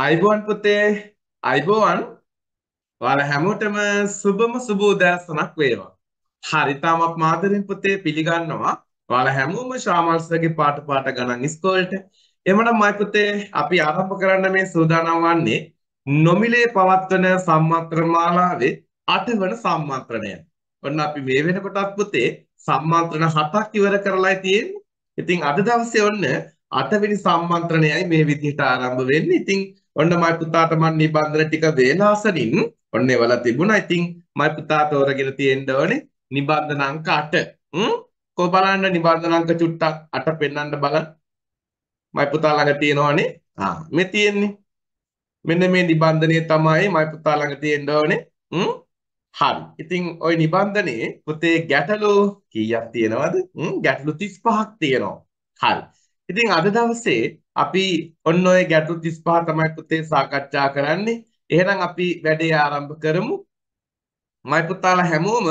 අයිබෝන් පුතේ අයිබෝවන් ඔයාලා හැමෝටම සුබම සුබ උදෑසනක් වේවා. හරි තාමත් මාදරින් පුතේ පිළිගන්නවා. ඔයාලා හැමෝම ශාමල්සගේ පාට පාට ගණන් ඉස්කෝලේට. එමනම් මයි පුතේ අපි ආරම්භ කරන්න මේ සූදානම් වන්නේ නොමිලේ පවත්වන සම්මන්ත්‍රණමාලාවේ 8 වන සම්මන්ත්‍රණය. ඔන්න අපි මේ වෙනකොටත් පුතේ සම්මන්ත්‍රණ 7ක් ඉවර කරලායි තියෙන්නේ. ඉතින් අද දවසේ ඔන්න 8 වෙනි සම්මන්ත්‍රණයයි මේ විදිහට ආරම්භ වෙන්නේ. ඉතින් ඔන්න මයි පුතාට මම නිබන්ධන ටික වේලාසනින් ඔන්න එවලා තිබුණා. ඉතින් මයි පුතා තෝරගෙන තියෙන්න ඕනේ නිබන්ධන අංක 8. හ්ම් කො බලන්න නිබන්ධන අංක චුට්ටක් 8 පෙන්වන්න බලන්න. මයි පුතා ළඟ තියෙනවනේ. ආ මේ තියෙන්නේ. මෙන්න මේ නිබන්ධනයේ තමයි මයි පුතා ළඟ තියෙන්න ඕනේ. හ්ම් හරි. ඉතින් ওই නිබන්ධනයේ පුතේ ගැටලු කීයක් තියෙනවද? හ්ම් ගැටලු 35ක් තියෙනවා. හරි. ඉතින් අද දවසේ අපි ඔන්න ඔය ගැටලු 35 තමයි පුතේ සාකච්ඡා කරන්නේ. එහෙනම් අපි වැඩේ ආරම්භ කරමු. මයි පුතාලා හැමෝම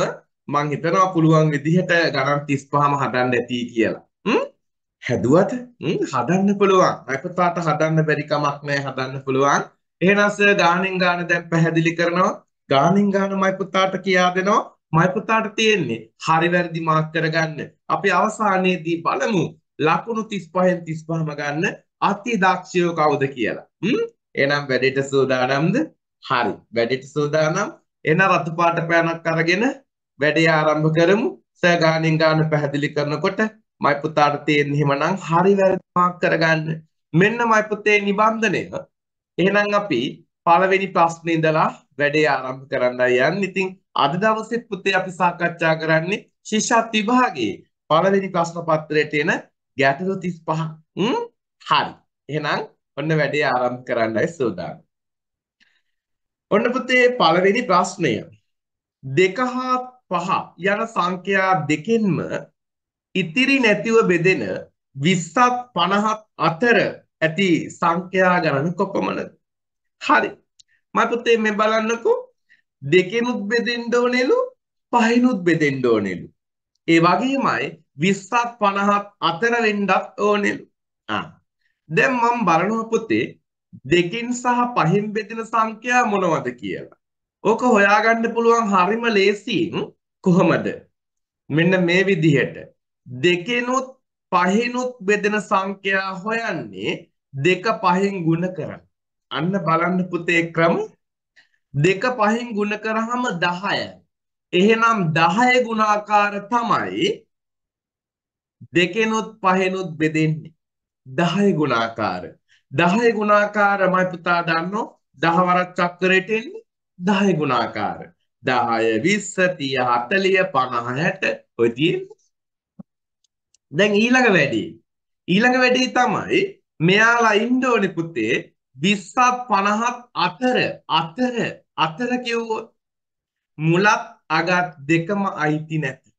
මං හිතනවා පුළුවන් විදිහට ගණන් 35ම හදන්න ඇති කියලා. හ්ම්? හැදුවද? හ්ම් හදන්න පුළුවන්. මයි පුතාට හදන්න බැරි කමක් නැහැ හදන්න පුළුවන්. එහෙනම් සර් ගානෙන් ගාන දැන් පැහැදිලි කරනවා. ගානෙන් ගාන මයි පුතාට කියා දෙනවා. මයි පුතාට තියෙන්නේ හරි වැරදි මාක් කරගන්න. අපි අවසානයේදී බලමු ලකුණු 35න් 35ම ගන්න අති දක්ෂයෝ කවුද කියලා. හ්ම් එහෙනම් වැඩේට සූදානම්ද? හරි. වැඩේට සූදානම්. එන රතු පාට පෑනක් අරගෙන වැඩේ ආරම්භ කරමු. සර් ගානින් ගාන පැහැදිලි කරනකොට මයි පුතාට තියෙන හිමනම් හරි වැරදි මාක් කරගන්න. මෙන්න මයි පුතේ නිබන්ධනය. එහෙනම් අපි පළවෙනි ප්‍රශ්නේ ඉඳලා වැඩේ ආරම්භ කරන්න යන්නේ. ඉතින් අද දවසේ පුතේ අපි සාකච්ඡා කරන්නේ ශිෂ්‍යත් විභාගයේ පළවෙනි ප්‍රශ්න පත්‍රයට එන ගැටලු 35. හ්ම් හරි. එහෙනම් ඔන්න වැඩේ ආරම්භ කරන්නයි සූදානම්. ඔන්න පුතේ පළවෙනි ප්‍රශ්නය. 2 හා 5 යන සංඛ්‍යා දෙකෙන්ම ඉතිරි නැතිව බෙදෙන 20ත් 50ත් අතර ඇති සංඛ්‍යා ගණන කොපමණද? හරි. මම පුතේ මේ බලන්නකෝ. දෙකෙනුත් බෙදෙන්න ඕනෙලු, පහෙනුත් බෙදෙන්න ඕනෙලු. ඒ වගේමයි 20ත් 50ත් අතර වෙන්නත් ඕනෙලු. ආ දැන් මම බලනවා පුතේ දෙකින් සහ පහින් බෙදෙන සංඛ්‍යා මොනවද කියලා. ඕක හොයාගන්න පුළුවන් හරිම ලේසියෙන් කොහොමද? මෙන්න මේ විදිහට. දෙකෙනුත් පහිනුත් බෙදෙන සංඛ්‍යා හොයන්නේ දෙක පහෙන් ගුණ කරලා. අන්න බලන්න පුතේ ක්‍රම දෙක පහෙන් ගුණ කරාම 10. එහෙනම් 10 ගුණාකාර තමයි දෙකෙනුත් පහෙනුත් බෙදෙන්නේ. 10 ගුණාකාර 10 ගුණාකාර මයි පුතා දන්නෝ 10 වරක් චක්‍රයට එන්නේ 10 ගුණාකාර 10 20 30 40 50 60 ඔය තියෙන්නේ දැන් ඊළඟ වැඩි ඊළඟ වැඩි තමයි මෙයාලා ඉන්න ඕනේ පුතේ 20ත් 50ත් අතර අතර අතර කිව්වොත් මුලත් අගත් දෙකම අයිති නැති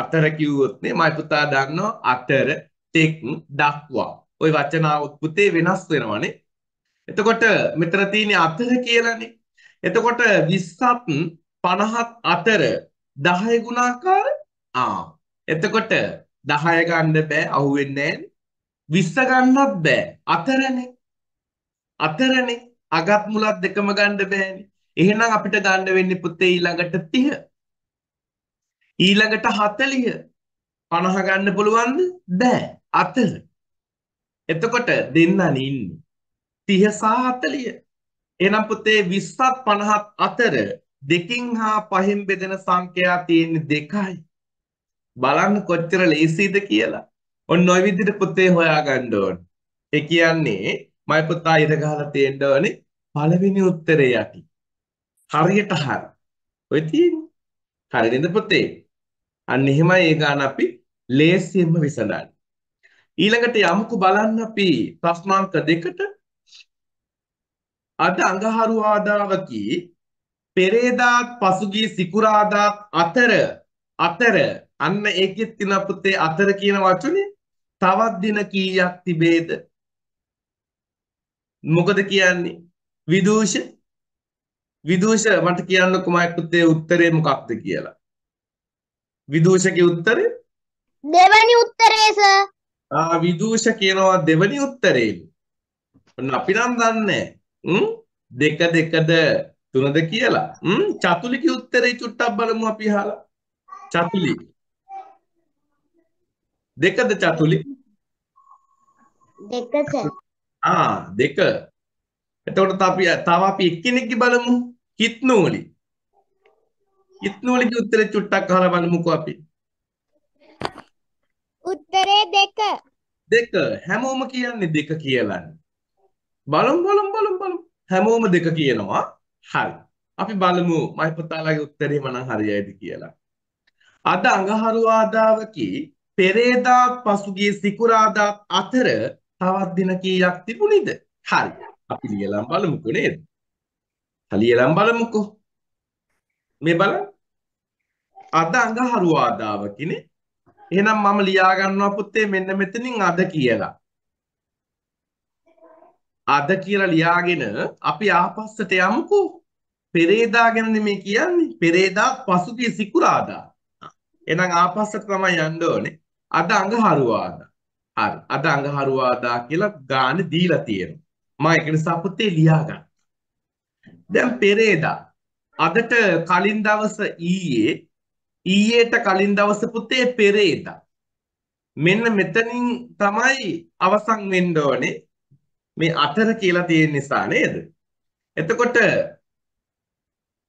අතර කිව්වොත් නේ මයි පුතා දන්නවා අතර ටෙක් දක්වා. ওই වචනා උත්පතේ වෙනස් වෙනවානේ. එතකොට මෙතන තියෙන්නේ අතර කියලානේ. එතකොට 20ත් 50ත් අතර 10 ගුණාකාර ආ. එතකොට 10 ගන්න බෑ අහුවෙන්නේ නැහැ. 20 ගන්නත් බෑ. අතරනේ. අතරනේ. අගත් මුලත් දෙකම ගන්න බෑනේ. එහෙනම් අපිට ගන්න වෙන්නේ පුතේ ඊළඟට 30. ඊළඟට 40. 50 ගන්න පුළුවන්ද? බෑ. අතර එතකොට දෙන්නනේ ඉන්නේ 30 සහ 40 එහෙනම් පුතේ 20ත් 50ත් අතර දෙකින් හා පහෙන් බෙදෙන සංඛ්‍යා තියෙන්නේ දෙකයි බලන්න කොච්චර ලේසිද කියලා ඔන්න ඔය විදිහට පුතේ හොයාගන්න ඕන ඒ කියන්නේ මම පුතා ඉර ගහලා තියෙන්න ඕනේ පළවෙනි උත්තරේ යටි හරියට හරි ඔය තියෙන්නේ හරියද පුතේ අන්න එහෙමයි ඒ ගාන අපි ලේසියෙන්ම විසඳන්නේ ඊළඟට යමුකු බලන්න අපි ප්‍රශ්නාංක දෙකට අද අඟහරුවාදාවකි පෙරේදාත් පසුගිය සිකුරාදාත් අතර අතර අන්න ඒකෙත් තින පුතේ අතර කියන වචනේ තවත් දින කීයක් තිබේද මොකද කියන්නේ විදූෂ විදූෂ මට කියන්න කුමයි පුතේ උත්තරේ මොකක්ද කියලා විදූෂකේ උත්තරේ දෙවැනි උත්තරේ සර් ආ විදූෂ කියනවා දෙවනි උත්තරේ. ඔන්න අපි නම් දන්නේ දෙක දෙකද තුනද කියලා. හ්ම් චතුලිකේ උත්තරේ චුට්ටක් බලමු අපි අහලා. චතුලි. දෙකද චතුලි? දෙක සර්. ආ දෙක. එතකොට අපි තව අපි එක්කෙනෙක්ගේ බලමු. කිත්නෝලි. කිත්නෝලිගේ උත්තරේ චුට්ටක් අහලා බලමුකෝ අපි. උත්තරේ දෙක. දෙක. හැමෝම කියන්නේ දෙක කියලානේ. බලමු බලමු බලමු බලමු. හැමෝම දෙක කියනවා. හරි. අපි බලමු මයි පුතාලාගේ උත්තරේ මනම් හරියයිද කියලා. අද අඟහරුවාදාවකි පෙරේදාත් පසුගිය සිකුරාදාත් අතර තවත් දින කීයක් තිබුණේද? හරි. අපි ලියලා බලමුකෝ නේද? ලියලා බලමුකෝ. මේ බලන්න. අද අඟහරුවාදාවකිනේ එහෙනම් මම ලියා ගන්නවා පුතේ මෙන්න මෙතනින් අද කියලා. අද කියලා ලියාගෙන අපි ආපස්සට යමුකෝ. පෙරේදා ගැන නෙමෙයි කියන්නේ. පෙරේදා පසුගිය සිකුරාදා. එහෙනම් ආපස්සට තමයි යන්න ඕනේ. අද අඟහරුවාදා. හරි. අද අඟහරුවාදා කියලා ගාන දීලා තියෙනවා. මම ඒක නිසා පුතේ ලියාගන්න. දැන් පෙරේදා අදට කලින් දවස ඊයේ ඊයට කලින් දවස පුතේ පෙරේද මෙන්න මෙතනින් තමයි අවසන් වෙන්න ඕනේ මේ අතර කියලා තියෙන නිසා නේද එතකොට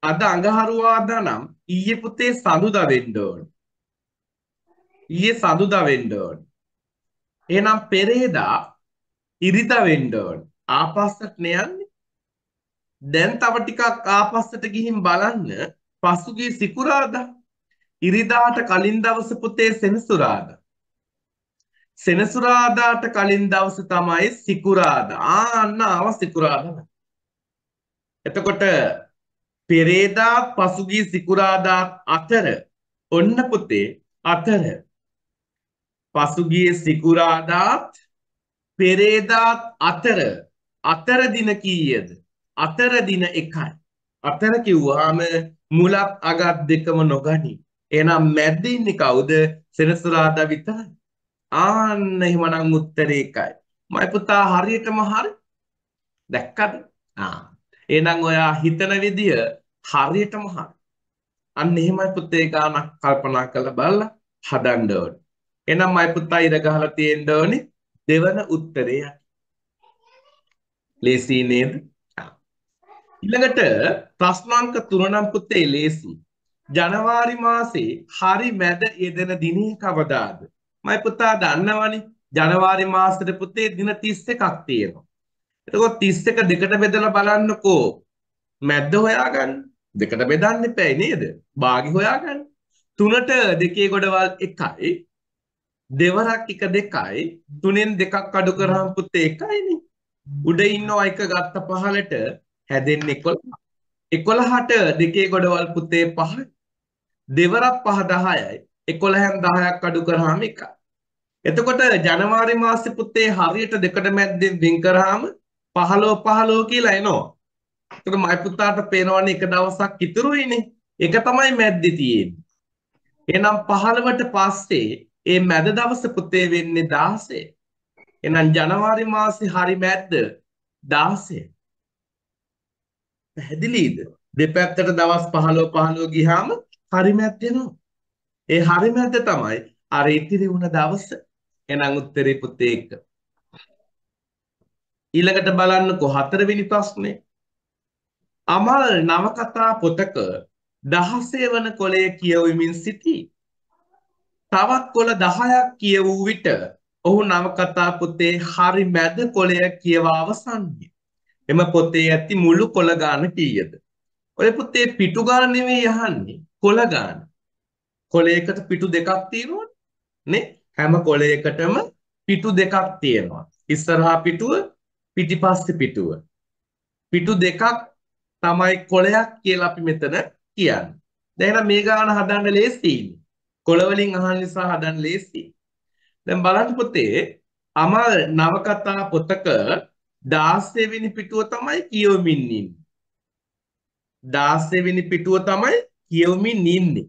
අද අඟහරුවාදා නම් ඊයේ පුතේ සඳුදා වෙන්න ඕනේ ඊයේ සඳුදා වෙන්න ඕනේ එහෙනම් පෙරේදා ඉරිදා වෙන්න ඕනේ ආපස්සට නෑන්නේ දැන් තව ටිකක් ආපස්සට ගිහින් බලන්න පසුගිය සිකුරාදා ඉරිදාට කලින් දවස පුතේ සෙනසුරාදා සෙනසුරාදාට කලින් දවස තමයි සිකුරාදා ආන්න ආව සිකුරාදා එතකොට පෙරේදා පසුගිය සිකුරාදා අතර ඔන්න පුතේ අතර පසුගිය සිකුරාදාත් පෙරේදාත් අතර අතර දින කීයද අතර දින එකයි අතර කිව්වාම මුලක් අගක් දෙකම නොගනී එහෙනම් මැද්දේ ඉන්නේ කවුද? සෙනසුරාදා විතරයි. ආන්න එහෙමනම් උත්තරේ එකයි. මයි පුතා හරියටම හරි. දැක්කද? ආ. එහෙනම් ඔයා හිතන විදිය හරියටම හරි. අන්න එහෙමයි පුතේ ගානක් කල්පනා කරලා බලලා හදන්න ඕනේ. එහෙනම් මයි පුතා ඉර ගහලා තියෙන්න ඕනේ දෙවන උත්තරේ. ලේසි නේද? ඊළඟට ප්‍රශ්න අංක 3 නම් පුතේ ලේසි. ජනවාරි මාසේ හරි මැද යෙදෙන දිනේ කවදාද? මයි පුතා දන්නවනේ ජනවාරි මාසෙට පුතේ දින 31ක් තියෙනවා. එතකොට 31 දෙකට බෙදලා බලන්නකෝ. මැද්ද හොයාගන්න. දෙකට බෙදන්න එපා නේද? භාගි හොයාගන්න. තුනට දෙකේ ගොඩවල් එකයි. දෙවරක් එක දෙකයි. තුනෙන් දෙකක් අඩු කරාම පුතේ එකයිනේ. උඩ ඉන්නවා එක ගත්ත පහලට හැදෙන්නේ 11. 11ට දෙකේ ගොඩවල් පුතේ පහයි. දෙවරක් පහ 10යි 11න් 10ක් අඩු කරාම එකයි. එතකොට ජනවාරි මාසෙ පුතේ හරියට දෙකට මැද්දෙන් වින් කරාම 15 15 කියලා එනවා. එතකොට මයි පුතාට පේනවනේ එක දවසක් ඉතුරුයිනේ. ඒක තමයි මැද්දේ තියෙන්නේ. එහෙනම් 15ට පස්සේ ඒ මැද දවස පුතේ වෙන්නේ 16. එහෙනම් ජනවාරි මාසේ හරි මැද්ද 16. පැහැදිලිද? දෙපැත්තට දවස් 15 15 ගියාම හරිමැත් දෙනවා. ඒ හරිමැද්ද තමයි අර ඉතිරි වුණ දවස. එහෙනම් උත්තරේ පුතේ එක. ඊළඟට බලන්නකෝ හතරවෙනි ප්‍රශ්නේ. අමල් නවකතා පොතක 16 වන කොළය කියවමින් සිටී. තවත් කොළ 10ක් කියවූ විට ඔහු නවකතා පොතේ හරි මැද කොළය කියවා අවසන්ය. එම පොතේ ඇති මුළු කොළ ගාන කීයද? ඔය පුතේ පිටු ගාන නෙවෙයි අහන්නේ. කොළ ගන්න. කොළයකට පිටු දෙකක් තියෙනවනේ. නේ? හැම කොළයකටම පිටු දෙකක් තියෙනවා. ඉස්සරහා පිටුව, පිටිපස්ස පිටුව. පිටු දෙකක් තමයි කොළයක් කියලා අපි මෙතන කියන්නේ. දැන් එහෙනම් මේ ගාන හදන්න ලේසියි. කොළ වලින් අහන්න නිසා හදන්න ලේසියි. දැන් බලන්න පුතේ අමල් නවකතා පොතක 16 වෙනි පිටුව තමයි කියවමින් ඉන්නේ. 16 වෙනි පිටුව තමයි කියවමින් ඉන්නේ.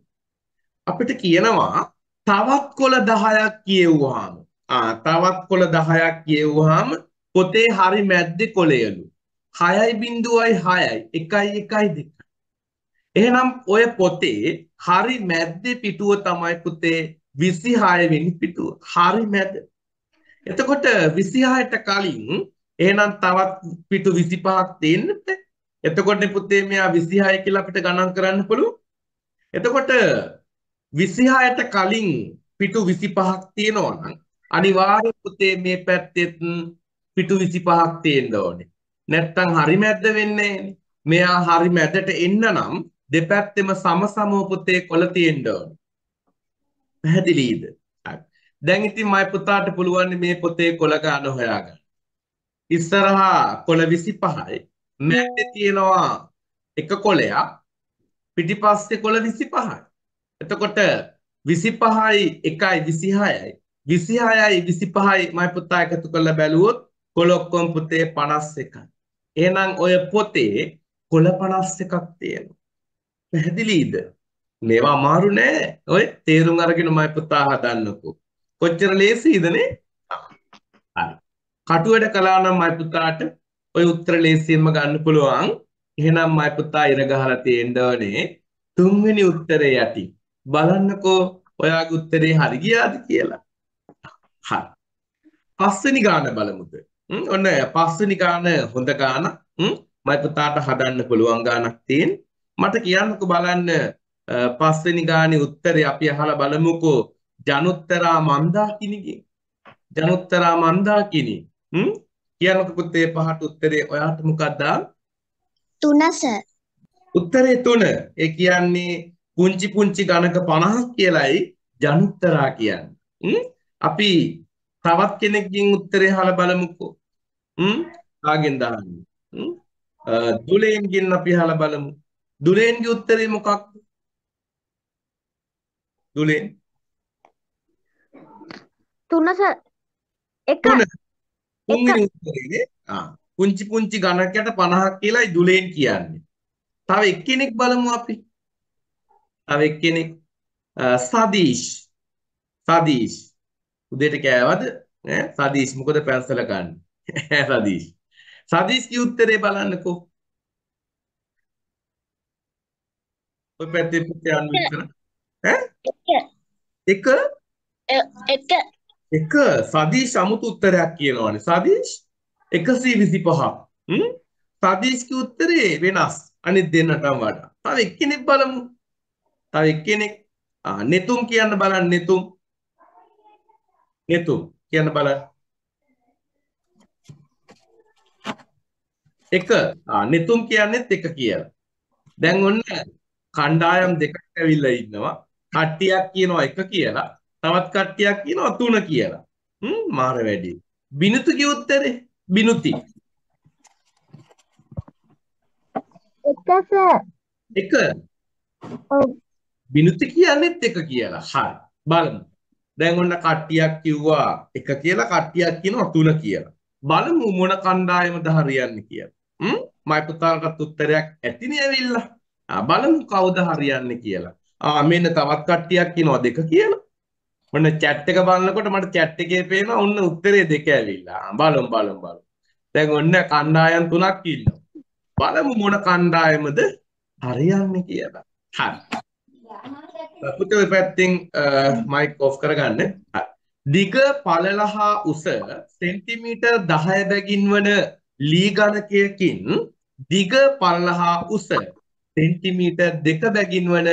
අපිට කියනවා තවත් කොළ 10ක් කියවුවාම ආ තවත් කොළ 10ක් කියවුවාම පොතේ හරි මැද්දේ කොළයලු 6.6යි 1.1.2 එහෙනම් ඔය පොතේ හරි මැද්දේ පිටුව තමයි පුතේ 26 වෙනි පිටුව හරි මැද එතකොට 26ට කලින් එහෙනම් තවත් පිටු 25ක් තියෙන්න එතකොට පුතේ මෙයා 26 කියලා අපිට ගණන් කරන්න පුළුවන් එතකොට 26ට කලින් පිටු 25ක් තියෙනවා නම් අනිවාර්ය පුතේ මේ පැත්තෙත් පිටු 25ක් තියෙන්න ඕනේ. නැත්තම් හරි මැද්ද වෙන්නේ මෙයා හරි මැදට එන්න නම් දෙපැත්තෙම සමසමව පුතේ කොළ තියෙන්න ඕනේ. පැහැදිලිද? දැන් ඉතින් මම පුතාට පුළුවන් මේ පොතේ කොළ ගන්න හොයාගන්න. ඉස්සරහා කොළ 25යි. මැද්දේ තියෙනවා එක කොළයක්. පිටිපස්සේ කොළ 25යි. එතකොට 25යි 1යි 26යි 26යි 25යි මයි පුතා එකතු කරලා බැලුවොත් කොළ ඔක්කොම පුතේ 51යි. එහෙනම් ඔය පොතේ කොළ 51ක් තියෙනවා. පැහැදිලිද? මේවා අමාරු නෑ. ඔය තේරුම් අරගෙන මයි පුතා හදන්නකෝ. කොච්චර ලේසියිද නේ? හරි. කටුවට කළා නම් මයි පුතාට ඔය උත්තර ලේසියෙන්ම ගන්න පුළුවන්. එහෙනම් මයි පුතා ඉර ගහලා තියෙන්න ඕනේ තුන්වෙනි උත්තරේ යටි. බලන්නකෝ ඔයාගේ උත්තරේ හරි ගියාද කියලා. හරි. පස්වෙනි ගාන බලමුද? ඔන්න පස්වෙනි ගාන හොඳ ගාන. මයි පුතාට හදන්න පුළුවන් ගානක් තියෙන. මට කියන්නකෝ බලන්න පස්වෙනි ගානේ උත්තරේ අපි අහලා බලමුකෝ. ජනුත්තරා මන්දාකිනිගේ. ජනුත්තරා මන්දාකිනි. හ්ම්? කියන්නකෝ පුතේ පහට උත්තරේ ඔයාට මොකක්ද? 3 සර්. උත්තරේ 3. ඒ කියන්නේ පුංචි පුංචි ගණක 50ක් කියලයි ජනුත්තරා කියන්නේ. අපි තවත් කෙනෙක්ගෙන් උත්තරේ අහලා බලමුකෝ. හ්ම්? කාගෙන්ද අහන්නේ? හ්ම්? දුලේන්ගෙන් අපි අහලා බලමු. දුලේන්ගේ උත්තරේ මොකක්ද? දුලේන්. තුන සර්. එක. තුන. තුන්වෙනි උත්තරේනේ. ආ. පුංචි පුංචි ගණකයට 50ක් කියලායි දුලෙන් කියන්නේ. තව එක්කෙනෙක් බලමු අපි. තව එක්කෙනෙක් සදීෂ්. සදීෂ්. උදේට කෑවද? ඈ සදීෂ් මොකද පැන්සල ගන්න? සදීෂ්. සදීෂ්ගේ උත්තරේ බලන්නකෝ. ඔය පැත්තේ පුතේ අන්න විතර. ඈ? එක එක එක සදීෂ් අමුතු උත්තරයක් කියනවනේ. සදීෂ් එකසේ විසි පහ සදීශක උත්තරේ වෙනස් අනි දෙන්නට වඩා තව එක්කෙනෙක් බලමු තව එක්කෙනෙක් නෙතුම් කියන්න බලන්න නෙතුම් නෙතුම් කියන්න බලන්න එක නෙතුම් කියන්නෙත් එක කියලා දැන් ඔන්න කණ්ඩායම් දෙකක් ඇවිල්ලා ඉන්නවා කට්ටියක් කියනවා එක කියලා තවත් කට්ටියක් කියනවා තුන කියලා හ්ම් මාර වැඩි බිනතුගේ උත්තරේ බිනුති එක බිනුති කියන්නෙත් එක කියලා හරි බලමු දැන් ඔන්න කට්ටියක් කිව්වා එක කියලා කට්ටියක් කියනවා තුන කියලා බලමු මොන කණ්ඩායමද හරියන්නේ කියලා හ්ම් මයි පුතාලටත් උත්තරයක් ඇතිනේ ඇවිල්ලා බලමු කවුද හරියන්නේ කියලා ආ මෙන්න තවත් කට්ටියක් කියනවා දෙක කියලා මොන chat එක බලනකොට මට chat එකේ පේනවා ඔන්න උත්තරේ දෙක ඇවිල්ලා. බලමු බලමු බලමු. දැන් ඔන්න කණ්ඩායම් තුනක් ඉන්නවා. බලමු මොන කණ්ඩායමද හරියන්නේ කියලා. හරි. පුතේ ඔය පැත්තෙන් මයික් ඔෆ් කරගන්න. හරි. දිග පළල හා උස සෙන්ටිමීටර් 10 බැගින් වන ලී ගණකයකින් දිග පළල හා උස සෙන්ටිමීටර් 2 බැගින් වන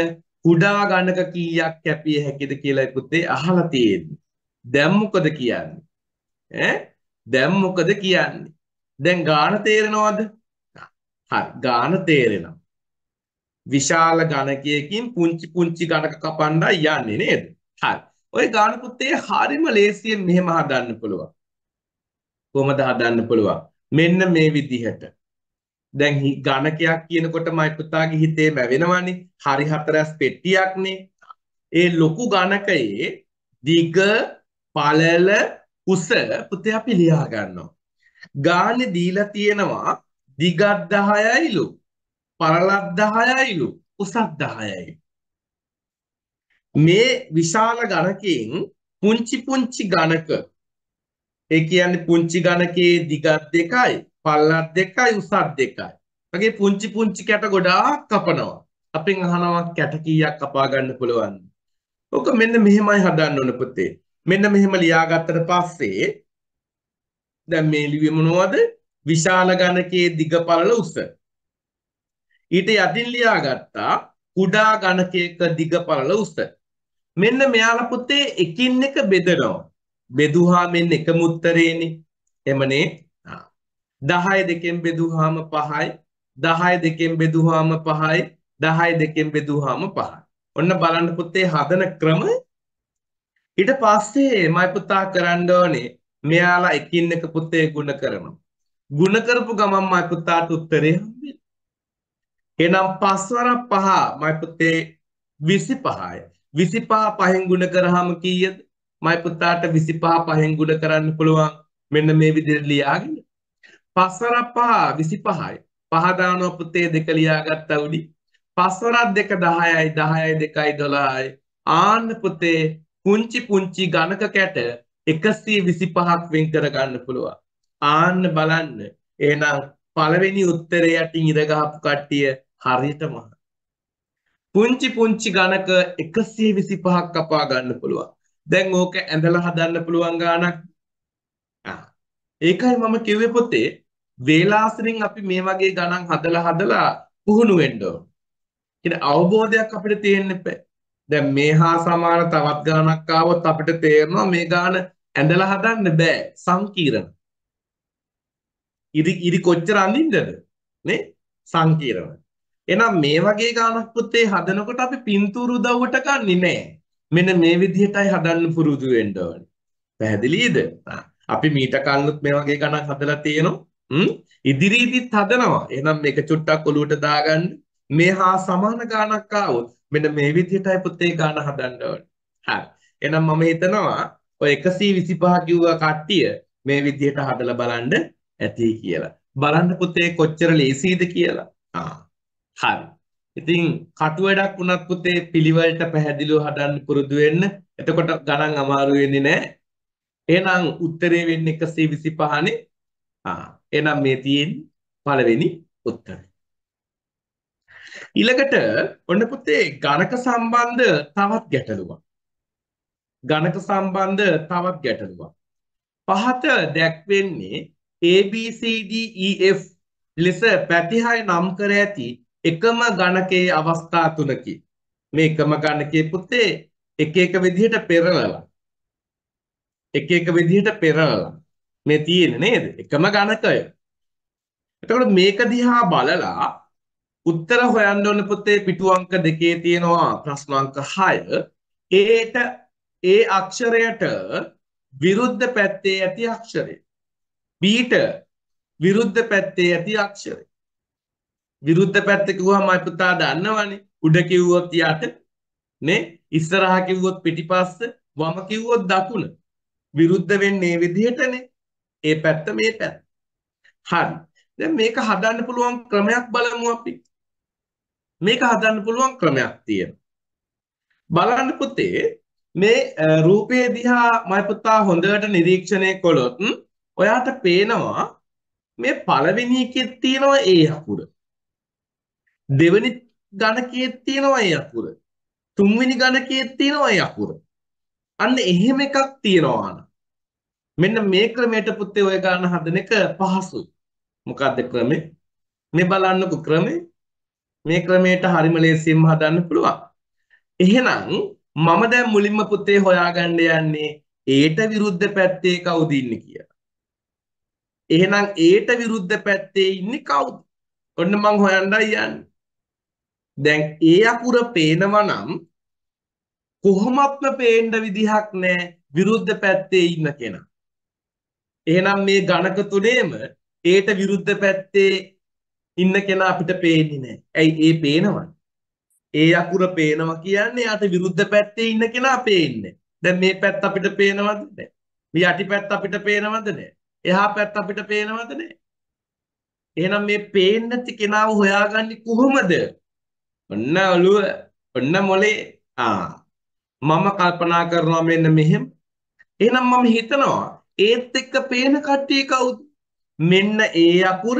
කුඩා ගණක කීයක් කැපිය හැකිද කියලා පුතේ අහලා තියෙන්නේ. දැන් මොකද කියන්නේ? ඈ දැන් මොකද කියන්නේ? දැන් ගාන තේරෙනවද? හරි ගාන තේරෙනවා. විශාල ගණකයකින් පුංචි පුංචි ගණක කපන්නයි යන්නේ නේද? හරි. ওই ගාන පුතේ හරිම ලේසියෙන් මෙහෙම හදන්න පුළුවන්. කොහොමද හදන්න පුළුවන්? මෙන්න මේ විදිහට. දැන් ගණකයක් කියනකොට මයි පුතාගේ හිතේ වැවෙනවනේ හරි හතරස් පෙට්ටියක්නේ ඒ ලොකු ගණකයේ දිග පළල උස පුතේ අපි ලියා ගන්නවා ගානේ දීලා තියෙනවා දිගත් 10යිලු පළලත් 10යිලු උසත් 10යි මේ විශාල ගණකයෙන් පුංචි පුංචි ගණක ඒ කියන්නේ පුංචි ගණකයේ දිගත් දෙකයි පල්ලත් දෙකයි උසත් දෙකයි. වගේ පුංචි පුංචි කැට ගොඩාක් කපනවා. අපෙන් අහනවා කැට කීයක් කපා ගන්න පුළුවන්ද? ඔක මෙන්න මෙහෙමයි හදන්න ඕන පුතේ. මෙන්න මෙහෙම ලියාගත්තට පස්සේ දැන් මේ ලිවි මොනවද? විශාල ඝනකයේ දිග පළල උස. ඊට යටින් ලියාගත්තා කුඩා ඝනකයක දිග පළල උස. මෙන්න මෙයාලා පුතේ එකින් එක බෙදනවා. බෙදුවා මෙන්න එකම උත්තරේනේ. එමනේ දහය දෙකෙන් බෙදුහාම පහයි දහය දෙකෙන් බෙදුහාම පහයි දහය දෙකෙන් බෙදුහාම පහයි. ඔන්න බලන්න පුතේ හදන ක්‍රම ඊට පස්සේ මයි පුතා කරන්න ඕනේ මෙයාලා එකින් එක පුතේ ගුණ කරනවා. ගුණ කරපු ගමන් මයි පුතාට උත්තරේ හම්බෙනවා. එහෙනම් පස්වර පහ මයි පුතේ 25යි. 25 පහෙන් ගුණ කරාම කීයද? මයි පුතාට 25 පහෙන් ගුණ කරන්න පුළුවන්. මෙන්න මේ විදිහට ලියාගෙන පස්වර පහ විසි පහයි. පහදානෝ පුතේ දෙක ලියාගත්තා උඩි. පස්වරක් දෙක 10යි 10යි 2යි 12යි. ආන්න පුතේ පුංචි පුංචි ගණක කැට 125ක් වෙන් කර ගන්න පුළුවන්. ආන්න බලන්න. එහෙනම් පළවෙනි උත්තරය යටින් ඉර ගහපු කට්ටිය හරියටම පුංචි පුංචි ගණක 125ක් කපා ගන්න පුළුවන්. දැන් ඕක ඇඳලා හදන්න පුළුවන් ගාණක්. ඒකයි මම කිව්වේ පොතේ වේලාසනින් අපි මේ වගේ ගණන් හදලා හදලා පුහුණු වෙන්න ඕන. අවබෝධයක් අපිට තියෙන්න දැන් මේ හා සමාන තවත් ගණනක් ආවොත් අපිට තේරෙනවා මේ ගාන ඇඳලා හදන්න බෑ සංකීර්ණ. ඉරි ඉරි කොච්චර අඳින්නද? නේ? සංකීර්ණ. එහෙනම් මේ වගේ ගානක් පුතේ හදනකොට අපි පින්තූරු උදව්වට ගන්නෙ නෑ. මෙන්න මේ විදිහටයි හදන්න පුරුදු වෙන්න ඕනේ. පැහැදිලිද? අපි මීට කලිනුත් මේ වගේ ගණන් හදලා තියෙනවා. ඉදිරියේදීත් හදනවා. එහෙනම් මේක චුට්ටක් ඔලුවට දාගන්න. මේ හා සමාන ගානක් ආවොත් මෙන්න මේ විදිහටයි පුතේ ගාන හදන්න ඕනේ. හරි. එහෙනම් මම හිතනවා ඔය 125 කිව්වා කට්ටිය මේ විදිහට හදලා බලන්න ඇති කියලා. බලන්න පුතේ කොච්චර ලේසියිද කියලා. ආ. හරි. ඉතින් කටුවඩක් වුණත් පුතේ පිළිවෙලට පැහැදිලිව හදන්න පුරුදු වෙන්න. එතකොට ගණන් අමාරු වෙන්නේ නැහැ. එහෙනම් උත්තරේ වෙන්නේ 125නේ. ආ එහෙනම් මේ තියෙන්නේ පළවෙනි උත්තරේ. ඊළඟට ඔන්න පුතේ ගණක සම්බන්ධ තවත් ගැටලුවක්. ගණක සම්බන්ධ තවත් ගැටලුවක්. පහත දැක්වෙන්නේ ABCDEF ලෙස පැති 6 නම් කර ඇති එකම ගණකයේ අවස්ථා තුනකි. මේ එකම ගණකයේ පුතේ එක එක විදිහට පෙරලලා එක එක විදිහට පෙරලලා මේ තියෙන්නේ නේද? එකම ගණකය. එතකොට මේක දිහා බලලා උත්තර හොයන්න ඕන පුතේ පිටු අංක දෙකේ තියෙනවා ප්‍රශ්න අංක 6. ඒට ඒ අක්ෂරයට විරුද්ධ පැත්තේ ඇති අක්ෂරය. බීට විරුද්ධ පැත්තේ ඇති අක්ෂරය. විරුද්ධ පැත්ත කිව්වම පුතා දන්නවනේ. උඩ කිව්වොත් යට නේ ඉස්සරහා කිව්වොත් පිටිපස්ස වම කිව්වොත් දකුණ. විරුද්ධ වෙන්නේ මේ විදිහටනේ. ඒ පැත්ත මේ පැත්ත. හරි. දැන් මේක හදන්න පුළුවන් ක්‍රමයක් බලමු අපි. මේක හදන්න පුළුවන් ක්‍රමයක් තියෙනවා. බලන්න පුතේ මේ රූපයේ දිහා මම පුතා හොඳට නිරීක්ෂණය කළොත් ඔයාට පේනවා මේ පළවෙනි එකේ තියෙනවා ඒ අකුර. දෙවෙනි ගණකයේ තියෙනවා ඒ අකුර. තුන්වෙනි ගණකයේ තියෙනවා ඒ අකුර. අන්න එහෙම එකක් තියෙනවා. මෙන්න මේ ක්‍රමයට පුතේ ඔය ගන්න හදන එක පහසුයි. මොකක්ද ක්‍රමේ? මේ බලන්නකෝ ක්‍රමේ. මේ ක්‍රමයට හරිම ලේසියෙන් හදන්න පුළුවන්. එහෙනම් මම දැන් මුලින්ම පුතේ හොයාගන්න යන්නේ ඒට විරුද්ධ පැත්තේ කවුද ඉන්නේ කියලා. එහෙනම් ඒට විරුද්ධ පැත්තේ ඉන්නේ කවුද? ඔන්න මං හොයන්නයි යන්නේ. දැන් ඒ අකුර පේනවා නම් කොහොමත්ම පේන්න විදිහක් නැහැ විරුද්ධ පැත්තේ ඉන්න කෙනා. එහෙනම් මේ ඝනක තුනේම ඒට විරුද්ධ පැත්තේ ඉන්න කෙනා අපිට පේන්නේ නැහැ. ඇයි ඒ පේනවා? ඒ අකුර පේනවා කියන්නේ යාට විරුද්ධ පැත්තේ ඉන්න කෙනා පේන්නේ. දැන් මේ පැත්ත අපිට පේනවද නැහැ. මේ යටි පැත්ත අපිට පේනවද නැහැ. එහා පැත්ත අපිට පේනවද නැහැ. එහෙනම් මේ පේන්නේ නැති කෙනාව හොයාගන්නේ කොහොමද? ඔන්න ඔළුව ඔන්න මොලේ ආ මම කල්පනා කරනවා මෙන්න මෙහෙම. එහෙනම් මම හිතනවා ඒත් එක්ක පේන කට්ටිය කවුද? මෙන්න ඒ අකුර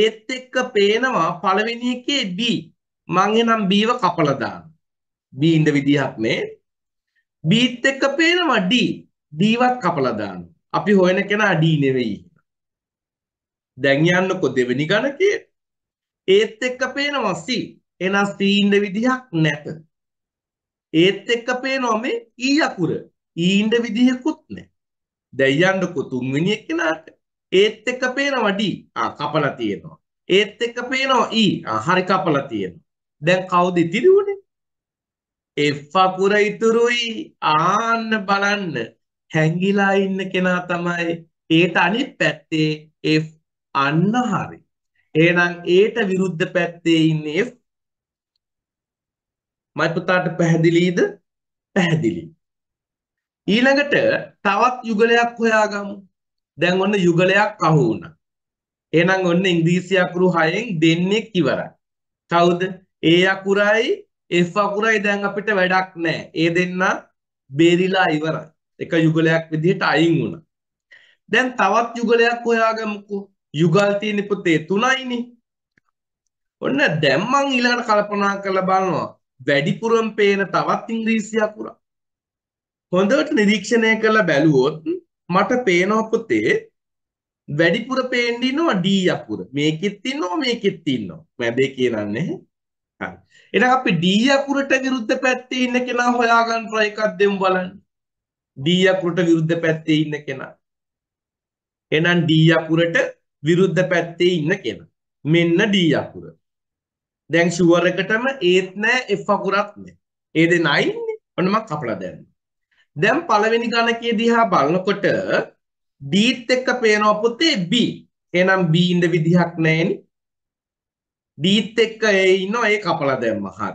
ඒත් එක්ක පේනවා පළවෙනි එකේ B. මං එනම් B ව කපලා දානවා. B ඉඳ විදිහක් මේ. B ත් එක්ක පේනවා D. D වත් කපලා දානවා. අපි හොයන කෙනා D නෙවෙයි. දැන් යන්නකො දෙවෙනි ගණකේ. ඒත් එක්ක පේනවා C. එහෙනම් C ඉඳ විදිහක් නැත. ඒත් එක්ක පේනවා මේ E අකුර. E ඉඳ විදිහකුත් නැහැ. දැයියන්නකො තුන්වෙනි එක්කෙනාට ඒත් එක පේනවා D ආ කපලා තියෙනවා ඒත් එක පේනවා E ආ හරි කපලා තියෙනවා දැන් කවුද ඉතිරි උනේ F අකුර ඉතුරුයි ආන්න බලන්න හැංගිලා ඉන්න කෙනා තමයි ඒට අනිත් පැත්තේ F අන්න හරි එහෙනම් ඒට විරුද්ධ පැත්තේ ඉන්නේ F මයි පුතාට පැහැදිලිද පැහැදිලි ඊළඟට තවත් යුගලයක් හොයාගමු. දැන් ඔන්න යුගලයක් අහු වුණා. එහෙනම් ඔන්න ඉංග්‍රීසි අකුරු 6න් දෙන්නේ ඉවරයි. කවුද? A අකුරයි F අකුරයි දැන් අපිට වැඩක් නැහැ. ඒ දෙන්න බේරිලා ඉවරයි. එක යුගලයක් විදිහට අයින් වුණා. දැන් තවත් යුගලයක් හොයාගමුකෝ. යුගල් තියෙන පුතේ තුනයිනේ. ඔන්න දැන් මං ඊළඟට කල්පනා කරලා බලනවා. වැඩිපුරම පේන තවත් ඉංග්‍රීසි අකුරක්. හොඳට නිරීක්ෂණය කරලා බැලුවොත් මට පේනවා පුතේ වැඩිපුර පේන්න ඉන්නවා D අකුර. මේකෙත් ඉන්නවා මේකෙත් ඉන්නවා. මැදේ කියනන්නේ. හරි. එහෙනම් අපි D අකුරට විරුද්ධ පැත්තේ ඉන්න කෙනා හොයාගන්න try එකක් දෙමු බලන්න. D අකුරට විරුද්ධ පැත්තේ ඉන්න කෙනා. එහෙනම් D අකුරට විරුද්ධ පැත්තේ ඉන්න කෙනා. මෙන්න D අකුර. දැන් ෂුවර් එකටම ඒත් නෑ F අකුරක් නෑ. ඒ දෙන්නයි ඔන්න මම කපලා දැම්මා. දැන් පළවෙනි ගණකයේ දිහා බලනකොට Dත් එක්ක පේනවා පුතේ B. එහෙනම් B ඉන්න විදිහක් නැහෙනි. Dත් එක්ක A ඉන්නවා ඒ කපලා දැම්මා. හරි.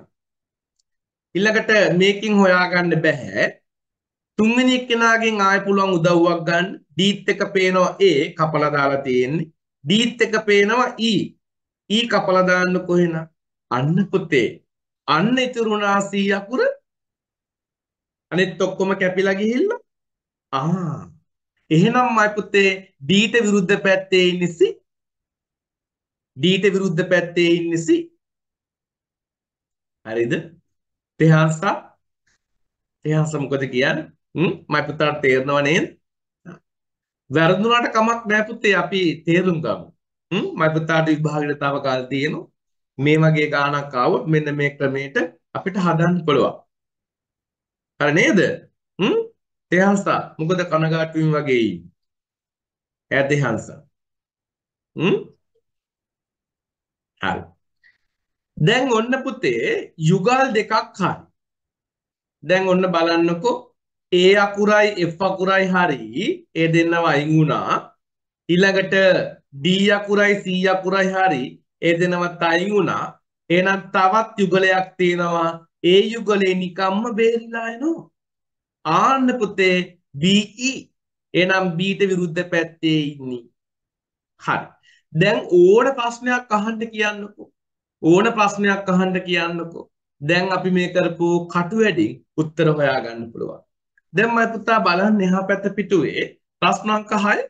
ඊළඟට මේකෙන් හොයාගන්න බෑ. තුන්වෙනි එක්කෙනාගෙන් ආයෙ පුළුවන් උදව්වක් ගන්න. Dත් එක පේනවා A කපලා දාලා තියෙන්නේ. Dත් එක පේනවා E. E කපලා දාන්න කොහෙන? අන්න පුතේ. අන්න ඉතුරු වුණා 100 අකුර අනිත් ඔක්කොම කැපිලා ගිහිල්ලා ආ එහෙනම් මයි පුතේ ඩීට විරුද්ධ පැත්තේ ඉන්නේ සි ඩීට විරුද්ධ පැත්තේ ඉන්නේ සි හරිද තේහාස තේහාස මොකද කියන්නේ හ්ම් මයි පුතාට තේරෙනව නේද වැරදුනාට කමක් නැහැ පුතේ අපි තේරුම් ගමු හ්ම් මයි පුතාට විභාගෙට තව කාලේ තියෙනවා මේ වගේ ගාණක් ආවොත් මෙන්න මේ ක්‍රමයට අපිට හදන්න පුළුවන් අර නේද? හ්ම්? දෙහංසා මොකද කනගාටු වීම වගේ ඉන්නේ. ඈ දෙහංසා. හ්ම්? හරි. දැන් ඔන්න පුතේ යුගල් දෙකක් හරි. දැන් ඔන්න බලන්නකෝ A අකුරයි F අකුරයි හරි ඒ දෙන්නම අයින් වුණා. ඊළඟට D අකුරයි C අකුරයි හරි ඒ දෙනවත් අයින් වුණා. එහෙනම් තවත් යුගලයක් තියෙනවා ඒ යුගලේ නිකම්ම බේරිලා එනවා. ආන්න පුතේ BE එනම් බීට විරුද්ධ පැත්තේ ඉන්නේ. හරි. දැන් ඕන ප්‍රශ්නයක් අහන්න කියන්නකෝ. ඕන ප්‍රශ්නයක් අහන්න කියන්නකෝ. දැන් අපි මේ කරපු කටු වැඩින් උත්තර හොයාගන්න පුළුවන්. දැන් මම පුතා බලන්න එහා පැත්ත පිටුවේ ප්‍රශ්න අංක 6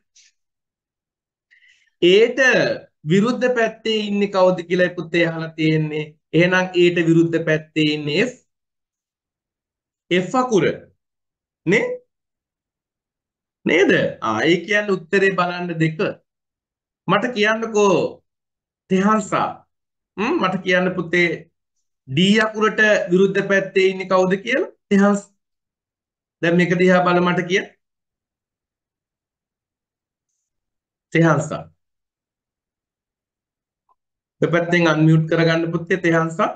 ඒට විරුද්ධ පැත්තේ ඉන්නේ කවුද කියලා පුතේ අහලා තියෙන්නේ එහෙනම් ඊට විරුද්ධ පැත්තේ ඉන්නේ F. F අකුර. නේ? නේද? ආ ඒ කියන්නේ උත්තරේ බලන්න දෙක. මට කියන්නකෝ තෙහන්සා. හ්ම් මට කියන්න පුතේ D අකුරට විරුද්ධ පැත්තේ ඉන්නේ කවුද කියලා? තෙහන්ස. දැන් මේක දිහා බල මට කියන්න. තෙහන්සා. ඔය පැත්තෙන් අන්මියුට් කරගන්න පුතේ තේහන්සා.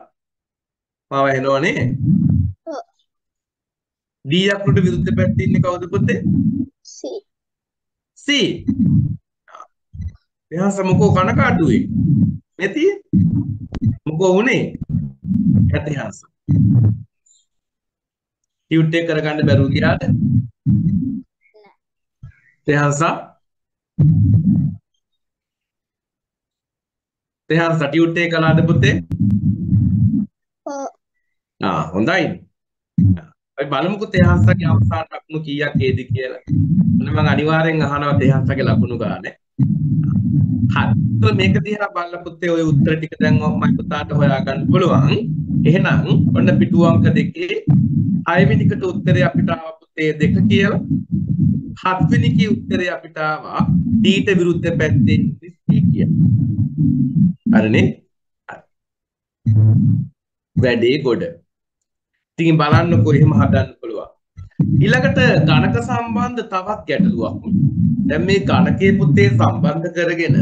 මාව ඇහෙනවනේ? ඔව්. D අකුරට විරුද්ධ පැත්තේ ඉන්නේ කවුද පුතේ? C. C. තේහන්සා මොකෝ කනකාටුවේ? නැති? මොකෝ වුනේ? තේහන්සා. ටියුට් එක කරගන්න බැරුව ගියාද? තේහන්සා ස්නේහා සටියුට් එක කළාද පුතේ? ආ හොඳයි. අපි බලමුකෝ තේහාසගේ අවසාන ලකුණු කීයක් ඒද කියලා. මොන මම අනිවාර්යෙන් අහනවා තේහාසගේ ලකුණු ගන්න. හරි. මේක දිහා බලලා පුතේ ওই උත්තර ටික දැන් මම පුතාට හොයාගන්න පුළුවන්. එහෙනම් ඔන්න පිටු අංක දෙකේ 6 වෙනිකට උත්තරේ අපිට ආවා පුතේ දෙක කියලා. 7 වෙනිකේ උත්තරේ අපිට ආවා ඩීට විරුද්ධ පැත්තේ 30 කියලා. අරනේ වැඩේ ගොඩ ඉතින් බලන්න කොහෙම හදන්න පුළුවන් ඊළඟට ගණක සම්බන්ධ තවත් ගැටලුවක් දැන් මේ ගණකයේ පුතේ සම්බන්ධ කරගෙන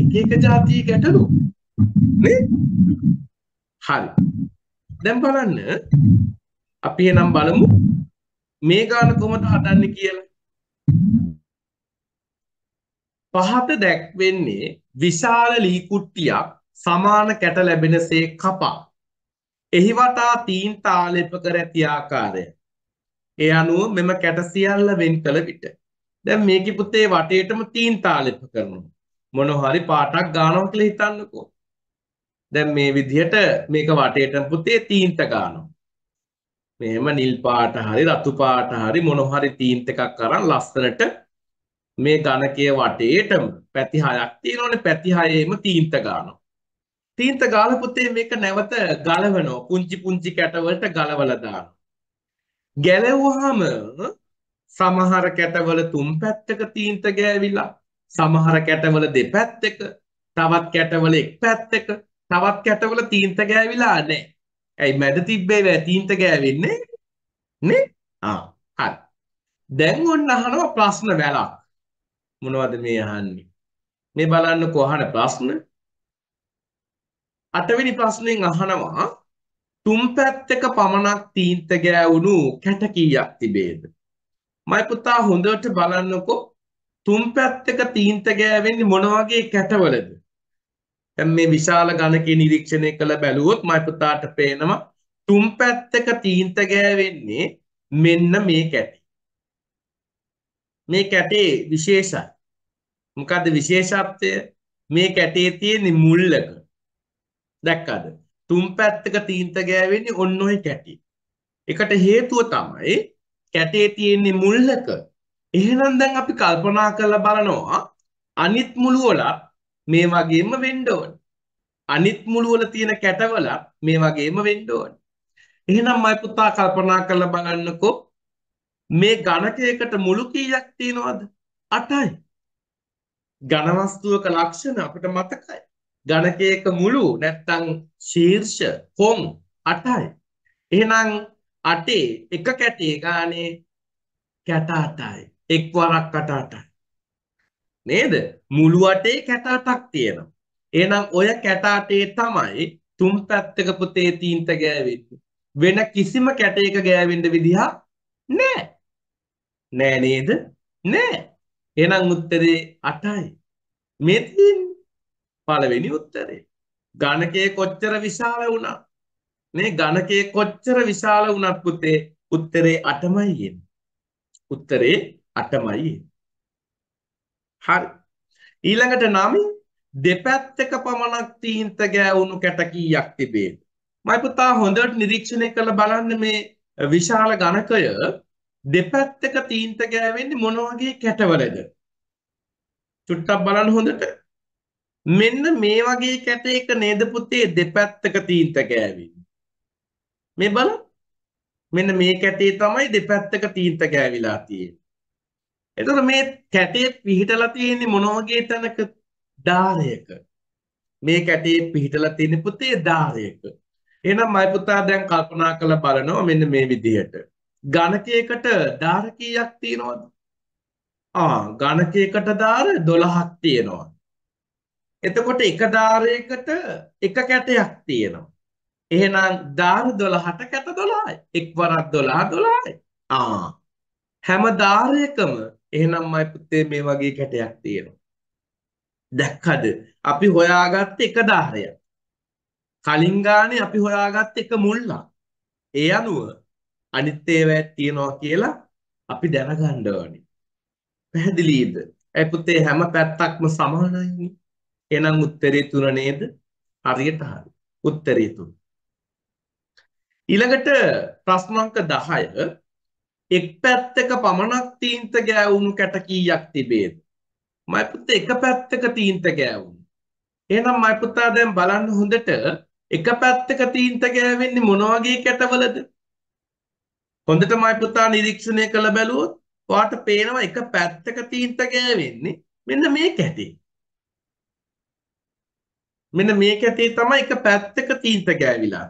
එක එක જાති ගැටලු නේ හරි දැන් බලන්න අපි එනම් බලමු මේ ගාන කොහොමද හදන්නේ කියලා පහත දැක්වෙන්නේ විශාල ලී කුට්ටියක් සමාන කැට ලැබෙනසේ කපා. එහි වටා තීන් තාලෙප කර ඇති ආකාරය. ඒ අනුව මෙම කැට සියල්ල වෙන් කළ විට. දැන් මේකෙ පුතේ වටේටම තීන් තාලෙප කරනවා. මොන හරි පාටක් ගානවා කියලා හිතන්නකෝ. දැන් මේ විදිහට මේක වටේටම පුතේ තීන්ත ගානවා. මෙහෙම නිල් පාට හරි රතු පාට හරි මොන හරි තීන්ත එකක් අරන් ලස්සනට මේ ඝනකයේ වටේටම පැති හයක් තියෙනවනේ පැති හයේම තීන්ත ගන්නවා. තීන්ත ගාලා පුතේ මේක නැවත ගලවනවා. පුංචි පුංචි කැටවලට ගලවලා දානවා. ගැලවුවාම සමහර කැටවල තුන් පැත්තක තීන්ත ගෑවිලා සමහර කැටවල දෙපැත්තක තවත් කැටවල එක් පැත්තක තවත් කැටවල තීන්ත ගෑවිලා නැහැ. ඇයි මැද තිබ්බේ තීන්ත ගෑවෙන්නේ? නේ? ආ හරි. දැන් ඔන්න අහනවා ප්‍රශ්න වැලක්. මොනවද මේ අහන්නේ? මේ බලන්නකෝ අහන ප්‍රශ්න. අටවෙනි ප්‍රශ්නෙන් අහනවා තුම් පැත්තක පමණක් තීන්ත ගෑවුණු කැට කීයක් තිබේද? මයි පුතා හොඳට බලන්නකෝ තුම් පැත්තක තීන්ත ගෑවෙන්නේ මොන වගේ කැටවලද? දැන් මේ විශාල ඝනකේ නිරීක්ෂණය කළ බැලුවොත් මයි පුතාට පේනවා තුම් පැත්තක තීන්ත ගෑවෙන්නේ මෙන්න මේ කැටි. මේ කැටේ විශේෂයි. මොකද්ද විශේෂත්වය? මේ කැටේ තියෙන මුල්ලක. දැක්කද? තුන් පැත්තක තීන්ත ගෑවෙන්නේ ඔන්න ඔය කැටි. එකට හේතුව තමයි කැටේ තියෙන මුල්ලක. එහෙනම් දැන් අපි කල්පනා කරලා බලනවා අනිත් මුළු වලත් මේ වගේම වෙන්න ඕනේ. අනිත් මුළු වල තියෙන කැටවල මේ වගේම වෙන්න ඕනේ. එහෙනම් මම පුතා කල්පනා කරලා බලන්නකෝ මේ ගණකයකට මුළු කීයක් තියෙනවද? 8යි. ඝනවස්තුවක ලක්ෂණ අපිට මතකයි. ඝනකයක මුළු නැත්තම් ශීර්ෂ කොන් 8යි. එහෙනම් 8 එක කැටේ ගානේ කැට 8යි. එක් වරක් කට 8යි. නේද? මුළු 8ේ කැට 8ක් තියෙනවා. එහෙනම් ඔය කැට 8ේ තමයි තුන් පැත්තක පුතේ තීන්ත ගෑවෙන්නේ. වෙන කිසිම කැටයක ගෑවෙන්න විදිහක් නෑ. නෑ නේද? නෑ. එහෙනම් උත්තරේ 8යි. මේ තියෙන්නේ පළවෙනි උත්තරේ. ඝනකයේ කොච්චර විශාල වුණා? මේ ඝනකයේ කොච්චර විශාල වුණත් පුතේ උත්තරේ 8මයි එන්නේ. උත්තරේ 8මයි එන්නේ. හරි. ඊළඟට නම් දෙපැත්තක පමණක් තීන්ත ගෑවුණු කැට කීයක් තිබේද? මයි පුතා හොඳට නිරීක්ෂණය කරලා බලන්න මේ විශාල ඝනකය දෙපැත්තක තීන්ත ගෑවෙන්නේ මොන වගේ කැටවලද? චුට්ටක් බලන්න හොඳට. මෙන්න මේ වගේ කැටයක නේද පුතේ දෙපැත්තක තීන්ත ගෑවෙන්නේ. මේ බලන්න. මෙන්න මේ කැටේ තමයි දෙපැත්තක තීන්ත ගෑවිලා තියෙන්නේ. එතකොට මේ කැටේ පිහිටලා තියෙන්නේ මොන වගේ තැනක? ධාරයක. මේ කැටේ පිහිටලා තියෙන්නේ පුතේ ධාරයක. එහෙනම් මයි පුතා දැන් කල්පනා කරලා බලනවා මෙන්න මේ විදිහට. ඝනකයකට ධාර කීයක් තියෙනවද? ආ ඝනකයකට ධාර 12ක් තියෙනවා. එතකොට එක ධාරයකට එක කැටයක් තියෙනවා. එහෙනම් ධාර 12ට කැට 12යි. එක්වරක් 12 12යි. ආ හැම ධාරයකම එහෙනම් මයි පුතේ මේ වගේ කැටයක් තියෙනවා. දැක්කද? අපි හොයාගත්තේ එක ධාරයක්. කලින් ගානේ අපි හොයාගත්තේ එක මුල්ලක්. ඒ අනුව අනිත් ඒවාත් තියෙනවා කියලා අපි දැනගන්න ඕනේ. පැහැදිලිද? ඒ පුතේ හැම පැත්තක්ම සමානයිනේ. එහෙනම් උත්තරේ තුන නේද? හරියට හරි. උත්තරේ තුන. ඊළඟට ප්‍රශ්න අංක 10 එක් පැත්තක පමණක් තීන්ත ගෑවුණු කැට කීයක් තිබේද? මම පුතේ එක පැත්තක තීන්ත ගෑවුණු. එහෙනම් මම පුතා දැන් බලන්න හොඳට එක පැත්තක තීන්ත ගෑවෙන්නේ මොන වගේ කැටවලද? හොඳටමයි පුතා නිරීක්ෂණය කළ බැලුවොත් ඔයාට පේනවා එක පැත්තක තීන්ත ගෑවෙන්නේ මෙන්න මේක ඇති. මෙන්න මේක ඇටේ තමයි එක පැත්තක තීන්ත ගෑවිලා.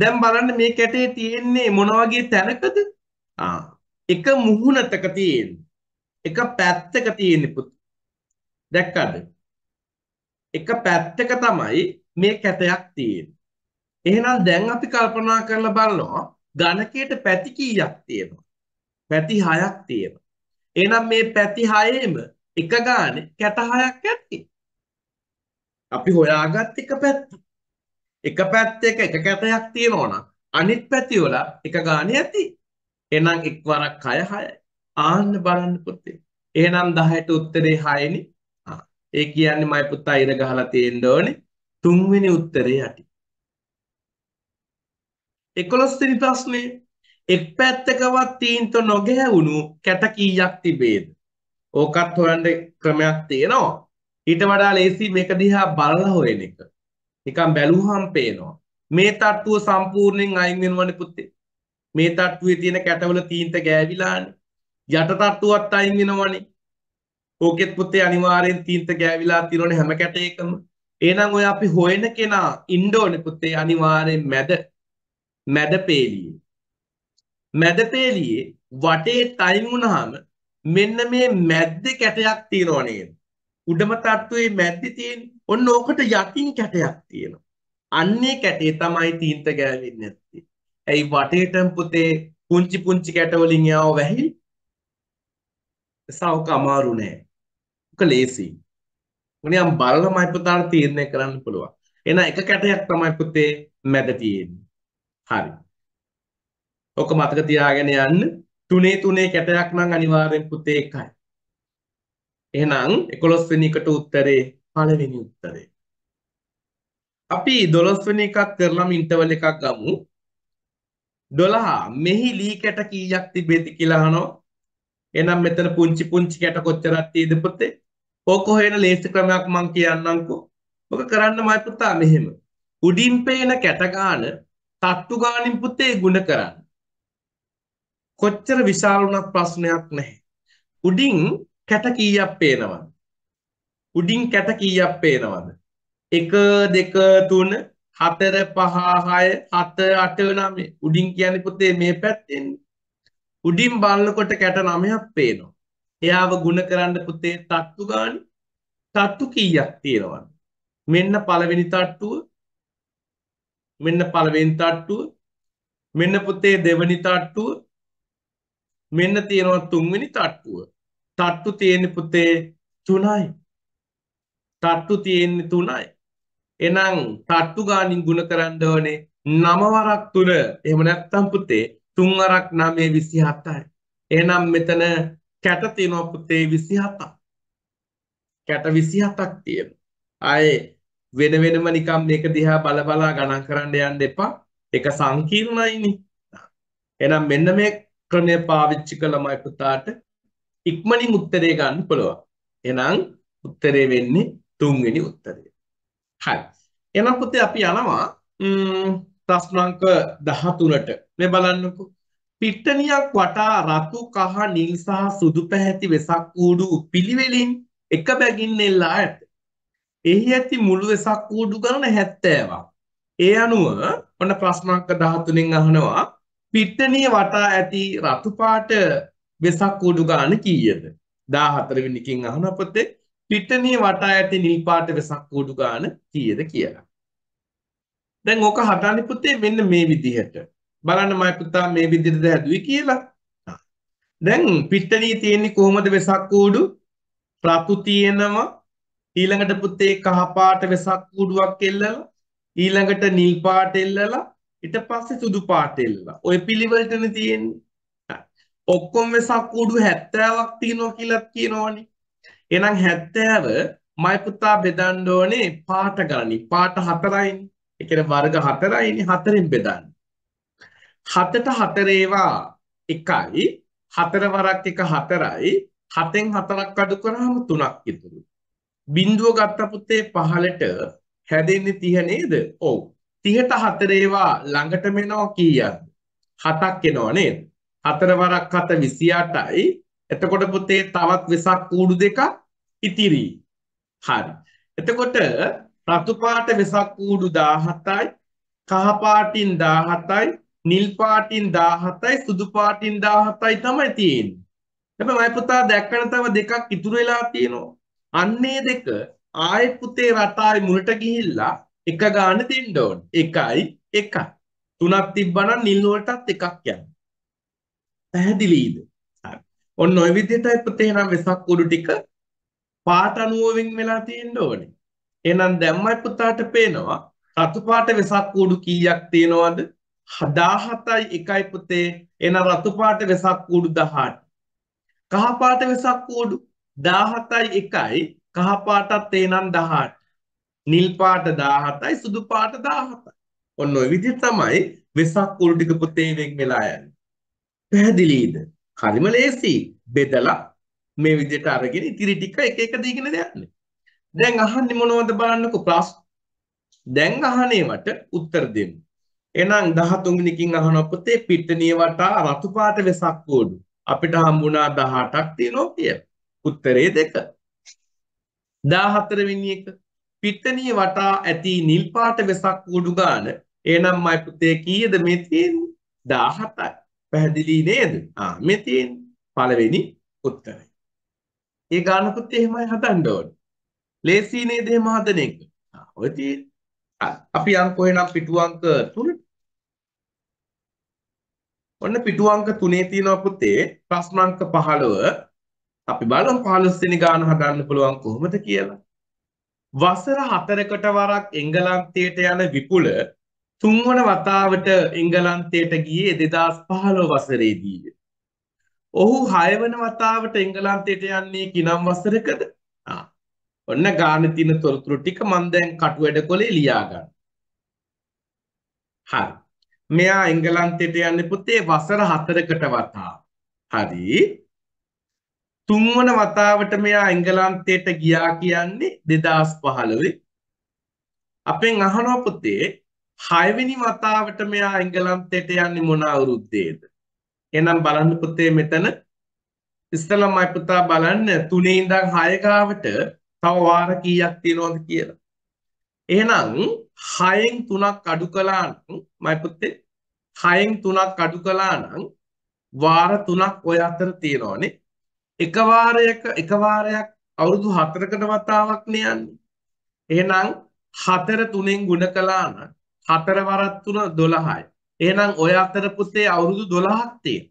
දැන් බලන්න මේක ඇටේ තියෙන්නේ මොන වගේ තැනකද? ආ එක මුහුණතක තියෙන්නේ. එක පැත්තක තියෙන්නේ පුතා. දැක්කද? එක පැත්තක තමයි මේ කැටයක් තියෙන්නේ. එහෙනම් දැන් අපි කල්පනා කරලා බලනවා ඝනකයට පැති කීයක් තියෙනවා? පැති 6ක් තියෙනවා. එහෙනම් මේ පැති 6ේම එක ගානේ 66ක් ඇති. අපි හොයාගත් එක පැත්ත. එක පැත්තක එක කැටයක් තියෙනවා නම් අනිත් පැති වල එක ගානේ ඇති. එහෙනම් එක්වරක් 6 6යි. ආන්න බලන්න පුතේ. එහෙනම් 10ට උත්තරේ 6 ඒ කියන්නේ මයි පුතා ඉර ගහලා තියෙන්න ඕනේ. තුන්වෙනි උත්තරේ යටි. 11 වෙනි ප්‍රශ්නේ එක් පැත්තකවත් තීන්ත නොගැහුණු කැට කීයක් තිබේද? ඕකත් හොයන්න ක්‍රමයක් තියෙනවා. ඊට වඩා ලේසි මේක දිහා බලලා හොයන එක. නිකන් බැලුවහම පේනවා. මේ තට්ටුව සම්පූර්ණයෙන් අයින් වෙනවනේ පුතේ. මේ තට්ටුවේ තියෙන කැටවල තීන්ත ගෑවිලානේ. යට තට්ටුවත් අයින් වෙනවනේ. ඕකෙත් පුතේ අනිවාර්යෙන් තීන්ත ගෑවිලා තියෙනවනේ හැම කැටේකම. එහෙනම් ඔය අපි හොයන කෙනා ඉන්න ඕනේ පුතේ අනිවාර්යෙන් මැද. මැද පේලියේ. මැද පේලියේ වටේ තනින් වුණාම මෙන්න මේ මැද්ද කැටයක් තියෙනව නේද? උඩම තට්ටුවේ මැද්ද තියෙන ඔන්න ඕකට යටින් කැටයක් තියෙනවා. අන්නේ කැටේ තමයි තීන්ත ගෑවෙන්නේ නැත්තේ. ඇයි වටේටම පුතේ පුංචි පුංචි කැට වලින් යාව වැහි? සවක අමාරු නෑ. ඔක ලේසි. මොනියම් බලලමයි පුතාට තීරණය කරන්න පුළුවන්. එහෙනම් එක කැටයක් තමයි පුතේ මැද තියෙන්නේ. හරි. ඔක මතක තියාගෙන යන්න. තුනේ තුනේ කැටයක් නම් අනිවාර්යෙන් පුතේ එකයි. එහෙනම් 11 වෙනි එකට උත්තරේ පළවෙනි උත්තරේ. අපි 12 වෙනි එකක් කරලම ඉන්ටර්වල් එකක් ගමු. 12 මෙහි ලී කැට කීයක් තිබේද කියලා අහනවා. එහෙනම් මෙතන පුංචි පුංචි කැට කොච්චරක් තියෙද පුතේ? ඕක හොයන ලේසි ක්‍රමයක් මම කියන්නම්කෝ. ඔක කරන්න මම පුතා මෙහෙම. උඩින් පේන කැට ගාන තට්ටු ගානින් පුතේ ಗುಣ කරන්න. කොච්චර විශාල වුණත් ප්‍රශ්නයක් නැහැ. උඩින් කැට කීයක් පේනවද? උඩින් කැට කීයක් පේනවද? 1 2 3 4 5 6 7 8 9 උඩින් කියන්නේ පුතේ මේ පැත්තෙන්. උඩින් බලනකොට කැට 9ක් පේනවා. එයාව ಗುಣ කරන්න පුතේ තට්ටු ගානි තට්ටු කීයක් තියෙනවද? මෙන්න පළවෙනි තට්ටුව මෙන්න පළවෙනි තට්ටුව මෙන්න පුතේ දෙවනි තට්ටුව මෙන්න තියෙනවා තුන්වෙනි තට්ටුව තට්ටු තියෙන්නේ පුතේ තුනයි තට්ටු තියෙන්නේ තුනයි එහෙනම් තට්ටු ගානින් ಗುಣ කරන්න ඕනේ නම වරක් තුන එහෙම නැත්නම් පුතේ තුන් වරක් 9 27යි එහෙනම් මෙතන කැට තියෙනවා පුතේ 27ක් කැට 27ක් තියෙනවා ආයේ වෙන වෙනම නිකම් මේක දිහා බල බලා ගණන් කරන්න යන්න එපා. ඒක සංකීර්ණයිනේ. එහෙනම් මෙන්න මේ ක්‍රමය පාවිච්චි කළමයි පුතාට ඉක්මනින් උත්තරේ ගන්න පුළුවන්. එහෙනම් උත්තරේ වෙන්නේ තුන්වෙනි උත්තරය. හරි. එහෙනම් පුතේ අපි යනවා ප්‍රශ්න අංක 13ට. මේ බලන්නකෝ. පිට්ටනියක් වටා රතු කහ නිල් සහ සුදු පැහැති වෙසක් කූඩු පිළිවෙලින් එක බැගින් නෙල්ලා ඇත. එහි ඇති මුළු වෙසක් කූඩු ගණන 70ක්. ඒ අනුව ඔන්න ප්‍රශ්න අංක 13න් අහනවා පිට්ටනිය වටා ඇති රතු පාට වෙසක් කූඩු ගණන කීයද? 14 වෙනි එකෙන් අහන අපතේ පිට්ටනිය වටා ඇති නිල් පාට වෙසක් කූඩු ගණන කීයද කියලා. දැන් ඕක හදාන්නේ පුතේ මෙන්න මේ විදිහට. බලන්න මම පුතා මේ විදිහටද හැදුවේ කියලා. දැන් පිට්ටනිය තියෙන්නේ කොහොමද වෙසක් කූඩු? රතු තියෙනවා ඊළඟට පුතේ කහ පාට වෙසක් කූඩුවක් එල්ලලා ඊළඟට නිල් පාට එල්ලලා ඊට පස්සේ සුදු පාට එල්ලලා ඔය පිළිවෙලටනේ තියෙන්නේ ඔක්කොම වෙසක් කූඩු 70ක් තියෙනවා කියලා කියනවනේ එහෙනම් 70 මයි පුතා බෙදන්න ඕනේ පාට ගණනි පාට හතරයිනේ ඒ කියන්නේ වර්ග හතරයිනේ හතරෙන් බෙදන්න හතට හතරේවා එකයි හතර වරක් එක හතරයි හතෙන් හතරක් අඩු කරාම තුනක් ඉතුරු බින්දුව ගත්ත පුතේ පහලට හැදෙන්නේ 30 නේද? ඔව්. 30ට 4 ඒවා ළඟටම එනවා කීයක්ද? 7ක් එනවා නේද? 4 වරක් 7 28යි. එතකොට පුතේ තවත් වෙසක් කූඩු දෙකක් ඉතිරි. හරි. එතකොට රතු පාට වෙසක් කූඩු 17යි, කහ පාටින් 17යි, නිල් පාටින් 17යි, සුදු පාටින් 17යි තමයි තියෙන්නේ. හැබැයි මම පුතා දැක්කන තව දෙකක් ඉතුරු වෙලා තියෙනවා. අන්නේ දෙක ආයෙත් පුතේ රටායි මුලට ගිහිල්ලා එක ගන්න දෙන්න ඕන. 1යි 1යි. තුනක් තිබ්බනම් නිල් වලටත් එකක් යනවා. පැහැදිලිද? හරි. ඔන්න ඔය විදිහටයි පුතේ නම් වෙසක් උඩු ටික පාට අනුවෙන් වෙලා තියෙන්න ඕනේ. එහෙනම් දැම්මයි පුතාට පේනවා රතු පාට වෙසක් කූඩු කීයක් තියෙනවද? 17යි 1යි පුතේ. එහෙනම් රතු පාට වෙසක් කූඩු 18. කහ පාට වෙසක් කූඩු දාහතයි එකයි කහපාටත් ඒනම් දහට නිල් පාට දාහතයි සුදු පාට දාහතයි ඔන්න ඔය විදි තමයි වෙසක් කුළු ටික පොතේ වෙන් වෙලා යන්නේ පැහැදිලිද හරිම ලේසි බෙදලා මේ විදිහට අරගෙන ඉතිරි ටික එක එක දීගෙන යන්නේ දැන් අහන්නේ මොනවද බලන්නකෝ ප්‍රශ්න දැන් අහනේවට උත්තර දෙන්න එහෙනම් 13 වෙනිකින් අහන පොතේ පිට්ටනිය වටා රතු පාට වෙසක් කෝඩු අපිට හම්බුණා 18ක් තියෙනවා කියලා උත්තරේ දෙක. 14 වෙනි එක පිටණිය වටා ඇති නිල් පාට වෙසක් කුඩු ගාන. එහෙනම් මයි පුතේ කීයද මේ තියෙන්නේ? 17යි. පැහැදිලි නේද? ආ මේ තියෙන්නේ පළවෙනි උත්තරය. ඒ ගාන පුතේ එහෙමයි හදන්න ඕනේ. ලේසි නේද එහෙම හදන එක. ඔය තියෙන්නේ. අපි අංක එහෙනම් පිටු අංක 3ට ඔන්න පිටු අංක 3 තියෙනවා පුතේ ප්‍රශ්න අංක 15 අපි බලමු 15 වෙනි ගාන හදන්න පුළුවන් කොහොමද කියලා. වසර 4කට වරක් එංගලන්තයට යන විපුල තුන්වන වතාවට එංගලන්තයට ගියේ 2015 වසරේදී. ඔහු 6 වෙනි වතාවට එංගලන්තයට යන්නේ කිනම් වසරකද? ආ. ඔන්න ගාන තියෙන තොරතුරු ටික මම දැන් කටුවැඩ කොලේ ලියා ගන්න. හරි. මෙයා එංගලන්තයට යන්නේ පුතේ වසර 4කට වතාව. හරි. තුන්වන වතාවට මෙයා එංගලන්තයට ගියා කියන්නේ 2015 අපෙන් අහනවා පුතේ හයවෙනි වතාවට මෙයා එංගලන්තයට යන්නේ මොන අවුරුද්දේද එහෙනම් බලන්න පුතේ මෙතන ඉස්සලමයි පුතා බලන්න 3 ඉඳන් 6 ගාවට තව වාර කීයක් තියෙනවද කියලා එහෙනම් 6න් 3ක් අඩු කළා නම් මයි පුතේ 6න් 3ක් අඩු කළා නම් වාර 3ක් ඔය අතර තියෙනවනේ එක වාරයක එක වාරයක් අවුරුදු 4කට වතාවක් නෑන්නේ. එහෙනම් 4 3ෙන් ගුණ කළා නම් 4 වරක් 3 12යි. එහෙනම් ඔය අතර පුතේ අවුරුදු 12ක් තියෙනවා.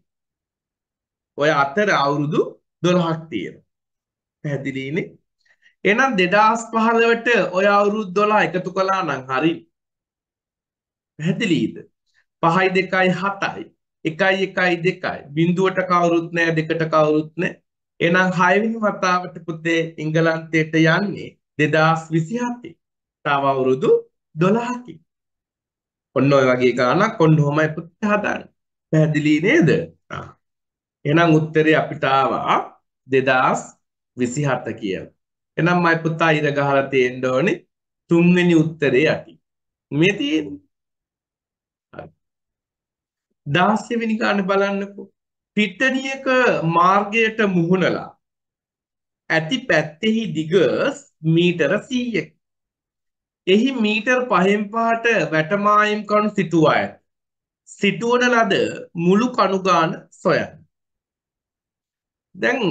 ඔය අතර අවුරුදු 12ක් තියෙනවා. පැහැදිලිනේ? එහෙනම් 2015ට ඔය අවුරුදු 12 එකතු කළා නම් හරි. පැහැදිලිද? 5යි 2යි 7යි 1යි 1යි 2යි බිඳුවට කවුරුත් නැහැ දෙකට කවුරුත් නැහැ එහෙනම් 6 වෙනි වතාවට පුතේ එංගලන්තයට යන්නේ 2027. තව අවුරුදු 12කින්. ඔන්න ඔය වගේ ගානක් ඔන්න ඔහමයි පුතේ හදාන්නේ. පැහැදිලි නේද? එහෙනම් උත්තරේ අපිට ආවා 2027 කියලා. එහෙනම් මම පුතා ඉර ගහලා තියෙන්න ඕනේ තුන්වෙනි උත්තරේ යටි. මේ තියෙන්නේ. 16 වෙනි ගාන බලන්නකෝ. පිටනියක මාර්ගයට මුහුණලා ඇති පැත්තෙහි දිග මීටර 100ක්. එහි මීටර් 5න් පහට වැටමායම් කණු සිටුවා ඇත. සිටුවන ලද මුළු කණුගාන සොයන්න. දැන්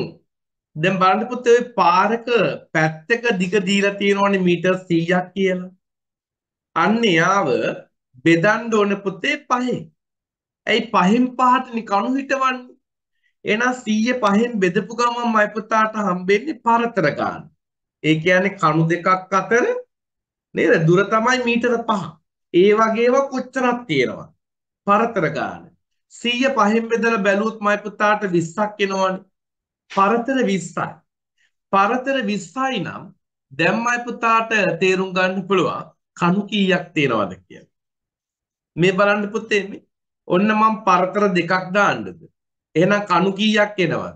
දැන් බලන්න පුතේ ඔය පාරක පැත්තක දිග දීලා තියෙනවනේ මීටර් 100ක් කියලා. අන්න යාව බෙදන්න ඕන පුතේ පහේ. ඇයි පහෙන් පහටනේ කණු හිටවන්නේ? එහෙනම් 105න් බෙදපු ගමන් මයිපුතාට හම්බෙන්නේ පරතර ගාන. ඒ කියන්නේ කණු දෙකක් අතර නේද දුර තමයි මීටර 5. ඒ වගේම කොච්චරක් තියෙනවා. පරතර ගාන. 105න් බෙදලා බැලුවොත් මයිපුතාට 20ක් එනවනේ. පරතර 20යි. පරතර 20යි නම් දැන් මයිපුතාට තේරුම් ගන්න පුළුවන් කණු කීයක් තියෙනවද කියලා. මේ බලන්න පුතේ මේ ඔන්න මම පරතර දෙකක් දාන්නද එහෙනම් කණු කීයක් එනවද?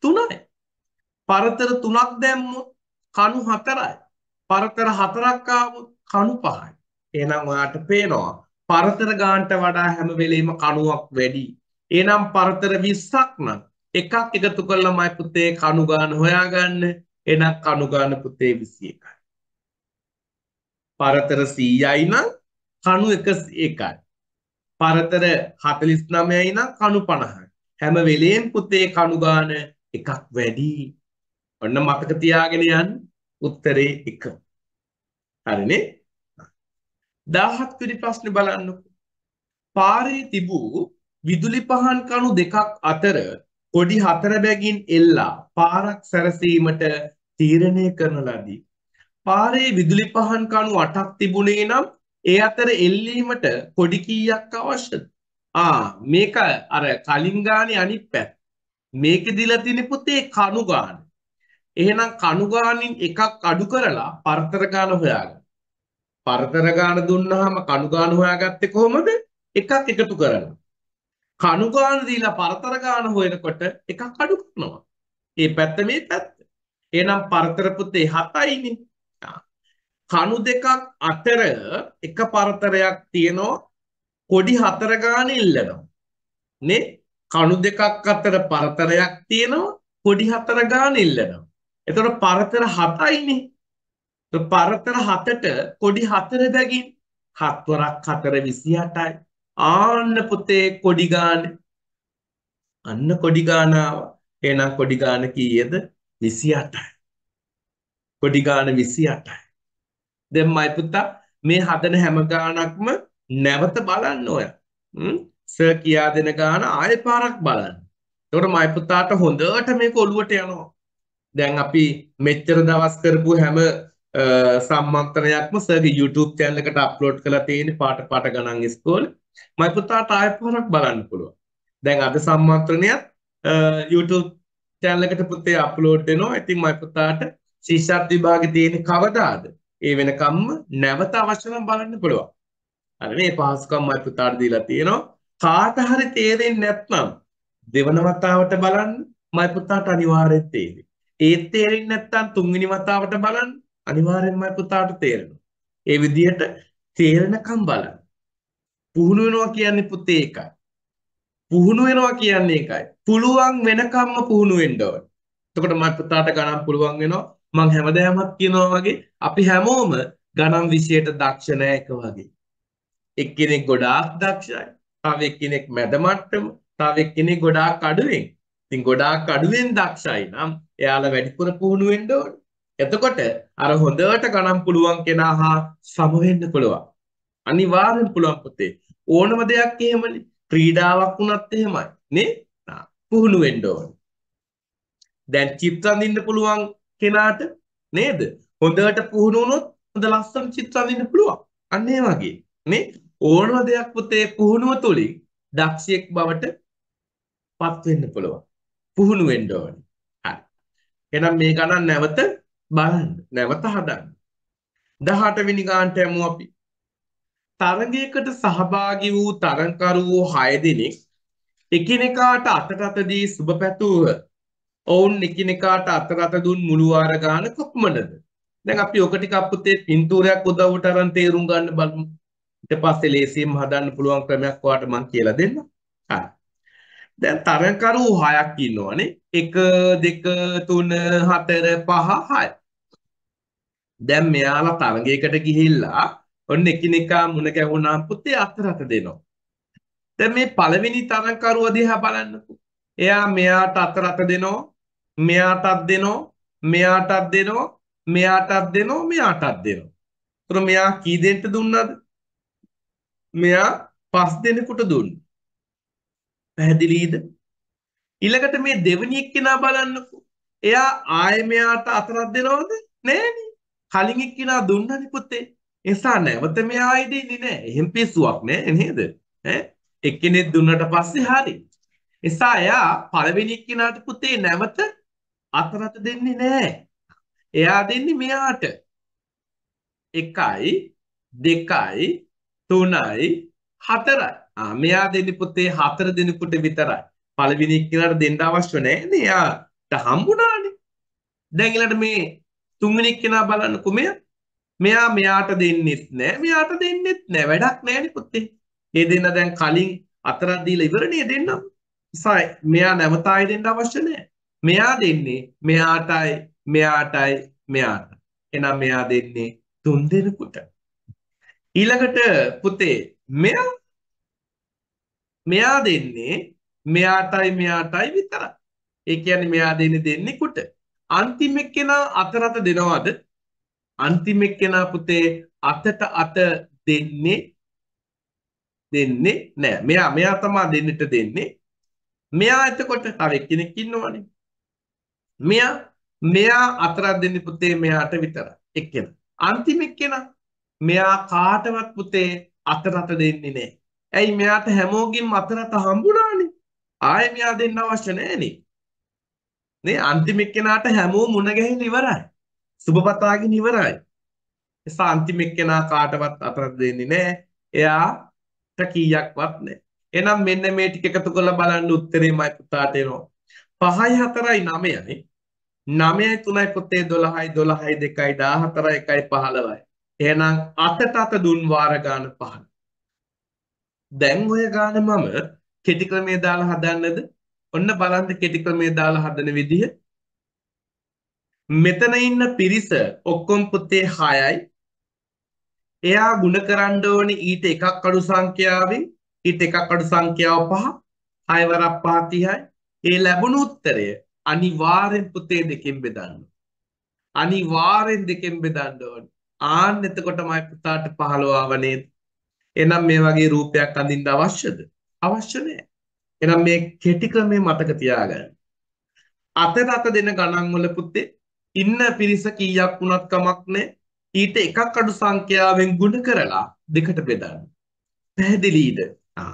තුනයි. පරතර තුනක් දැම්මොත් කණු හතරයි. පරතර හතරක් ආවොත් කණු පහයි. එහෙනම් ඔයාට පේනවා පරතර ගානට වඩා හැම වෙලෙම කණුවක් වැඩි. එහෙනම් පරතර 20ක් නම් එකක් එකතු කළාමයි පුතේ කණු ගාන හොයාගන්න. එහෙනම් කණු ගාන පුතේ 21යි. පරතර 100යි නම් කණු 101යි. පරතර 49යි නම් කණු 50යි. හැම වෙලෙම පුතේ කණු ගාන එකක් වැඩි. ඔන්න මතක තියාගෙන යන්න උත්තරේ එක. හරිනේ? 17 වෙනි ප්‍රශ්නේ බලන්නකෝ. පාරේ තිබූ විදුලි පහන් කණු දෙකක් අතර පොඩි හතර බැගින් එල්ලා පාරක් සැරසීමට තීරණය කරන ලදී. පාරේ විදුලි පහන් කණු 8ක් තිබුණේ නම් ඒ අතර එල්ලීමට පොඩි කීයක් අවශ්‍යද? ආ මේක අර කලින් ගානේ අනිත් පැත්ත. මේකේ දීලා තියෙන පුතේ කණු ගාන. එහෙනම් කණු ගානින් එකක් අඩු කරලා පරතර ගාන හොයාගන්න. පරතර ගාන දුන්නාම කණු ගාන හොයාගත්තේ කොහොමද? එකක් එකතු කරලා. කණු ගාන දීලා පරතර ගාන හොයනකොට එකක් අඩු කරනවා. මේ පැත්ත මේ පැත්ත. එහෙනම් පරතර පුතේ 7යිනේ. කණු දෙකක් අතර එක පරතරයක් තියෙනවා කොඩි හතර ගාන ඉල්ලනවා. නේ? කණු දෙකක් අතර පරතරයක් තියෙනවා. කොඩි හතර ගාන ඉල්ලනවා. එතකොට පරතර 7යිනේ. පරතර 7ට කොඩි 4 බැගින් 7 වරක් 4 28යි. ආන්න පුතේ කොඩි ගාන. අන්න කොඩි ගානාව. එහෙනම් කොඩි ගාන කීයද? 28යි. කොඩි ගාන 28යි. දැන් මයි පුතා මේ හදන හැම ගානක්ම නැවත බලන්න ඔය. සර් කියා දෙන ගාන ආයෙ පාරක් බලන්න. එතකොට මයි පුතාට හොඳට මේක ඔළුවට යනවා. දැන් අපි මෙච්චර දවස් කරපු හැම සම්මන්ත්‍රණයක්ම සර්ගේ YouTube channel එකට අප්ලෝඩ් කරලා තියෙන පාට පාට ගණන් ඉස්කෝලේ. මයි පුතාට ආයෙ පාරක් බලන්න පුළුවන්. දැන් අද සම්මන්ත්‍රණයත් YouTube channel එකට පුතේ අප්ලෝඩ් වෙනවා. ඉතින් මයි පුතාට ශිෂ්‍යත් විභාගේ තියෙන කවදාද? ඒ වෙනකම්ම නැවත අවශ්‍ය නම් බලන්න පුළුවන්. හරිනේ පහසුකම් මම පුතාට දීලා තියෙනවා. කාට හරි තේරෙන්නේ නැත්නම් දෙවන වතාවට බලන්න මම පුතාට අනිවාර්යයෙන් තේරෙයි. ඒත් තේරෙන්නේ නැත්නම් තුන්වෙනි වතාවට බලන්න අනිවාර්යෙන්ම මම පුතාට තේරෙනවා. ඒ විදිහට තේරෙනකම් බලන්න. පුහුණු වෙනවා කියන්නේ පුතේ එකයි. පුහුණු වෙනවා කියන්නේ එකයි. පුළුවන් වෙනකම්ම පුහුණු වෙන්න ඕනේ. එතකොට මම පුතාට ගණන් පුළුවන් වෙනවා. මම හැමදාමත් කියනවා වගේ අපි හැමෝම ගණන් විෂයට දක්ෂ නැහැ එක වගේ. එක්කෙනෙක් ගොඩාක් දක්ෂයි. තව එක්කෙනෙක් මැද මට්ටම, තව එක්කෙනෙක් ගොඩාක් අඩුවෙන්. ඉතින් ගොඩාක් අඩුවෙන් දක්ෂයි නම් එයාලා වැඩිපුර පුහුණු වෙන්න ඕනේ. එතකොට අර හොඳට ගණන් පුළුවන් කෙනා හා සම වෙන්න පුළුවන්. අනිවාර්යෙන් පුළුවන් පුතේ. ඕනම දෙයක් එහෙමනේ. ක්‍රීඩාවක් වුණත් එහෙමයි. නේ? පුහුණු වෙන්න ඕනේ. දැන් චිත්‍ර අඳින්න පුළුවන් කෙනාට නේද? හොඳට පුහුණු වුණොත් හොඳ ලස්සන චිත්‍ර අඳින්න පුළුවන්. අන්න ඒ වගේ නේ? ඕනම දෙයක් පුතේ පුහුණුව තුලින් දක්ෂයෙක් බවට පත් වෙන්න පුළුවන්. පුහුණු වෙන්න ඕනේ. හරි. එහෙනම් මේක නම් නැවත බලන්න. නැවත හදන්න. 18 වෙනි ගානට යමු අපි. තරගයකට සහභාගී වූ තරගකරුවෝ 6 දෙනෙක් එකිනෙකාට අතට දී සුබ පැතුවහ. ඔවුන් එකිනෙකාට අතට දුන් මුළු වාර ගාන කොපමණද? දැන් අපි ඔක ටිකක් පුතේ පින්තූරයක් උදව්වට අරන් තේරුම් ගන්න බලමු. ඊට පස්සේ ලේසියෙන් හදන්න පුළුවන් ක්‍රමයක් ඔයාලට මම කියලා දෙන්නම්. හරි. දැන් තරකරු 6ක් ඉන්නවනේ. 1 2 3 4 5 6. දැන් මෙයාලා තරගයකට ගිහිල්ලා ඔන්න එකිනෙකා මුණ ගැහුණාම පුතේ අතරට දෙනවා. දැන් මේ පළවෙනි තරකරුව දිහා බලන්නකෝ. එයා මෙයාට අතරට දෙනවා. මෙයාටත් දෙනවා. මෙයාටත් දෙනවා. මෙයාටත් දෙනවා. මෙයාටත් දෙනවා. ඒතර මෙයා කී දෙන්ට දුන්නද? මෙයා පස් දෙනෙකුට දුන්න. පැහැදිලිද? ඊළඟට මේ දෙවෙනි එක්කෙනා බලන්නකෝ. එයා ආයෙ මෙයාට අතරක් දෙනවද? නෑනේ. කලින් එක්කෙනා දුන්නනේ පුතේ. එසා නැවත මෙයා ආයෙ දෙන්නේ නෑ. එහෙම පිස්සුවක් නෑ නේද? ඈ එක්කෙනෙක් දුන්නට පස්සේ හරි. එසා එයා පළවෙනි එක්කෙනාට පුතේ නැවත අතරට දෙන්නේ නෑ. එයා දෙන්නේ මෙයාට. 1යි 2යි තුනයි හතරයි මෙයා දෙන්න පුතේ හතර දෙනෙකුට විතරයි පළවෙනි එක්කෙනාට දෙන්න අවශ්‍ය නැහැ නේ එයාට හම්බුණානේ දැන් ඊළඟට මේ තුන්වෙනි එක්කෙනා බලන්නකෝ මෙයා මෙයා මෙයාට දෙන්නෙත් නැහැ මෙයාට දෙන්නෙත් නැහැ වැඩක් නැහැ නේ පුතේ මේ දෙන්න දැන් කලින් අතරක් දීලා ඉවරනේ දෙන්නම් සයි මෙයා නැවත ආයෙ දෙන්න අවශ්‍ය නැහැ මෙයා දෙන්නේ මෙයාටයි මෙයාටයි මෙයාට එහෙනම් මෙයා දෙන්නේ තුන් දෙනෙකුට ඊළඟට පුතේ මෙයා මෙයා දෙන්නේ මෙයාටයි මෙයාටයි විතරයි. ඒ කියන්නේ මෙයා දෙන්නේ දෙන්නේ කුට. අන්තිම එක්කෙනා අතරත දෙනවද? අන්තිම එක්කෙනා පුතේ අතට අත දෙන්නේ දෙන්නේ නෑ. මෙයා මෙයා තමයි දෙන්නට දෙන්නේ. මෙයා එතකොට තව එක්කෙනෙක් ඉන්නවනේ. මෙයා මෙයා අතරක් දෙන්නේ පුතේ මෙයාට විතරයි. එක්කෙනා. අන්තිම එක්කෙනා මෙයා කාටවත් පුතේ අතරත දෙන්නේ නැහැ. ඇයි මෙයාට හැමෝගෙම අතරත හම්බුණානේ. ආයෙ මෙයා දෙන්න අවශ්‍ය නැහැනේ. නේ අන්තිම එක්කෙනාට හැමෝම මුණ ගැහිලා ඉවරයි. සුබපතාගෙන ඉවරයි. එසා අන්තිම එක්කෙනා කාටවත් අතරත දෙන්නේ නැහැ. එයාට කීයක්වත් නැහැ. එහෙනම් මෙන්න මේ ටික එකතු කරලා බලන්න උත්තරේමයි පුතාට එනවා. 5යි 4යි 9යි 9යි 3යි පොතේ 12යි 12යි 2යි 14යි 1යි 15යි එහෙනම් අතට අත දුන් වාර ගාන පහන. දැන් ඔය ගාන මම කෙටි ක්‍රමයේ දාලා හදන්නද? ඔන්න බලන්න කෙටි ක්‍රමයේ දාලා හදන විදිය. මෙතන ඉන්න පිරිස ඔක්කොම පුතේ 6යි. එයා ಗುಣ කරන්න ඕනේ ඊට එකක් අඩු සංඛ්‍යාවෙන් ඊට එකක් අඩු සංඛ්‍යාව පහ 6 වරක් පහ 30යි. ඒ ලැබුණු උත්තරය අනිවාර්යෙන් පුතේ දෙකෙන් බෙදන්න. අනිවාර්යෙන් දෙකෙන් බෙදන්න ඕනේ. ආන්න එතකොටමයි පුතාට 15 ආව නේද? එහෙනම් මේ වගේ රූපයක් අඳින්න අවශ්‍යද? අවශ්‍ය නෑ. එහෙනම් මේ කෙටි ක්‍රමේ මතක තියාගන්න. අතරත දෙන ගණන් වල පුතේ ඉන්න පිරිස කීයක් වුණත් කමක් නෑ. ඊට එකක් අඩු සංඛ්‍යාවෙන් ගුණ කරලා දෙකට බෙදන්න. පැහැදිලිද? ආ.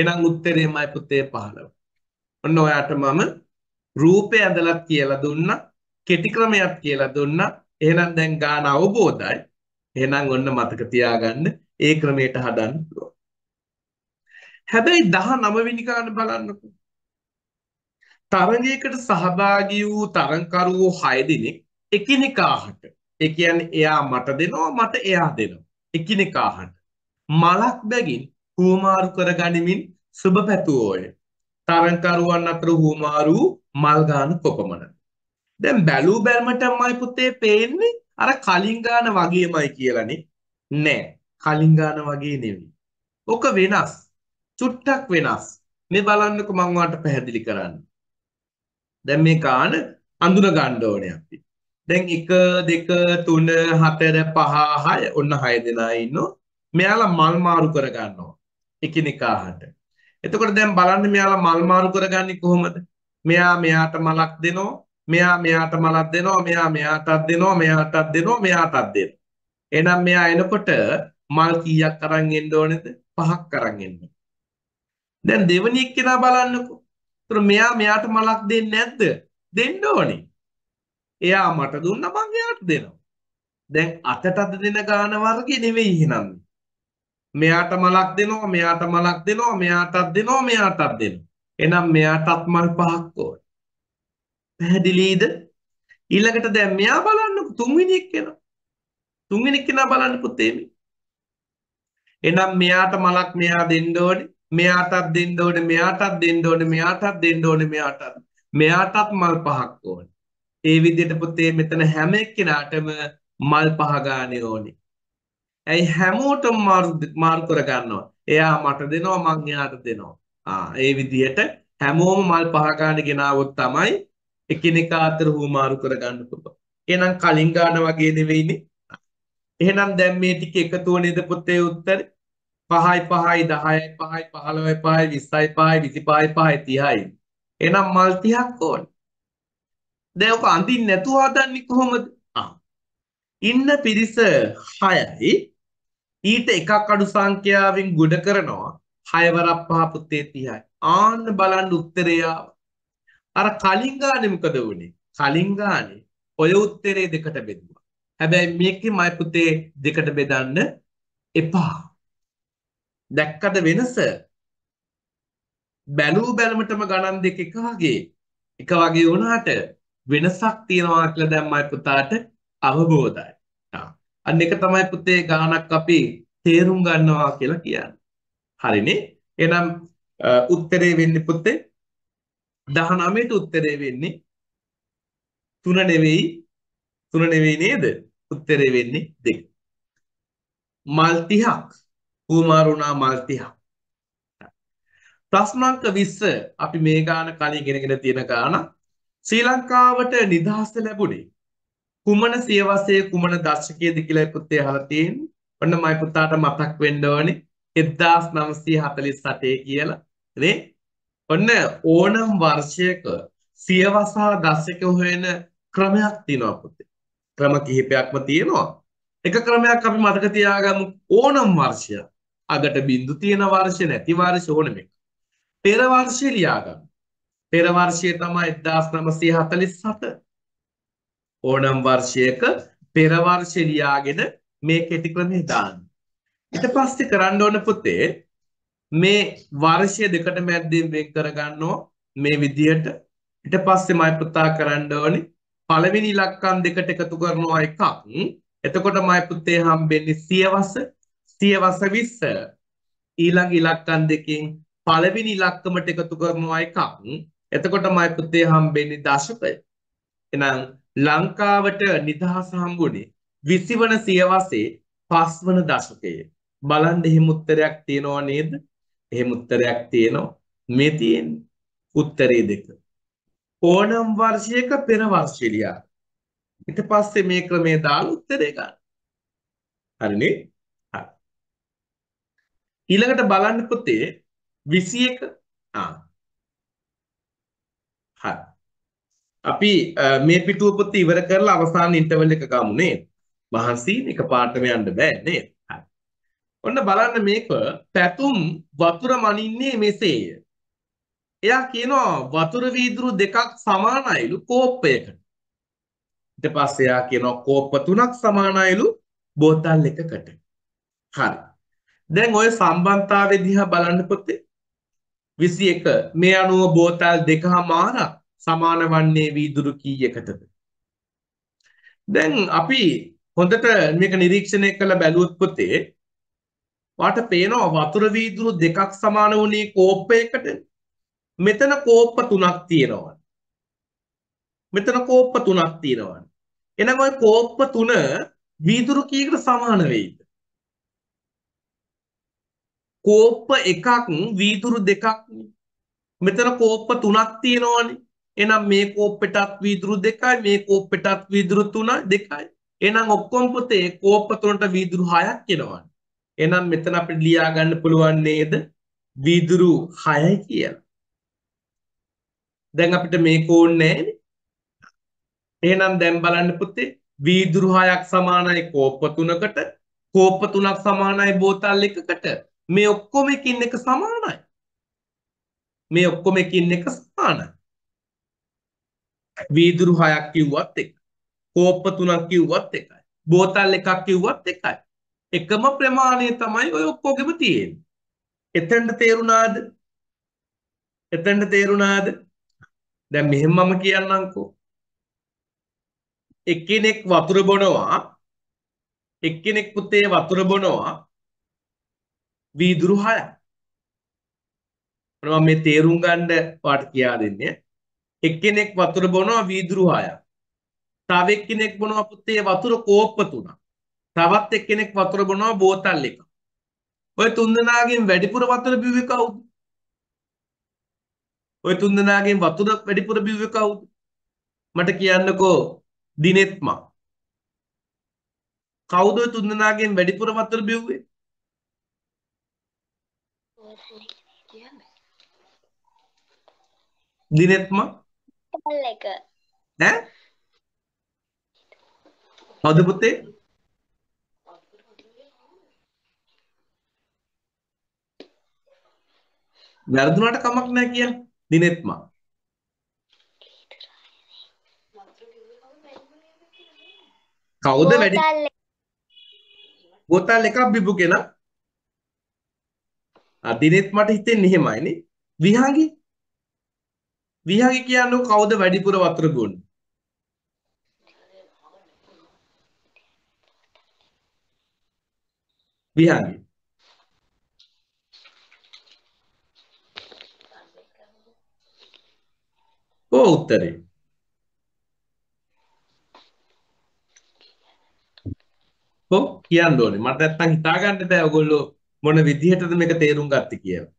එහෙනම් උත්තරේමයි පුතේ 15. ඔන්න ඔයාට මම රූපය ඇඳලත් කියලා දුන්නා, කෙටි ක්‍රමයක් කියලා දුන්නා. එහෙනම් දැන් ගාන අවබෝධයි. එහෙනම් ඔන්න මතක තියාගන්න ඒ ක්‍රමයට හදන්න පුළුවන්. හැබැයි 19 වෙනි කාණ බලන්නකෝ. තරගයකට සහභාගී වූ තරංකරුවෝ 6 දෙනෙක් එකිනෙකාට ඒ කියන්නේ එයා මට දෙනවා මට එයා දෙනවා එකිනෙකාට මලක් බැගින් හුවමාරු කරගනිමින් සුබ පැතුවෝය. තරංකරුවන් අතර හුවමාරු මල් ගන්න කොපමණ. දැන් බැලූ බැල්මටමයි පුතේ පේන්නේ අර කලින් ගාන වගේමයි කියලානේ නෑ කලින් ගාන වගේ නෙවෙයි ඔක වෙනස් චුට්ටක් වෙනස් මේ බලන්නකෝ මම ඔයාලට පැහැදිලි කරන්න දැන් මේ ගාන අඳුන ගන්න ඕනේ අපි දැන් 1 2 3 4 5 6 ඔන්න 6 දෙනා ඉන්නෝ මෙයාලා මල් මාරු කර ගන්නවා එකිනෙකාට එතකොට දැන් බලන්න මෙයාලා මල් මාරු කරගන්නේ කොහොමද මෙයා මෙයාට මලක් දෙනවා මෙයා මෙයාට මලක් දෙනවා මෙයා මෙයාටත් දෙනවා මෙයාටත් දෙනවා මෙයාටත් දෙනවා එහෙනම් මෙයා එනකොට මල් කීයක් අරන් එන්න ඕනේද පහක් අරන් එන්න දැන් දෙවෙනි එක්කෙනා බලන්නකෝ ඒතර මෙයා මෙයාට මලක් දෙන්නේ නැද්ද දෙන්න ඕනේ එයා මට දුන්නා මං එයාට දෙනවා දැන් අතටද දෙන ගාන වර්ගේ නෙවෙයි එහෙනම් මෙයාට මලක් දෙනවා මෙයාට මලක් දෙනවා මෙයාටත් දෙනවා මෙයාටත් දෙනවා එහෙනම් මෙයාටත් මල් පහක් ඕන පැහැදිලිද? ඊළඟට දැන් මෙයා බලන්නකො තුන්වෙනි එක්කෙනා. තුන්වෙනි එක්කෙනා බලන්න පුතේ මේ. එහෙනම් මෙයාට මලක් මෙයා දෙන්න ඕනේ. මෙයාටත් දෙන්න ඕනේ, මෙයාටත් දෙන්න ඕනේ, මෙයාටත් දෙන්න ඕනේ, මෙයාටත්. මෙයාටත් මල් පහක් ඕනේ. ඒ විදිහට පුතේ මෙතන හැම එක්කෙනාටම මල් පහ ගානේ ඕනේ. ඇයි හැමෝටම මාරු කර ගන්නවා. එයා මට දෙනවා මං එයාට දෙනවා. ආ ඒ විදිහට හැමෝම මල් පහ ගානේ ගෙනාවොත් තමයි එකිනෙකා අතර හුවමාරු කරගන්න පුළුවන්. එහෙනම් කලින් ගාන වගේ නෙවෙයිනේ. එහෙනම් දැන් මේ ටික එකතුව නේද පුතේ උත්තරේ? 5යි 5යි 10යි 5යි 15යි 5යි 20යි 5යි 25යි 5යි 30යි. එහෙනම් මල් 30ක් ඕන. දැන් ඔක අඳින්න නැතුව හදන්නේ කොහොමද? ඉන්න පිරිස 6යි. ඊට එකක් අඩු සංඛ්‍යාවෙන් ගොඩ කරනවා. 6 වරක් 5 පුතේ 30යි. ආන්න බලන්න උත්තරය ආවා. අර කලින් ගානේ මොකද වුනේ? කලින් ගානේ ඔය උත්තරේ දෙකට බෙදුවා. හැබැයි මේකේ මයි පුතේ දෙකට බෙදන්න එපා. දැක්කද වෙනස? බැලූ බැලමටම ගණන් දෙක එක වගේ. එක වගේ වුණාට වෙනසක් තියෙනවා කියලා දැන් මයි පුතාට අවබෝධයි. අන්න එක තමයි පුතේ ගානක් අපි තේරුම් ගන්නවා කියලා කියන්නේ. හරිනේ? එහෙනම් උත්තරේ වෙන්නේ පුතේ 19ට උත්තරේ වෙන්නේ 3 නෙවෙයි 3 නෙවෙයි නේද? උත්තරේ වෙන්නේ 2. මල් 30ක් කුමාරුණා මල් 30ක්. ප්‍රශ්න අංක 20 අපි මේ ගාන කලින් ඉගෙනගෙන තියෙන ගාන ශ්‍රී ලංකාවට නිදහස ලැබුණේ කුමන සියවසේ කුමන දශකයේද කියලා පුතේ අහලා තියෙන්නේ. ඔන්න මම පුතාට මතක් වෙන්න ඕනේ 1948 කියලා. නේ? ඔන්න ඕනම් වර්ෂයක සියවසා දශක හොයන ක්‍රමයක් තියෙනවා පුතේ. ක්‍රම කිහිපයක්ම තියෙනවා. එක ක්‍රමයක් අපි මතක තියාගමු ඕනම් වර්ෂය. අගට බිඳු තියෙන වර්ෂය නැති වර්ෂ ඕනෙම එක. පෙර වර්ෂය ලියාගන්න. පෙර වර්ෂය තමයි 1947. ඕනම් වර්ෂයක පෙර වර්ෂය ලියාගෙන මේ කෙටි ක්‍රමය දාන්න. ඊට පස්සේ කරන්න ඕන පුතේ මේ වර්ෂය දෙකට මැද්දෙන් වෙන් කරගන්නවා මේ විදිහට ඊට පස්සේ මම පුතා කරන්න ඕනේ පළවෙනි ඉලක්කම් දෙකට එකතු කරනවා එකක් එතකොට මම පුතේ හම්බෙන්නේ සියවස සියවස 20 ඊළඟ ඉලක්කම් දෙකෙන් පළවෙනි ඉලක්කමට එකතු කරනවා එකක් එතකොට මම පුතේ හම්බෙන්නේ දශකය එහෙනම් ලංකාවට නිදහස හම්බුනේ 20 වන සියවසේ 5 වන දශකයේ බලන්න එහෙම උත්තරයක් තියනවා නේද එහෙම උත්තරයක් තියෙනවා. මේ තියෙන්නේ උත්තරේ දෙක. ඕනම් වර්ෂයක පෙර වර්ෂය ලියා. ඊට පස්සේ මේ ක්‍රමය දාලා උත්තරේ ගන්න. හරිනේ? හරි. ඊළඟට බලන්න පුතේ 21 ආ. හරි. අපි මේ පිටුව පොත ඉවර කරලා අවසාන ඉන්ටර්වල් එක ගමු නේද? මහන්සියෙන් එකපාරටම යන්න බෑ නේද? ඔන්න බලන්න මේක පැතුම් වතුර මනින්නේ මෙසේය. එයා කියනවා වතුර වීදුරු දෙකක් සමානයිලු කෝප්පයකට. ඊට පස්සේ එයා කියනවා කෝප්ප තුනක් සමානයිලු බෝතල් එකකට. හරි. දැන් ওই සම්බන්ධතාවය දිහා බලන්න පුතේ 21 මේ අනුව බෝතල් දෙකමාරක් සමාන වන්නේ වීදුරු කීයකටද? දැන් අපි හොඳට මේක නිරීක්ෂණය කළ බැලුවොත් පුතේ වාට පේනවා වතුර වීදුරු දෙකක් සමාන වුණේ කෝප්පයකට මෙතන කෝප්ප තුනක් තියෙනවා මෙතන කෝප්ප තුනක් තියෙනවා එහෙනම් ওই කෝප්ප තුන වීදුරු කීයකට සමාන වෙයිද කෝප්ප එකක් වීදුරු දෙකක් මෙතන කෝප්ප තුනක් තියෙනවානේ එහෙනම් මේ කෝප්පෙටත් වීදුරු දෙකයි මේ කෝප්පෙටත් වීදුරු තුනයි දෙකයි එහෙනම් ඔක්කොම පුතේ කෝප්ප තුනට වීදුරු හයක් එනවානේ එහෙනම් මෙතන අපිට ලියා ගන්න පුළුවන් නේද? විදුරු 6 කියලා. දැන් අපිට මේක ඕනේ නෑනේ. එහෙනම් දැන් බලන්න පුතේ වීදුරු 6ක් සමානයි කෝප 3කට කෝප 3ක් සමානයි බෝතල් 1කට මේ ඔක්කොම එකින් එක සමානයි මේ ඔක්කොම එකින් එක සමානයි වීදුරු 6ක් කිව්වත් එකයි කෝප 3ක් කිව්වත් එකයි බෝතල් එකක් කිව්වත් එකයි එකම ප්‍රමාණය තමයි ඔය ඔක්කොගෙම තියෙන්නේ. එතෙන්ට තේරුණාද? එතෙන්ට තේරුණාද? දැන් මෙහෙම මම කියන්නම්කෝ. එක්කෙනෙක් වතුර බොනවා එක්කෙනෙක් පුතේ වතුර බොනවා වීදුරු 6ක්. මම මේ තේරුම් ගන්න වාට කියා දෙන්නේ. එක්කෙනෙක් වතුර බොනවා වීදුරු 6ක්. තව එක්කෙනෙක් බොනවා පුතේ වතුර කෝප්ප 3ක්. තවත් එක්කෙනෙක් වතුර බොනවා බෝතල් එක. ඔය තුන්දෙනාගෙන් වැඩිපුර වතුර බිව්වේ කවුද? ඔය තුන්දෙනාගෙන් වතුර වැඩිපුර බිව්වේ කවුද? මට කියන්නකෝ දිනෙත් මං. කවුද ඔය තුන්දෙනාගෙන් වැඩිපුර වතුර බිව්වේ? දිනෙත් මං. එක. ඈ? හද පුතේ වැරදුනට කමක් නැහැ කියලා දිනෙත් මා. කවුද වැඩි? බෝතල් එකක් බිබු කෙනා. ආ දිනෙත් මට හිතෙන්නේ එහෙමයිනේ. විහාගේ විහාගේ කියන්නේ කවුද වැඩිපුර වතුර බොන්නේ? විහාගේ කෝ උත්තරේ? කෝ කියන්න ඕනේ. මට නැත්තම් හිතාගන්න බෑ ඔයගොල්ලෝ මොන විදිහටද මේක තේරුම් ගත්තේ කියලා.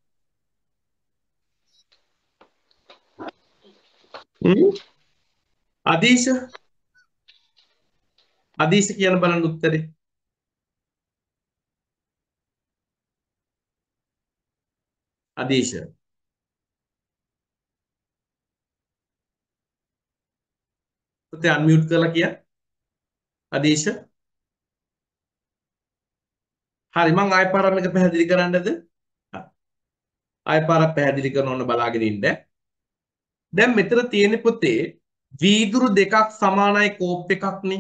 අදීශ අදීශ කියන බලන්න උත්තරේ අදීශ පුතේ අන්මියුට් කරලා කියන්න. අදීශ. හරි මං ආයෙ පාරක් එක පැහැදිලි කරන්නද? ආයෙ පාරක් පැහැදිලි කරන ඕන බලාගෙන ඉන්න. දැන් මෙතන තියෙන පුතේ වීදුරු දෙකක් සමානයි කෝප් එකක්නේ.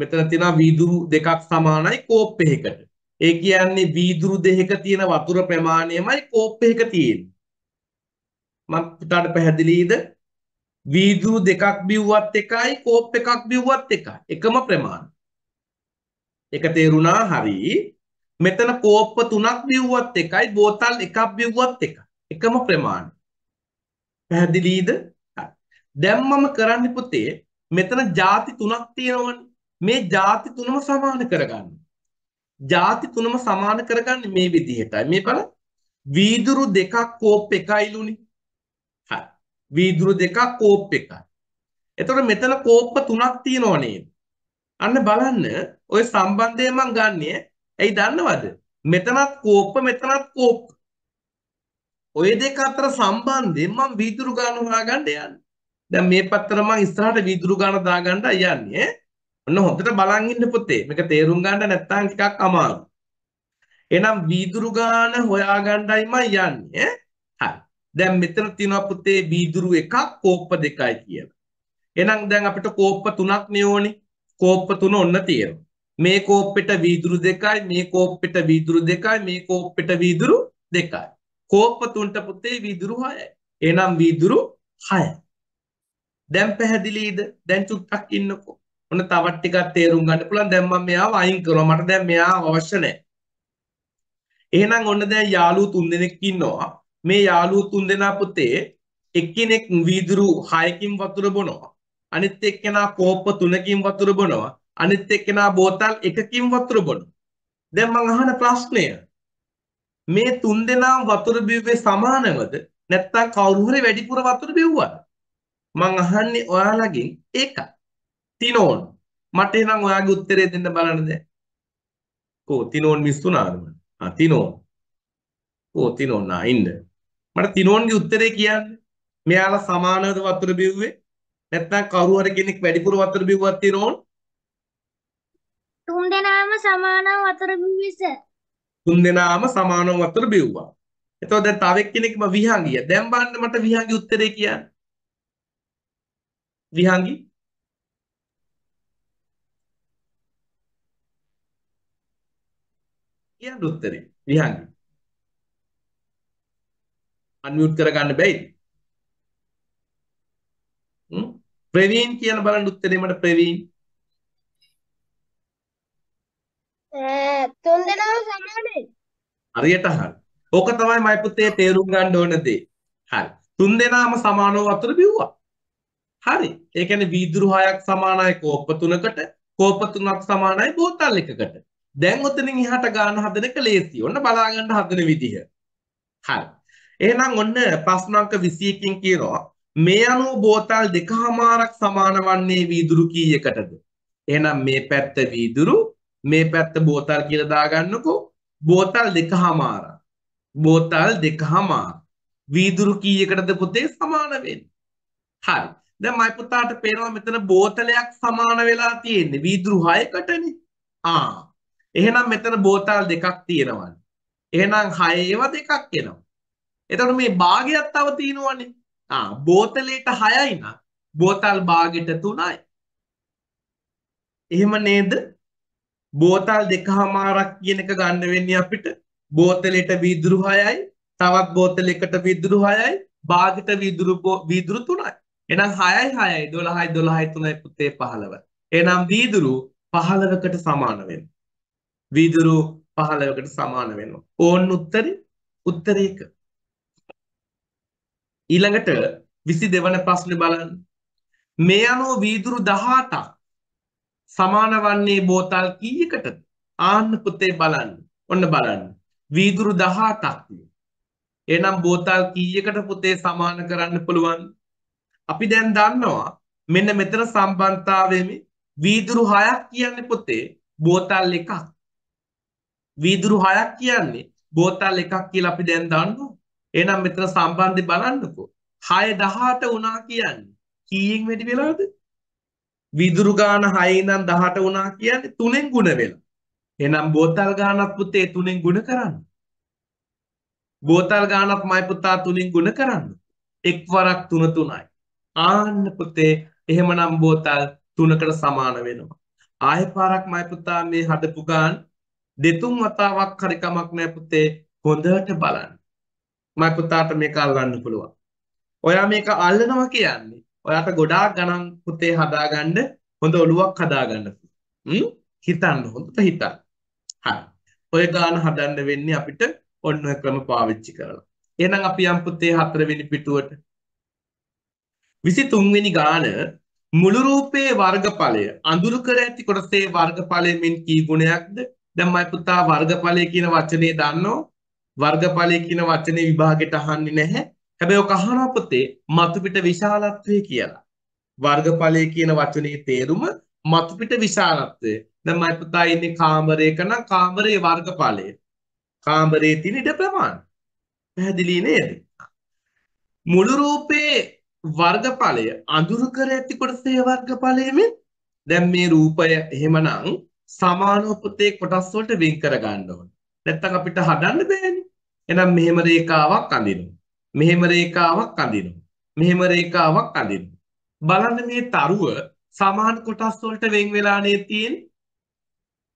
මෙතන තියෙනවා වීදුරු දෙකක් සමානයි කෝප් එකකට. ඒ කියන්නේ වීදුරු දෙකක තියෙන වතුර ප්‍රමාණයමයි කෝප් එකක තියෙන්නේ. මම පුතාට පැහැදිලිද? වීදුරු දෙකක් බිව්වත් එකයි කෝප් එකක් බිව්වත් එකයි එකම ප්‍රමාණය. එක තේරුණා හරි. මෙතන කෝප්ප තුනක් බිව්වත් එකයි බෝතල් එකක් බිව්වත් එකයි. එකම ප්‍රමාණය. පැහැදිලිද? දැන් මම කරන්න පුතේ මෙතන ಜಾති තුනක් තියෙනවනේ. මේ ಜಾති තුනම සමාන කරගන්න. ಜಾති තුනම සමාන කරගන්නේ මේ විදිහටයි. මේ බලන්න. වීදුරු දෙකක් කෝප් එකයිලුනේ. වීදුරු දෙකක් කෝප් එකයි. එතකොට මෙතන කෝප්ප තුනක් තියෙනව නේද? අන්න බලන්න ওই සම්බන්ධය මං ගන්නෙ ඇයි දන්නවද? මෙතනත් කෝප්ප මෙතනත් කෝප්ප. ඔය දෙක අතර සම්බන්ධයෙන් මං වීදුරු ගාන හොයාගන්න යන්නේ. දැන් මේ පත්තර මං ඉස්සරහට වීදුරු ගාන දාගන්න යන්නේ. ඔන්න හොඳට බලන් ඉන්න පුතේ. මේක තේරුම් ගන්න නැත්නම් ටිකක් අමාරු. එහෙනම් වීදුරු ගාන හොයාගන්නයි මං යන්නේ. දැන් මෙතන තියෙනවා පුතේ වීදුරු එකක් කෝප්ප දෙකයි කියලා. එහෙනම් දැන් අපිට කෝප්ප තුනක් නෙවෝනේ. කෝප්ප තුන ඔන්න තියෙනවා. මේ කෝප්පෙට වීදුරු දෙකයි, මේ කෝප්පෙට වීදුරු දෙකයි, මේ කෝප්පෙට වීදුරු දෙකයි. කෝප්ප තුනට පුතේ වීදුරු 6යි. එහෙනම් වීදුරු 6යි. දැන් පැහැදිලිද? දැන් චුට්ටක් ඉන්නකෝ. ඔන්න තවත් ටිකක් තේරුම් ගන්න පුළුවන්. දැන් මම මෙයාව අයින් කරනවා. මට දැන් මෙයා අවශ්‍ය නැහැ. එහෙනම් ඔන්න දැන් යාළුවෝ තුන්දෙනෙක් ඉන්නවා. මේ යාළුවෝ තුන්දෙනා පුතේ එක්කෙනෙක් වීදුරු 6කින් වතුර බොනවා. අනිත් එක්කෙනා කෝප්ප 3කින් වතුර බොනවා. අනිත් එක්කෙනා බෝතල් 1කින් වතුර බොනවා. දැන් මම අහන ප්‍රශ්නය මේ තුන්දෙනා වතුර බිව්වේ සමානවද නැත්නම් කවුරු හරි වැඩිපුර වතුර බිව්වද? මං අහන්නේ ඔයාලගෙන් ඒකයි. තිනෝන් මට එහෙනම් ඔයාගේ උත්තරේ දෙන්න බලන්න දැන්. කෝ තිනෝන් මිස් වුණාද? ආ තිනෝන්. කෝ තිනෝන් ආ ඉන්න. මට තිනෝන්ගේ උත්තරේ කියන්න. මෙයාලා සමානවද වතුර බිව්වේ? නැත්නම් කවුරු හරි කෙනෙක් වැඩිපුර වතුර බිව්වත් තිනෝන්? තුන් දෙනාම සමානව වතුර බිව්වේ සර්. තුන් දෙනාම සමානව වතුර බිව්වා. එතකොට දැන් තව එක්කෙනෙක් විහංගිය. දැන් බලන්න මට විහංගි උත්තරේ කියන්න. විහංගි කියන්න උත්තරේ විහංගි අන්මියුට් කරගන්න බැයිද? හ්ම් ප්‍රවීන් කියන බලන්න උත්තරේ මට ප්‍රවීන් තුන් දෙනාම සමානයි. හරියට හරි. ඕක තමයි මයි පුතේ තේරුම් ගන්න ඕන දේ. හරි. තුන් දෙනාම සමානව වතුර බිව්වා. හරි. ඒ කියන්නේ වීදුරු හයක් සමානයි කෝප්ප තුනකට, කෝප්ප තුනක් සමානයි බෝතල් එකකට. දැන් ඔතනින් එහාට ගන්න හදන එක ලේසි. ඔන්න බලා ගන්න හදන විදිහ. හරි. එහෙනම් ඔන්න ප්‍රශ්න අංක 21කින් කියනවා මේ අනුව බෝතල් දෙකමාරක් සමාන වන්නේ වීදුරු කීයකටද? එහෙනම් මේ පැත්ත වීදුරු මේ පැත්ත බෝතල් කියලා දාගන්නකෝ බෝතල් දෙකමාරක්. බෝතල් දෙකමාරක්. වීදුරු කීයකටද පුතේ සමාන වෙන්නේ? හරි. දැන් මයි පුතාට පේනවා මෙතන බෝතලයක් සමාන වෙලා තියෙන්නේ වීදුරු 6කටනේ. ආ. එහෙනම් මෙතන බෝතල් දෙකක් තියෙනවනේ. එහෙනම් 6 ඒවා දෙකක් එනවා. එතකොට මේ භාගයක් තව තියෙනවනේ. ආ බෝතලයට 6යි නම් බෝතල් භාගයට 3යි. එහෙම නේද? බෝතල් දෙකමාරක් කියන එක ගන්න වෙන්නේ අපිට. බෝතලයට වීදුරු 6යි, තවත් බෝතලයකට වීදුරු 6යි, භාගයට වීදුරු වීදුරු 3යි. එහෙනම් 6යි 6යි 12යි 12යි 3යි පුතේ 15. එහෙනම් වීදුරු 15කට සමාන වෙනවා. වීදුරු 15කට සමාන වෙනවා. ඕන් උත්තරේ උත්තර 1. ඊළඟට 22 වන ප්‍රශ්නේ බලන්න. මේ අනුව වීදුරු 18ක් සමාන වන්නේ බෝතල් කීයකටද? ආන්න පුතේ බලන්න. ඔන්න බලන්න. වීදුරු 18ක්. එහෙනම් බෝතල් කීයකට පුතේ සමාන කරන්න පුළුවන්? අපි දැන් දන්නවා මෙන්න මෙතන සම්බන්ධතාවයේ වීදුරු 6ක් කියන්නේ පුතේ බෝතල් එකක්. වීදුරු 6ක් කියන්නේ බෝතල් එකක් කියලා අපි දැන් දන්නවා. එහෙනම් මෙතන සම්බන්ධය බලන්නකෝ. 6 18 වුණා කියන්නේ කීයෙන් වැඩි වෙලාද? විදුරු ගාන 6 ඉඳන් 18 වුණා කියන්නේ 3ෙන් ගුණ වෙලා. එහෙනම් බෝතල් ගානක් පුතේ 3ෙන් ගුණ කරන්න. බෝතල් ගානක් මයි පුතා 3ෙන් ගුණ කරන්න. එක්වරක් 3 3යි. ආන්න පුතේ එහෙමනම් බෝතල් 3කට සමාන වෙනවා. ආයෙ පාරක් මයි පුතා මේ හදපු ගාන දෙතුන් වතාවක් හරි කමක් නැහැ පුතේ හොඳට බලන්න. මයි පුතාට මේක අල්ලන්න පුළුවන්. ඔයා මේක අල්ලනවා කියන්නේ ඔයාට ගොඩාක් ගණන් පුතේ හදාගන්න හොඳ ඔළුවක් හදාගන්න. හ්ම් හිතන්න හොඳට හිතන්න. හරි. ඔය ගාන හදන්න වෙන්නේ අපිට ඔන්න ඔය ක්‍රම පාවිච්චි කරලා. එහෙනම් අපි යම් පුතේ හතරවෙනි පිටුවට 23 වෙනි ගාන මුළු රූපයේ වර්ගඵලය අඳුරු කර ඇති කොටසේ වර්ගඵලයෙන් කී ගුණයක්ද? දැන් මයි පුතා වර්ගඵලය කියන වචනේ දන්නෝ වර්ගඵලය කියන වචනේ විභාගෙට අහන්නේ නැහැ. හැබැයි ඔක අහනවා පුතේ මතුපිට විශාලත්වය කියලා. වර්ගඵලය කියන වචනේ තේරුම මතුපිට විශාලත්වය. දැන් මම පුතා ඉන්නේ කාමරයක නම් කාමරයේ වර්ගඵලය. කාමරයේ තියෙන ඉඩ ප්‍රමාණය. පැහැදිලි නේද? මුළු රූපේ වර්ගඵලය අඳුරු කර ඇති කොටසේ වර්ගඵලයෙමේ දැන් මේ රූපය එහෙමනම් සමාන උපතේ කොටස් වලට වෙන් කර ගන්න ඕන. නැත්තම් අපිට හදන්න බෑනේ. එහෙනම් මෙහෙම රේඛාවක් අඳිනවා. මෙහෙම රේඛාවක් අඳිනවා. මෙහෙම රේඛාවක් අඳිනවා. බලන්න මේ තරුව සමාන කොටස් වලට වෙන් වෙලානේ තියෙන්නේ.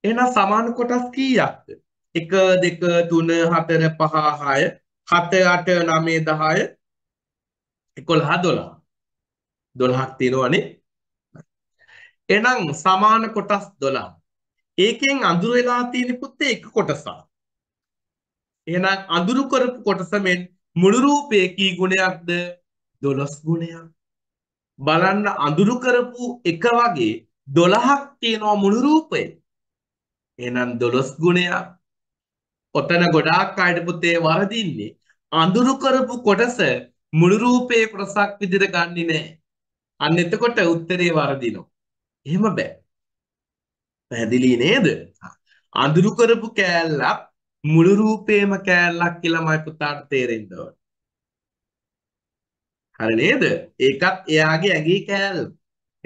එහෙනම් සමාන කොටස් කීයක්ද? 1 2 3 4 5 6 7 8 9 10 11 12 12ක් තියෙනවනේ. එහෙනම් සමාන කොටස් 12. ඒකෙන් අඳුර වෙලා තියෙන පුතේ එක කොටසක්. එහෙනම් අඳුරු කරපු කොටස මෙන් මුළු රූපයේ කී ගුණයක්ද 12 ගුණයක්. බලන්න අඳුරු කරපු එක වගේ 12ක් තියෙනවා මුළු රූපේ. එහෙනම් 12 ගුණයක්. ඔතන ගොඩාක් අයට පුතේ වරදින්නේ අඳුරු කරපු කොටස මුළු රූපේ ප්‍රසක් විදිහට ගන්නෙ නෑ. අන්න එතකොට උත්තරේ වරදිනවා. එහෙම බෑ. පැහැදිලි නේද? අඳුරු කරපු කෑල්ලක් මුළු රූපේම කෑල්ලක් කියලා මයි පුතාට තේරෙන්න ඕන. හරි නේද? ඒකත් එයාගේ ඇඟේ කෑල්ල.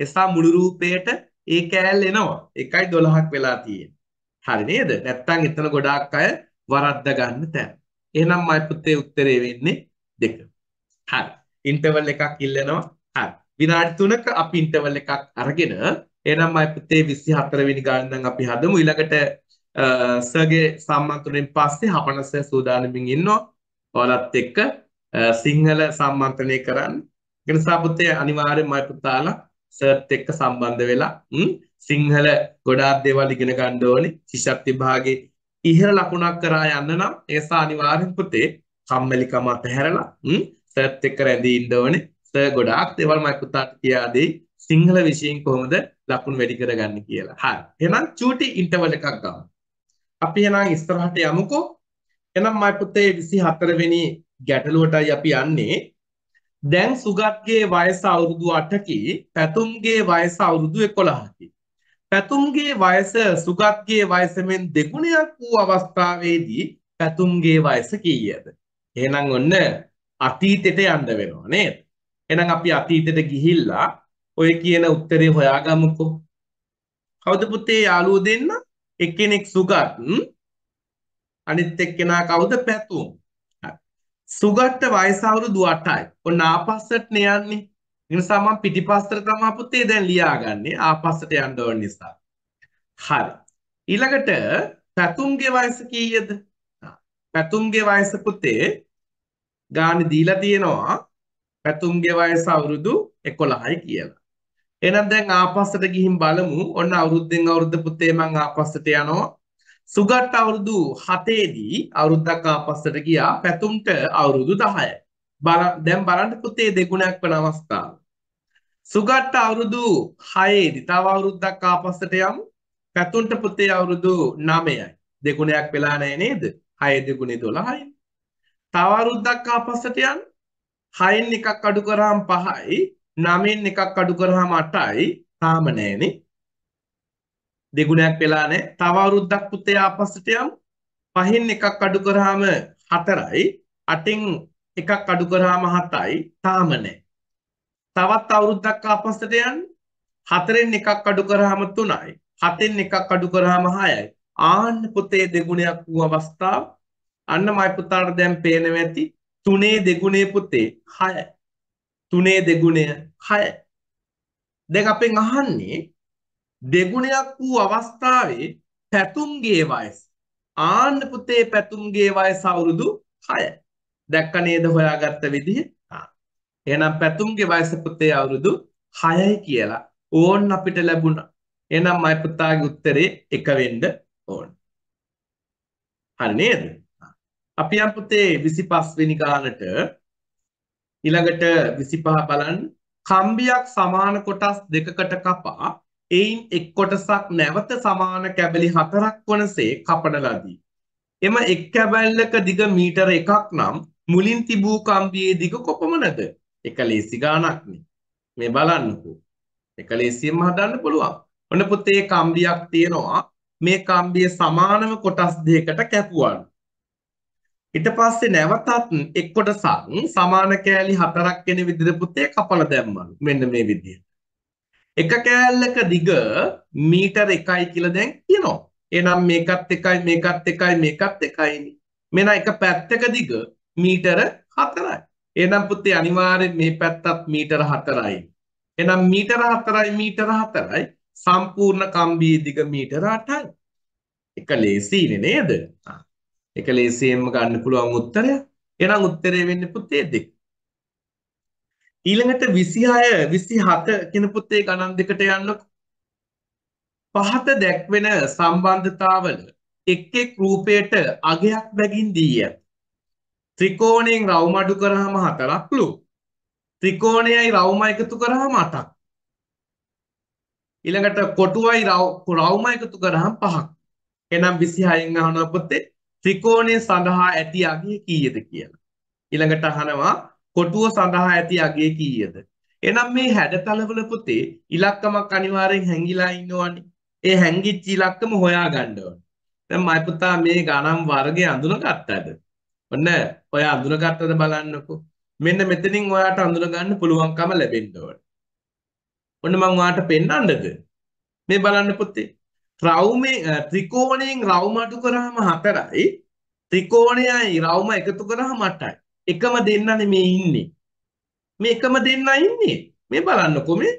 එසා මුළු රූපේට ඒ කෑල්ල එනවා. 1.12ක් වෙලා තියෙන්නේ. හරි නේද? නැත්තම් එතන ගොඩාක් අය වරද්ද ගන්න තැන. එහෙනම් මයි පුතේ උත්තරේ වෙන්නේ දෙක. හරි. ඉන්ටර්වල් එකක් ඉල්ලනවා. හරි. විනාඩි 3ක අපි ඉන්ටර්වල් එකක් අරගෙන එහෙනම් මයි පුතේ 24 වෙනි ගාන නම් අපි හදමු ඊළඟට සර්ගේ uh, සම්මන්ත්‍රණයෙන් පස්සේ හපනස සූදානමින් ඉන්නවා. ඔයාලත් එක්ක uh, සිංහල සම්මන්ත්‍රණය කරන්න. ඒ නිසා පුතේ අනිවාර්යෙන් මම පුතාලා සර්ත් එක්ක සම්බන්ධ වෙලා සිංහල ගොඩාක් දේවල් ඉගෙන ගන්න ඕනේ. ශිෂ්‍යත්ව භාගේ ඉහළ ලකුණක් කරා යන්න නම් ඒ නිසා අනිවාර්යෙන් පුතේ කම්මැලිකම අතහැරලා සර්ත් එක්ක රැඳී ඉන්න ඕනේ. සර් ගොඩාක් දේවල් මම පුතාට කියා දෙයි. සිංහල විෂයෙන් කොහොමද ලකුණු වැඩි කරගන්න කියලා. හරි. එහෙනම් චූටි ඉන්ටර්වල් එකක් ගමු. අපි එහෙනම් ඉස්සරහට යමුකෝ. එහෙනම් මයි පුතේ 24 වෙනි ගැටලුවටයි අපි යන්නේ. දැන් සුගත්ගේ වයස අවුරුදු 8කි, පැතුම්ගේ වයස අවුරුදු 11කි. පැතුම්ගේ වයස සුගත්ගේ වයසෙන් දෙගුණයක් වූ අවස්ථාවේදී පැතුම්ගේ වයස කීයද? එහෙනම් ඔන්න අතීතයට යන්න වෙනවා නේද? එහෙනම් අපි අතීතයට ගිහිල්ලා ඔය කියන උත්තරේ හොයාගමුකෝ. කවුද පුතේ යාළුවෝ දෙන්නා? එක්කෙනෙක් සුගත් අනිත් එක්කෙනා කවුද පැතුම් සුගත්ට වයස අවුරුදු 8යි ඔන්න ආපස්සට නේ යන්නේ ඒ නිසා මම පිටිපස්සට තමයි පුතේ දැන් ලියාගන්නේ ආපස්සට යන්න ඕන නිසා හරි ඊළඟට පැතුම්ගේ වයස කීයද පැතුම්ගේ වයස පුතේ ගානේ දීලා තියෙනවා පැතුම්ගේ වයස අවුරුදු 11යි කියලා එහෙනම් දැන් ආපස්සට ගිහින් බලමු. ඔන්න අවුරුද්දෙන් අවුරුද්ද පුතේ මං ආපස්සට යනවා. සුගත් අවුරුදු 7ේදී අවුරුද්දක් ආපස්සට ගියා. පැතුම්ට අවුරුදු 10යි. දැන් බලන්න පුතේ දෙගුණයක් වන අවස්ථාව. සුගත් අවුරුදු 6ේදී තව අවුරුද්දක් ආපස්සට යමු. පැතුම්ට පුතේ අවුරුදු 9යි. දෙගුණයක් වෙලා නැහැ නේද? 6 දෙගුණේ 12යි. තව අවුරුද්දක් ආපස්සට යන්න. 6න් එකක් අඩු කරාම 5යි. 9න් එකක් අඩු කරාම 8යි. තාම නැහැනේ. දෙගුණයක් වෙලා නැහැ. තව අවුරුද්දක් පුතේ ආපස්සට යමු. පහෙන් එකක් අඩු කරාම 4යි. 8න් එකක් අඩු කරාම 7යි. තාම නැහැ. තවත් අවුරුද්දක් ආපස්සට යන්න. 4න් එකක් අඩු කරාම 3යි. 7න් එකක් අඩු කරාම 6යි. ආන්න පුතේ දෙගුණයක් වූ අවස්ථාව අන්න මයි පුතාට දැන් පේනවා ඇති 3 දෙගුණේ පුතේ 6යි. තුනේ දෙගුණය හය දැන් අපෙන් අහන්නේ දෙගුණයක් වූ අවස්ථාවේ පැතුම්ගේ වයස ආන්න පුතේ පැතුම්ගේ වයස අවුරුදු 6 දැක්ක නේද හොයාගත්ත විදිහ එහෙනම් පැතුම්ගේ වයස පුතේ අවුරුදු 6යි කියලා ඕන් අපිට ලැබුණා එහෙනම් මයි පුතාගේ උත්තරේ 1 වෙන්න ඕන හරි නේද අපි යම් පුතේ 25 වෙනි ගානට ඊළඟට 25 බලන්න කම්බියක් සමාන කොටස් දෙකකට කපා එයින් එක් කොටසක් නැවත සමාන කැබලි හතරක් වනසේ කපන ලදී. එම එක් කැබැල්ලක දිග මීටර එකක් නම් මුලින් තිබූ කම්බියේ දිග කොපමණද? එක ලේසි ගාණක්නේ. මේ බලන්නකෝ. එක ලේසියෙන්ම හදන්න පුළුවන්. ඔන්න පුතේ කම්බියක් තියෙනවා. මේ කම්බිය සමානම කොටස් දෙකකට කැපුවාලු. ඊට පස්සේ නැවතත් එක් කොටසක් සමාන කෑලි හතරක් වෙන විදිහට පුතේ කපලා දැම්මලු. මෙන්න මේ විදිහට. එක කෑල්ලක දිග මීටර 1යි කියලා දැන් කියනවා. එහෙනම් මේකත් එකයි මේකත් එකයි මේකත් එකයිනේ. මෙන්න එක පැත්තක දිග මීටර 4යි. එහෙනම් පුතේ අනිවාර්යෙන් මේ පැත්තත් මීටර 4යි. එහෙනම් මීටර 4යි මීටර 4යි සම්පූර්ණ කම්බියේ දිග මීටර 8යි. එක ලේසියිනේ නේද? ආ එක ලේසියෙන්ම ගන්න පුළුවන් උත්තරය. එහෙනම් උත්තරේ වෙන්නේ පුතේ දෙක. ඊළඟට 26 27 කියන පුතේ ගණන් දෙකට යන්නකො. පහත දැක්වෙන සම්බන්ධතාවල එක් එක් රූපයට අගයක් බැගින් දී ඇත. ත්‍රිකෝණයෙන් රවුමඩු කරාම හතරක් ලු. ත්‍රිකෝණයයි රවුම එකතු කරාම අටක්. ඊළඟට කොටුවයි රවුම එකතු කරාම පහක්. එහෙනම් 26න් අහනවා පුතේ ත්‍රිකෝණය සඳහා ඇති අගය කීයද කියලා. ඊළඟට අහනවා කොටුව සඳහා ඇති අගය කීයද? එහෙනම් මේ හැඩතලවල පුතේ ඉලක්කමක් අනිවාර්යෙන් හැංගිලා ඉන්නවනේ. ඒ හැංගිච්ච ඉලක්කම හොයාගන්න ඕනේ. දැන් මයි පුතා මේ ගණන් වර්ගය අඳුනගත්තද? ඔන්න ඔය අඳුනගත්තද බලන්නකෝ. මෙන්න මෙතනින් ඔයාට අඳුනගන්න පුළුවන්කම ලැබෙන්න ඕනේ. ඔන්න මම ඔයාට පෙන්වන්නද? මේ බලන්න පුතේ රවුමේ ත්‍රිකෝණයෙන් රවුම අඩු කරාම 4යි ත්‍රිකෝණයයි රවුම එකතු කරාම 8යි. එකම දෙන්නනේ මේ ඉන්නේ. මේ එකම දෙන්නා ඉන්නේ. මේ බලන්නකෝ මේ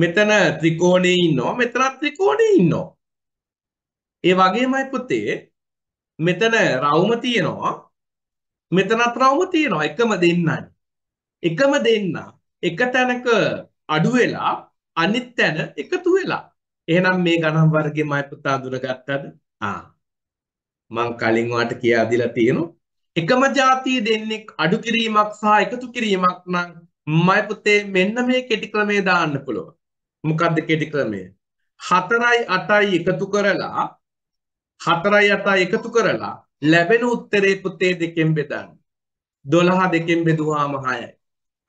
මෙතන ත්‍රිකෝණේ ඉන්නවා මෙතන ත්‍රිකෝණේ ඉන්නවා. ඒ වගේමයි පුතේ මෙතන රවුම තියෙනවා මෙතනත් රවුම තියෙනවා එකම දෙන්නයි. එකම දෙන්නා එක තැනක අඩු වෙලා අනිත් තැන එකතු වෙලා එහෙනම් මේ ගණන් වර්ගයේ මම පුතා අඳුනගත්තද? ආ. මං කලින් වාට කියා දීලා තියෙනවා. එකම જાතිය දෙන්නේ අඩු කිරීමක් සහ එකතු කිරීමක් නම් මම පුතේ මෙන්න මේ කෙටි ක්‍රමය දාන්න පුළුවන්. මොකද්ද කෙටි ක්‍රමය? 4යි 8යි එකතු කරලා 4යි 8යි එකතු කරලා ලැබෙන උත්තරේ පුතේ දෙකෙන් බෙදන්න. 12 දෙකෙන් බෙදුවාම 6යි.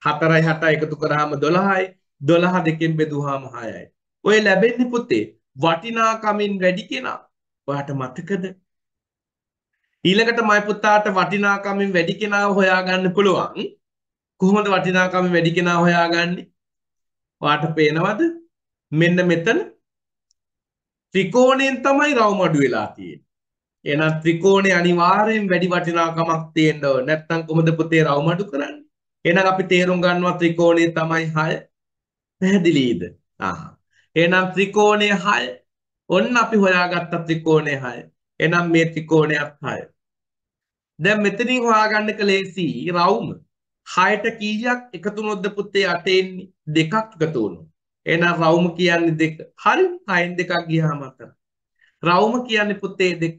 4යි 8යි එකතු කරාම 12යි. 12 දෙකෙන් බෙදුවාම 6යි. ඔය ලැබෙන්නේ පුතේ වටිනාකමින් වැඩි කෙනා. ඔයාට මතකද? ඊළඟට මයි පුතාට වටිනාකමින් වැඩි කෙනා හොයාගන්න පුළුවන්. කොහොමද වටිනාකමින් වැඩි කෙනා හොයාගන්නේ? ඔයාට පේනවද? මෙන්න මෙතන ත්‍රිකෝණයෙන් තමයි රවුමඩු වෙලා තියෙන්නේ. එහෙනම් ත්‍රිකෝණේ අනිවාර්යෙන් වැඩි වටිනාකමක් තියෙන්න ඕන. නැත්නම් කොහොමද පුතේ රවුමඩු කරන්නේ? එහෙනම් අපි තේරුම් ගන්නවා ත්‍රිකෝණේ තමයි 6. පැහැදිලිද? ආහා. එහෙනම් ත්‍රිකෝණය 6. ඔන්න අපි හොයාගත්ත ත්‍රිකෝණය 6. එහෙනම් මේ ත්‍රිකෝණයත් 6. දැන් මෙතනින් හොයාගන්න කලේසි රවුම 6ට කීයක් එකතු වුණොත්ද පුතේ 8 එන්නේ දෙකක් එකතු වුණොත්. එහෙනම් රවුම කියන්නේ දෙක. හරි 6න් දෙකක් ගියාම අතර. රවුම කියන්නේ පුතේ දෙක.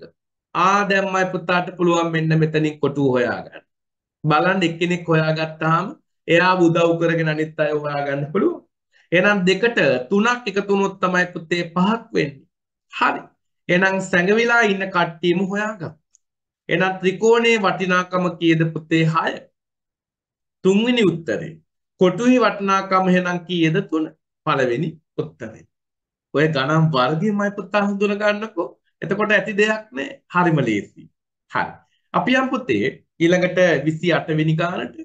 ආ දැම්මයි පුතාට පුළුවන් මෙන්න මෙතනින් කොටුව හොයාගන්න. බලන්න එක්කෙනෙක් හොයාගත්තාම එයා උදව් කරගෙන අනිත් අය හොයාගන්න පුළුවන්. එහෙනම් දෙකට තුනක් එකතු වුණොත් තමයි පුතේ පහක් වෙන්නේ. හරි. එහෙනම් සැඟවිලා ඉන්න කට්ටියම හොයාගන්න. එහෙනම් ත්‍රිකෝණයේ වටිනාකම කීයද පුතේ 6. තුන්වෙනි උත්තරේ. කොටුවේ වටිනාකම එහෙනම් කීයද 3. පළවෙනි උත්තරේ. ඔය ගණන් වර්ගයමයි පුතා හඳුන ගන්නකෝ. එතකොට ඇති දෙයක් නෑ. හරිම ලේසි. හරි. අපි යම් පුතේ ඊළඟට 28 වෙනි ගානට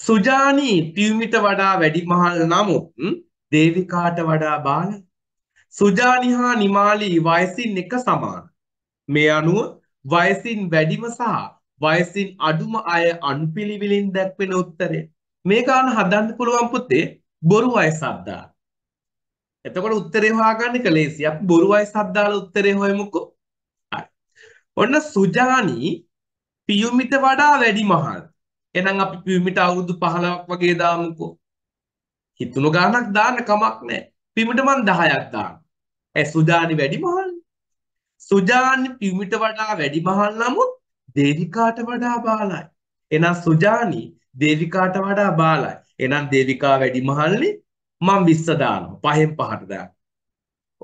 සුජානී පියුමිට වඩා වැඩිමහල් නමුත් දේවිකාට වඩා බාල සුජානි හා නිමාලී වයසින් එක සමාන. මේ අනුව වයසින් වැඩිම සහ වයසින් අඩුම අය අනුපිළිවෙලින් දැක්වෙන උත්තරය. මේ ගාන හදන්න පුළුවන් පුතේ බොරු වයස අද්දා. එතකොට උත්තරේ හොයාගන්න එක ලේසියි. අපි බොරු වයස අද්දාලා උත්තරේ හොයමුකෝ. හරි. ඔන්න සුජානි පියුමිට වඩා වැඩිමහල්. එහෙනම් අපි පිමිට අවුරුදු 15ක් වගේ දාමුකෝ. හිතුණු ගාණක් දාන්න කමක් නැහැ. පිමිට මං 10ක් දාන්න. ඒ සුජානි වැඩිමහල්නේ. සුජානි පිමිට වඩා වැඩිමහල් නමුත් දේවිකාට වඩා බාලයි. එහෙනම් සුජානි දේවිකාට වඩා බාලයි. එහෙනම් දේවිකා වැඩිමහල්නේ. මං 20 දානවා. පහෙන් පහට දානවා.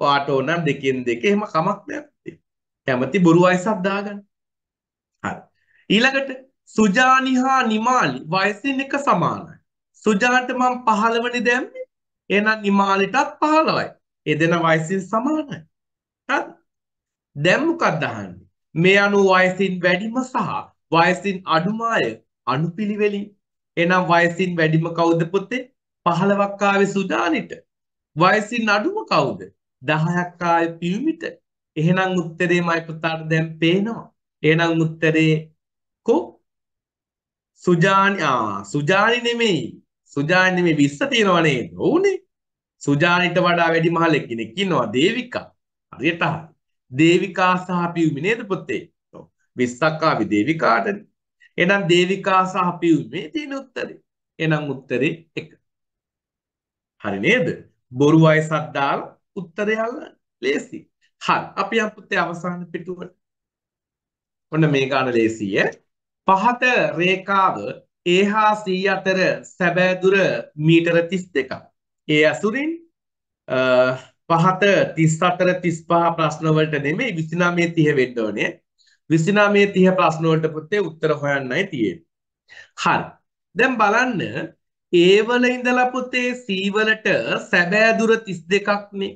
ඔයාට ඕන නම් දෙකෙන් දෙක එහෙම කමක් නැහැ. කැමති බොරු අයසක් දාගන්න. හරි. ඊළඟට සුජානි හා නිමාලි වයසින් එක සමානයි. සුජාන්ට මම 15 වෙනි දැම්මේ. එහෙනම් නිමාලිටත් 15යි. ඒ දෙන වයසින් සමානයි. හරිද? දැන් මොකක්ද අහන්නේ? මේ අනුව වයසින් වැඩිම සහ වයසින් අඩුම අය අනුපිළිවෙලින්. එහෙනම් වයසින් වැඩිම කවුද පුතේ? 15ක් ආවේ සුජානිට. වයසින් අඩුම කවුද? 10ක් ආවේ පියුමිට. එහෙනම් උත්තරේ මයි පුතාට දැන් පේනවා. එහෙනම් උත්තරේ කෝ සුජානි ආ සුජානි නෙමෙයි සුජානි නෙමෙයි 20 තියෙනව නේද ඕනේ සුජානිට වඩා වැඩි මහලෙක් කෙනෙක් ඉන්නවා දේවිකා හරියට හරි දේවිකා සහ පියුමි නේද පුතේ 20ක් ආවි දේවිකාටනේ එහෙනම් දේවිකා සහ පියුමේ තියෙන උත්තරේ එහෙනම් උත්තරේ 1 හරි නේද බොරු වයසක් දාලා උත්තරය අල්ලන්න ලේසි හරි අපි යම් පුතේ අවසාන පිටුවට ඔන්න මේක අන ලේසියි ඈ පහත රේකාව ඒහා සී අතර සැබෑදුර මීටර තිස් දෙක. ඒ ඇසුරින් පහත තිස් අතර තිස් පහ ප්‍රශ්නවලට නෙමේ විසිනාමේ තිය වෙඩ්ඩෝනේ විසිනාමේ තිය ප්‍රශ්නවලට පුත්තේ උත්තර හොයන්නයි තියේ. හල් දැම් බලන්න ඒවල ඉඳලපුතේ සීවලට සැබෑදුර තිස් දෙකක්නේ.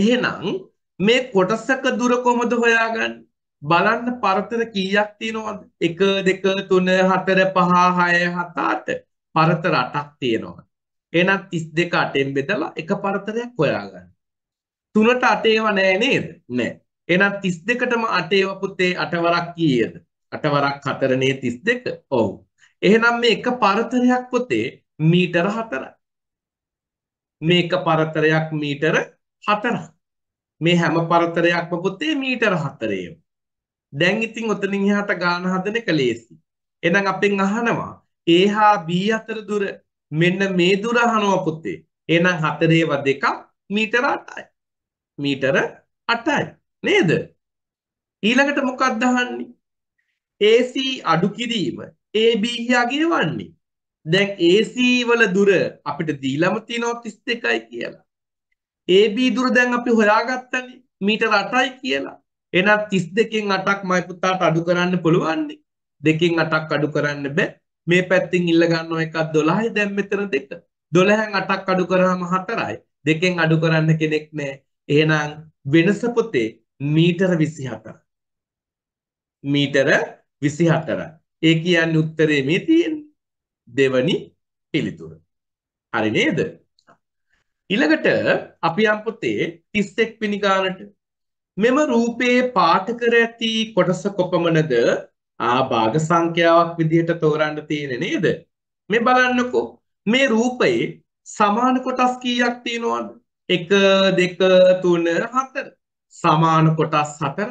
එහෙනම් මේ කොටසක දුර කොමද හොයාගන්න බලන්න පරතර කීයක් තියෙනවද 1 2 3 4 5 6 7 8 පරතර 8ක් තියෙනවා එහෙනම් 32 8ෙන් බෙදලා එක පරතරයක් හොයාගන්න 3ට 8 ඒවා නැහැ නේද නැහැ එහෙනම් 32ටම 8 ඒවා පුතේ 8 වරක් කීයද 8 වරක් 4 නේ 32 ඔව් එහෙනම් මේ එක පරතරයක් පුතේ මීටර 4යි මේක පරතරයක් මීටර 4ක් මේ හැම පරතරයක්ම පුතේ මීටර 4 ඒවා දැන් ඉතින් ඔතනින් එහාට ගාන හදන එක ලේසි. එහෙනම් අපෙන් අහනවා A හා B අතර දුර මෙන්න මේ දුර අහනවා පුතේ. එහෙනම් හතරේව දෙකක් මීටර 8යි. මීටර 8යි. නේද? ඊළඟට මොකක්ද අහන්නේ? AC අඩු කිරීම AB යගේ වන්නේ. දැන් AC වල දුර අපිට දීලම තියෙනවා 32යි කියලා. AB දුර දැන් අපි හොයාගත්තනේ මීටර 8යි කියලා. එහෙනම් 32කින් 8ක් මයි පුතාට අඩු කරන්න පුළුවන් නේ. 2කින් 8ක් අඩු කරන්න බෑ. මේ පැත්තෙන් ඉල්ල ගන්නව එකක් 12යි දැන් මෙතන දෙක. 12න් 8ක් අඩු කරාම 4යි. දෙකෙන් අඩු කරන්න කෙනෙක් නෑ. එහෙනම් වෙනස පොතේ මීටර 27. මීටර 24යි. ඒ කියන්නේ උත්තරේ මේ තියෙන්නේ. දෙවනි පිළිතුර. හරි නේද? ඊළඟට අපි යම් පොතේ 31 වෙනි ගානට මෙම රූපයේ පාට කර ඇති කොටස කොපමණද ආභාග සංඛ්‍යාවක් විදිහට තෝරන්න තියෙන්නේ නේද මේ බලන්නකෝ මේ රූපයේ සමාන කොටස් කීයක් තියෙනවද 1 2 3 4 සමාන කොටස් 4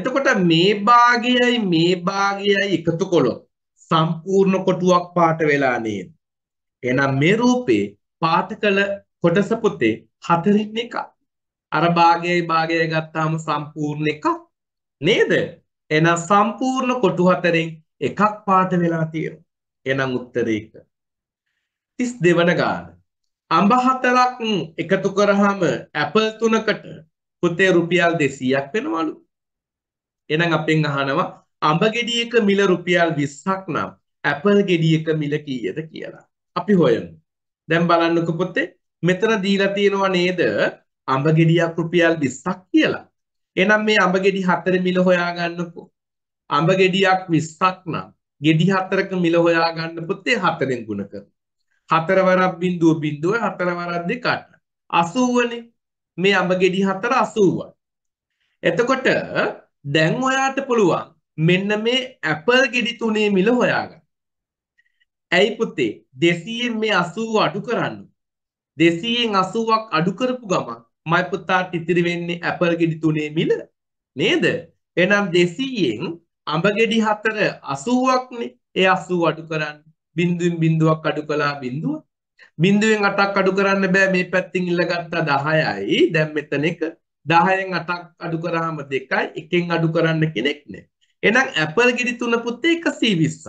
එතකොට මේ භාගයයි මේ භාගයයි එකතු කළොත් සම්පූර්ණ කොටුවක් පාට වෙලා නේද එහෙනම් මේ රූපේ පාට කළ කොටස පුතේ හතරින් එකක් අර භාගයයි භාගයයි ගත්තාම සම්පූර්ණ එකක් නේද? එහෙනම් සම්පූර්ණ කොටු හතරෙන් එකක් පාට වෙලා තියෙනවා. එහෙනම් උත්තරේ එක. 32 වන ගාන. අඹ හතරක් එකතු කරාම ඇපල් තුනකට පුතේ රුපියල් 200ක් වෙනවලු. එහෙනම් අපෙන් අහනවා අඹ ගෙඩියක මිල රුපියල් 20ක් නම් ඇපල් ගෙඩියක මිල කීයද කියලා. අපි හොයමු. දැන් බලන්නකෝ පුතේ මෙතන දීලා තියෙනවා නේද අඹ ගෙඩියක් රුපියල් 20ක් කියලා. එහෙනම් මේ අඹ ගෙඩි 4 මිල හොයාගන්නකෝ. අඹ ගෙඩියක් 20ක් නම් ගෙඩි 4ක මිල හොයාගන්න පුතේ 4ෙන් ගුණ කරමු. 4 වරක් බිඳුව බිඳුව 4 වරක් දෙකට 80නේ. මේ අඹ ගෙඩි 4 80යි. එතකොට දැන් ඔයාට පුළුවන් මෙන්න මේ ඇපල් ගෙඩි තුනේ මිල හොයාගන්න. ඇයි පුතේ 200න් මේ 80 අඩු කරන්න. 200න් 80ක් අඩු කරපු ගමන් මයි පුතාට ඉතිරි වෙන්නේ ඇපල් ගෙඩි තුනේ මිල නේද? එහෙනම් 200න් අඹ ගෙඩි හතර 80ක්නේ. ඒ 80 අඩු කරන්න. බිඳුවෙන් බිඳුවක් අඩු කළා බිඳුව. බිඳුවෙන් 8ක් අඩු කරන්න බෑ මේ පැත්තෙන් ඉල්ලගත්තා 10යි. දැන් මෙතන එක 10න් 8ක් අඩු කරාම 2යි. එකෙන් අඩු කරන්න කෙනෙක් නෑ. එහෙනම් ඇපල් ගෙඩි තුන පුතේ 120ක්.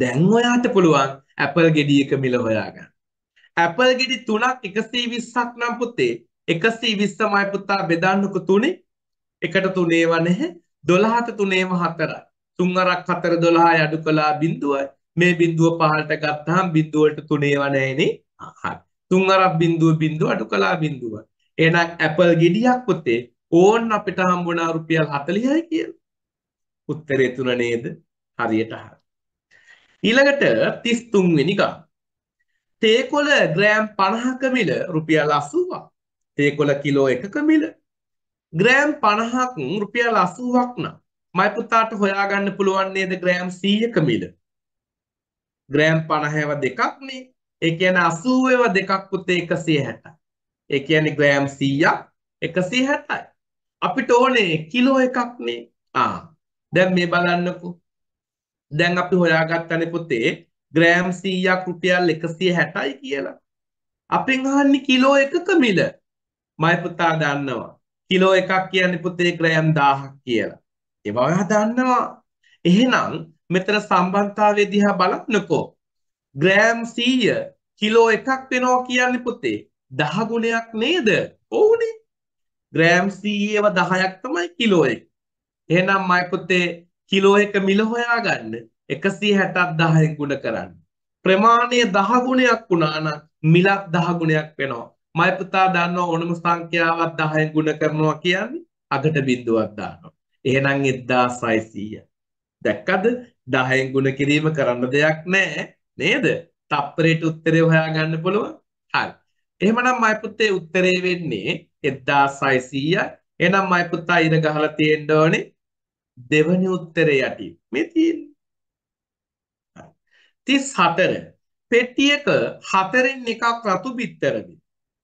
දැන් ඔයාට පුළුවන් ඇපල් ගෙඩි එක මිල හොයාගන්න. ඇපල් ගෙඩි තුනක් 120ක් නම් පුතේ 120මයි පුතා බෙදන්නකො තුනේ එකට තුනේව නැහැ 12ට තුනේව හතරයි තුන් අරක් හතර 12 අඩු කළා බිඳුවයි මේ බිඳුව පහළට ගත්තාම බිඳුව වලට තුනේව නැහැනේ හරි තුන් අරක් බිඳුව බිඳුව අඩු කළා බිඳුව එහෙනම් ඇපල් ගෙඩියක් පුතේ ඕන් අපිට හම්බුණා රුපියල් 40යි කියලා උත්තරේ තුන නේද හරියට හරි ඊළඟට 33 වෙනි ගාන තේකොළ ග්‍රෑම් 50ක මිල රුපියල් 80ක්. තේකොළ කිලෝ 1ක මිල ග්‍රෑම් 50ක් රුපියල් 80ක් නම් මයි පුතාට හොයාගන්න පුළුවන් නේද ග්‍රෑම් 100ක මිල. ග්‍රෑම් 50ව දෙකක් නේ. ඒ කියන්නේ 80ව දෙකක් පුතේ 160යි. ඒ කියන්නේ ග්‍රෑම් 100ක් 160යි. අපිට ඕනේ කිලෝ එකක් නේ. ආ. දැන් මේ බලන්නකෝ. දැන් අපි හොයාගත්තනේ පුතේ ග්‍රෑම් 100ක් රුපියල් 160යි කියලා. අපෙන් අහන්නේ කිලෝ එකක මිල. මයි පුතා දන්නවා. කිලෝ එකක් කියන්නේ පුතේ ග්‍රෑම් 1000ක් කියලා. ඒ බව දන්නවා. එහෙනම් මෙතන සම්බන්ධතාවය දිහා බලන්නකෝ. ග්‍රෑම් 100 කිලෝ එකක් වෙනවා කියන්නේ පුතේ 10 ගුණයක් නේද? ඔව්නේ. ග්‍රෑම් 100ව 10ක් තමයි කිලෝ එක. එහෙනම් මයි පුතේ කිලෝ එක මිල හොයාගන්න එකසී හැටක් දහයෙන් ගුණ කරන්න. ප්‍රමාණය දහගුණයක් වුණාන මිලක් දහගුණයක් වෙනවා. මයපතා දන්න ඕනම සංඛ්‍යාවක් දහයෙන් ගුණ කරනවා කියන්නේ අගට බින්දුවක් දානවා. එහෙනම් එද්දා සයිසීය. දැක්කද දහයෙන් ගුණ කිරීම කරන්න දෙයක් නෑ නේද? තප්පරයට උත්තරේ හොයාගන්න පුළුවන්. හරි. එහෙමනම් මයපුත්තේ උත්තරේ වෙන්නේ 1600යි. එහෙනම් මයපුත්තා ඉර ගහලා තියෙන්න ඕනේ දෙවනි උත්තරේ යටි. මේ තියෙන්නේ 34 පෙට්ටියක හතරෙන් එකක් රතු බිත්තරද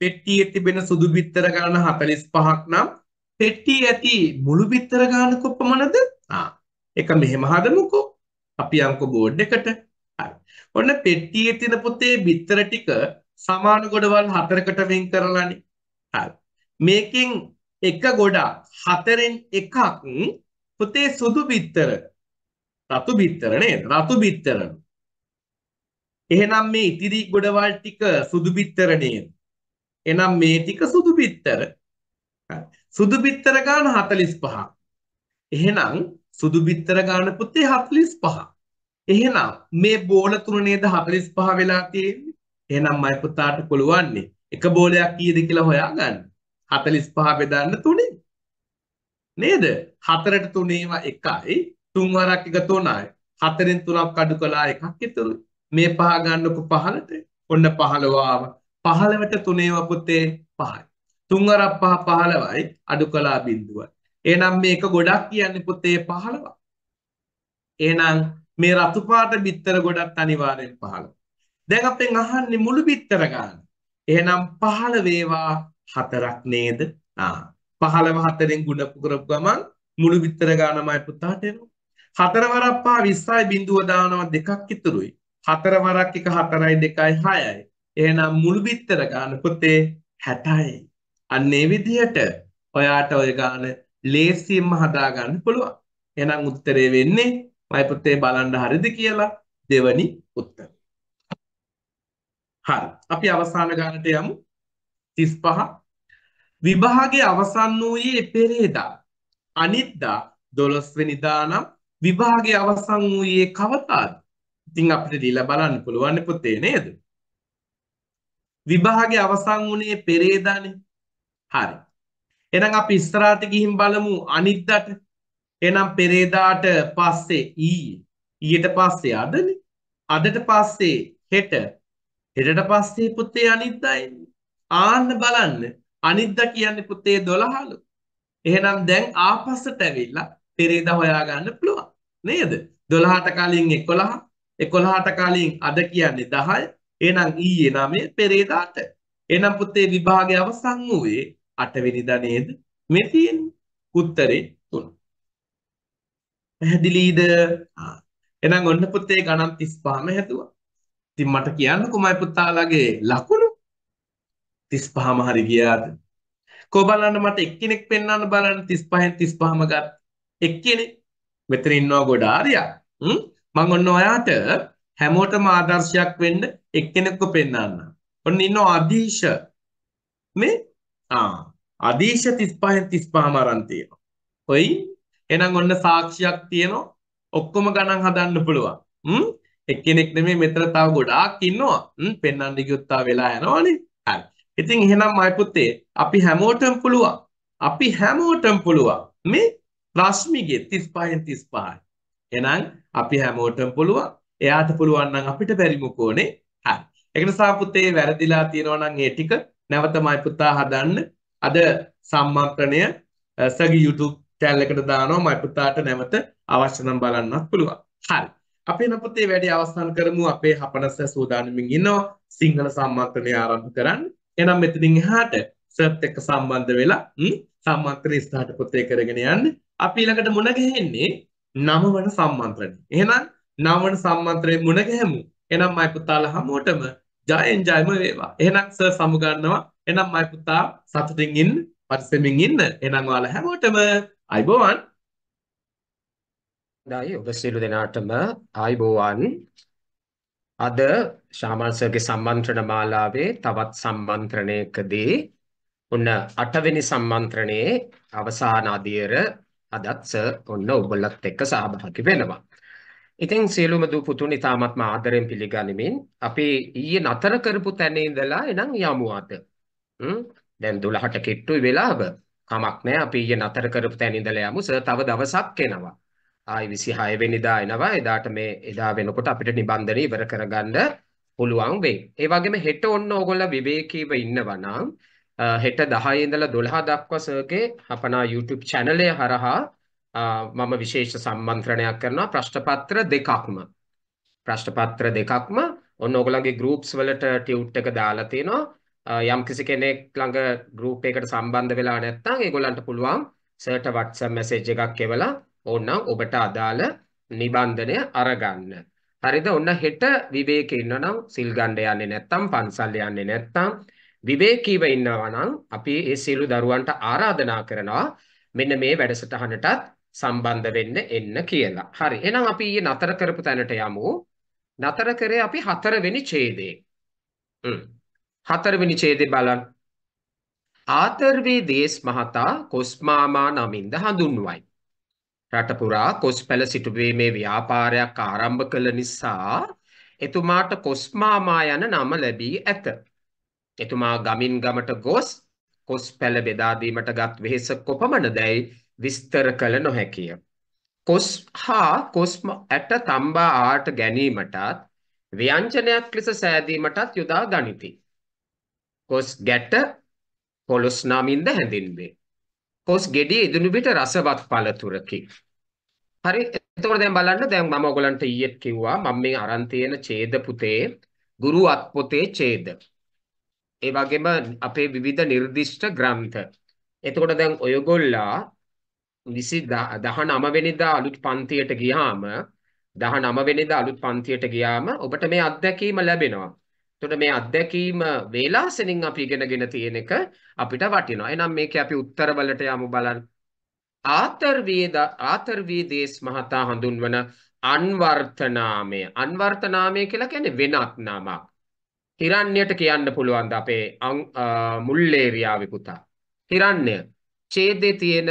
පෙට්ටියේ තිබෙන සුදු බිත්තර ගාන 45ක් නම් පෙට්ටියේ ඇති මුළු බිත්තර ගාන කොපමණද? ආ එක මෙහෙම හදමුකෝ. අපි අංක බෝඩ් එකට. හරි. ඔන්න පෙට්ටියේ තියෙන පුතේ බිත්තර ටික සමාන ගොඩවල් හතරකට වෙන් කරලානේ. හරි. මේකෙන් එක ගොඩක් හතරෙන් එකක් පුතේ සුදු බිත්තර රතු බිත්තර නේද? රතු බිත්තරලු. එහෙනම් මේ ඉතිරි ගොඩවල් ටික සුදු බිත්තර නේද? එහෙනම් මේ ටික සුදු බිත්තර. සුදු බිත්තර ගාන 45ක්. එහෙනම් සුදු බිත්තර ගාන පුතේ 45ක්. එහෙනම් මේ බෝල තුන නේද 45 වෙලා තියෙන්නේ. එහෙනම් මයි පුතාට පුළුවන්නේ එක බෝලයක් කීයද කියලා හොයාගන්න. 45 බෙදන්න තුනේ. නේද? 4ට 3 ඒවා 1යි. 3 වරක් එක 3යි. 4ෙන් 3ක් අඩු කළා එකක් ඉතුරුයි. මේ පහ ගන්නකො පහලට ඔන්න 15 ආව 15ට 3 පුතේ 5යි 3 වරක් පහ 15යි අඩු කළා බිඳුවයි එහෙනම් මේක ගොඩක් කියන්නේ පුතේ 15ක් එහෙනම් මේ රතු පාට බිත්තර ගොඩක් අනිවාර්යෙන් 15 දැන් අපෙන් අහන්නේ මුළු බිත්තර ගන්න එහෙනම් 15 වේවා හතරක් නේද ආ 15 හතරෙන් ගුණපු කරපු ගමන් මුළු බිත්තර ගානමයි පුතාට එනවා හතර වරක් පහ 20යි බිඳුව දානවා දෙකක් ඉතුරුයි හතර වරක් එක හතරයි දෙකයි හයයි. එහෙනම් මුල් බිත්තර ගාන පුතේ 60යි. අන්න ඒ විදිහට ඔයාට ඔය ගාන ලේසියෙන්ම හදා ගන්න පුළුවන්. එහෙනම් උත්තරේ වෙන්නේ මයි පුතේ බලන්න හරිද කියලා දෙවනි උත්තර. හරි. අපි අවසාන ගානට යමු. 35 විභාගයේ අවසන් වූයේ පෙරේදා. අනිද්දා 12 වෙනිදා නම් විභාගයේ අවසන් වූයේ කවදාද? ඉතින් අපිට දීලා බලන්න පුළුවන් පුතේ නේද? විභාගේ අවසන් වුණේ පෙරේදානේ. හරි. එහෙනම් අපි ඉස්සරහට ගිහින් බලමු අනිද්දාට. එහෙනම් පෙරේදාට පස්සේ ඊයේ. ඊට පස්සේ අදනේ. අදට පස්සේ හෙට. හෙටට පස්සේ පුතේ අනිද්දා ආන්න බලන්න. අනිද්දා කියන්නේ පුතේ 12ලු. එහෙනම් දැන් ආපස්සට ඇවිල්ලා පෙරේදා හොයාගන්න පුළුවන්. නේද? 12ට කලින් 11 එකොළහට කලින් අද කියන්නේ දහය එනම් ඊයේ නමේ පෙරේදාට එනම් පුතේ විභාගය අවසන් වූයේ අටවෙනිදා නේද මේ තියෙන්නේ උත්තරේ තුන පැහැදිලිද එහෙනම් ඔන්න පුතේ ගණන් 35ම හැදුවා ඉතින් මට කියන්න කොමයි පුතාලාගේ ලකුණු 35ම හරි ගියාද කො බලන්න මට එක්කෙනෙක් පෙන්වන්න බලන්න 35න් 35ම ගත් එක්කෙනෙක් මෙතන ඉන්නවා ගොඩාරියා හ්ම් මම ඔන්න ඔයාට හැමෝටම ආදර්ශයක් වෙන්න එක්කෙනෙක්ව පෙන්වන්න. ඔන්න ඉන්නවා අදීෂ. මේ ආ අදීෂ 35න් 35ම අරන් තියෙනවා. ඔයි එහෙනම් ඔන්න සාක්ෂියක් තියෙනවා. ඔක්කොම ගණන් හදන්න පුළුවන්. හ්ම් එක්කෙනෙක් නෙමෙයි මෙතන තව ගොඩාක් ඉන්නවා. හ්ම් පෙන්වන්න ගියොත් වෙලා යනවනේ. හරි. ඉතින් එහෙනම් මයි පුතේ අපි හැමෝටම පුළුවන්. අපි හැමෝටම පුළුවන්. මේ රශ්මිගේ 35න් 35යි. එහෙනම් අපි හැමෝටම පුළුවන්. එයාට පුළුවන් නම් අපිට බැරි මොකෝනේ? හරි. ඒක නිසා පුතේ වැරදිලා තියෙනවා නම් ඒ ටික නැවතමයි පුතා හදන්න. අද සම්මන්ත්‍රණය සගි YouTube channel එකට දානවා. මයි පුතාට නැවත අවශ්‍ය නම් බලන්නත් පුළුවන්. හරි. අපි එන පුතේ වැඩි අවසන් කරමු. අපේ හපනස සූදානමින් ඉන්නවා. සිංහල සම්මන්ත්‍රණය ආරම්භ කරන්න. එහෙනම් මෙතනින් එහාට සර්ත් එක්ක සම්බන්ධ වෙලා සම්මන්ත්‍රණ ස්ථාට පුතේ කරගෙන යන්න. අපි ඊළඟට මුණ ගැහෙන්නේ නම වන සම්මන්ත්‍රණය. එහෙනම් නම වන සම්මන්ත්‍රණය මුණ ගැහෙමු. එහෙනම් මයි පුතාලා හැමෝටම ජයෙන් ජයම වේවා. එහෙනම් සර් සමු ගන්නවා. එහෙනම් මයි පුතා සතුටින් ඉන්න, පරිස්සමින් ඉන්න. එහෙනම් ඔයාලා හැමෝටම අයබෝවන්. දැයි ඔබ සියලු දෙනාටම අයබෝවන්. අද ශාමල් සර්ගේ සම්මන්ත්‍රණ මාලාවේ තවත් සම්මන්ත්‍රණයකදී උන්න 8 වෙනි සම්මන්ත්‍රණයේ අවසාන අදියර අදත් සර් ඔන්න ඔබලත් එක්ක සහභාගී වෙනවා. ඉතින් සියලුම දූ පුතුන් ඉතාමත්ම ආදරෙන් පිළිගනිමින් අපි ඊයේ නතර කරපු තැන ඉඳලා එනම් යමු අද. හ්ම් දැන් 12ට කිට්ටුයි වෙලාව. කමක් නැහැ අපි ඊයේ නතර කරපු තැන ඉඳලා යමු සර් තව දවසක් එනවා. ආයි 26 වෙනිදා එනවා. එදාට මේ එදා වෙනකොට අපිට නිබන්ධන ඉවර කරගන්න පුළුවන් වෙයි. ඒ වගේම හෙට ඔන්න ඕගොල්ලෝ විවේකීව ඉන්නවා නම් හෙට 10 ඉඳලා 12 දක්වා සර්ගේ අපනා YouTube channel හරහා මම විශේෂ සම්මන්ත්‍රණයක් කරනවා ප්‍රශ්න පත්‍ර දෙකක්ම. ප්‍රශ්න පත්‍ර දෙකක්ම ඔන්න ඔයගොල්ලන්ගේ groups වලට ටියුට් එක දාලා තිනවා යම් කිසි කෙනෙක් ළඟ group එකකට සම්බන්ධ වෙලා නැත්නම් ඒගොල්ලන්ට පුළුවන් සර්ට WhatsApp message එකක් එවලා ඕනනම් ඔබට අදාළ නිබන්ධනය අරගන්න හරිද ඔන්න හෙට විවේකේ ඉන්නනම් සිල් ගන්න යන්නේ නැත්නම් පන්සල් යන්නේ නැත්නම් විවේකීව ඉන්නවා නම් අපි ඒ සියලු දරුවන්ට ආරාධනා කරනවා මෙන්න මේ වැඩසටහනටත් සම්බන්ධ වෙන්න එන්න කියලා. හරි. එහෙනම් අපි ඊයේ නතර කරපු තැනට යමු. නතර කරේ අපි හතරවෙනි ඡේදේ. හ්ම්. හතරවෙනි ඡේදේ බලන්න. ආතරවි දේශ මහතා කොස්මාමා නමින්ද හඳුන්වයි. රට පුරා කොස් පැල සිටුවීමේ ව්‍යාපාරයක් ආරම්භ කළ නිසා එතුමාට කොස්මාමා යන නම ලැබී ඇත. එතුමා ගමින් ගමට ගොස් කොස් පැළ බෙදාදීමට ගත් වෙහෙස කොපමණ දැයි විස්තර කළ නොහැකිය. කොස් හා කොස්ම ඇට තම්බා ආට ගැනීමටත් ව්‍යංජනයක් ලෙස සෑදීමටත් යොදා ගනිති. කොස් ගැට පොළොස් නමින්ද හැඳින්වේ. කොස් ගෙඩිය ඉදුණු පිට රසවත් පළතුරකි. හරි එතකොට දැන් බලන්න දැන් මම ඔයගලන්ට ඊයේත් කිව්වා මම මේ අරන් තියෙන ඡේද පුතේ ගුරු අත් පොතේ ඡේද ඒ වගේම අපේ විවිධ නිර්දිෂ්ට ග්‍රන්ථ. එතකොට දැන් ඔයගොල්ලා 19 වෙනිදා අලුත් පන්තියට ගියාම 19 වෙනිදා අලුත් පන්තියට ගියාම ඔබට මේ අත්දැකීම ලැබෙනවා. එතකොට මේ අත්දැකීම වේලාසෙනින් අපි ඉගෙනගෙන තියෙන එක අපිට වටිනවා. එහෙනම් මේකේ අපි උත්තර වලට යමු බලන්න. ආතර වේද ආතර වේදේස් මහතා හඳුන්වන අන්වර්ථ නාමය. අන්වර්ථ නාමය කියලා කියන්නේ වෙනත් නාමයක්. හිරන්නයට කියන්න පුළුවන්ද අපේ මුල්ලේරියාවේ පුතා? හිරන්නය. ඡේදයේ තියෙන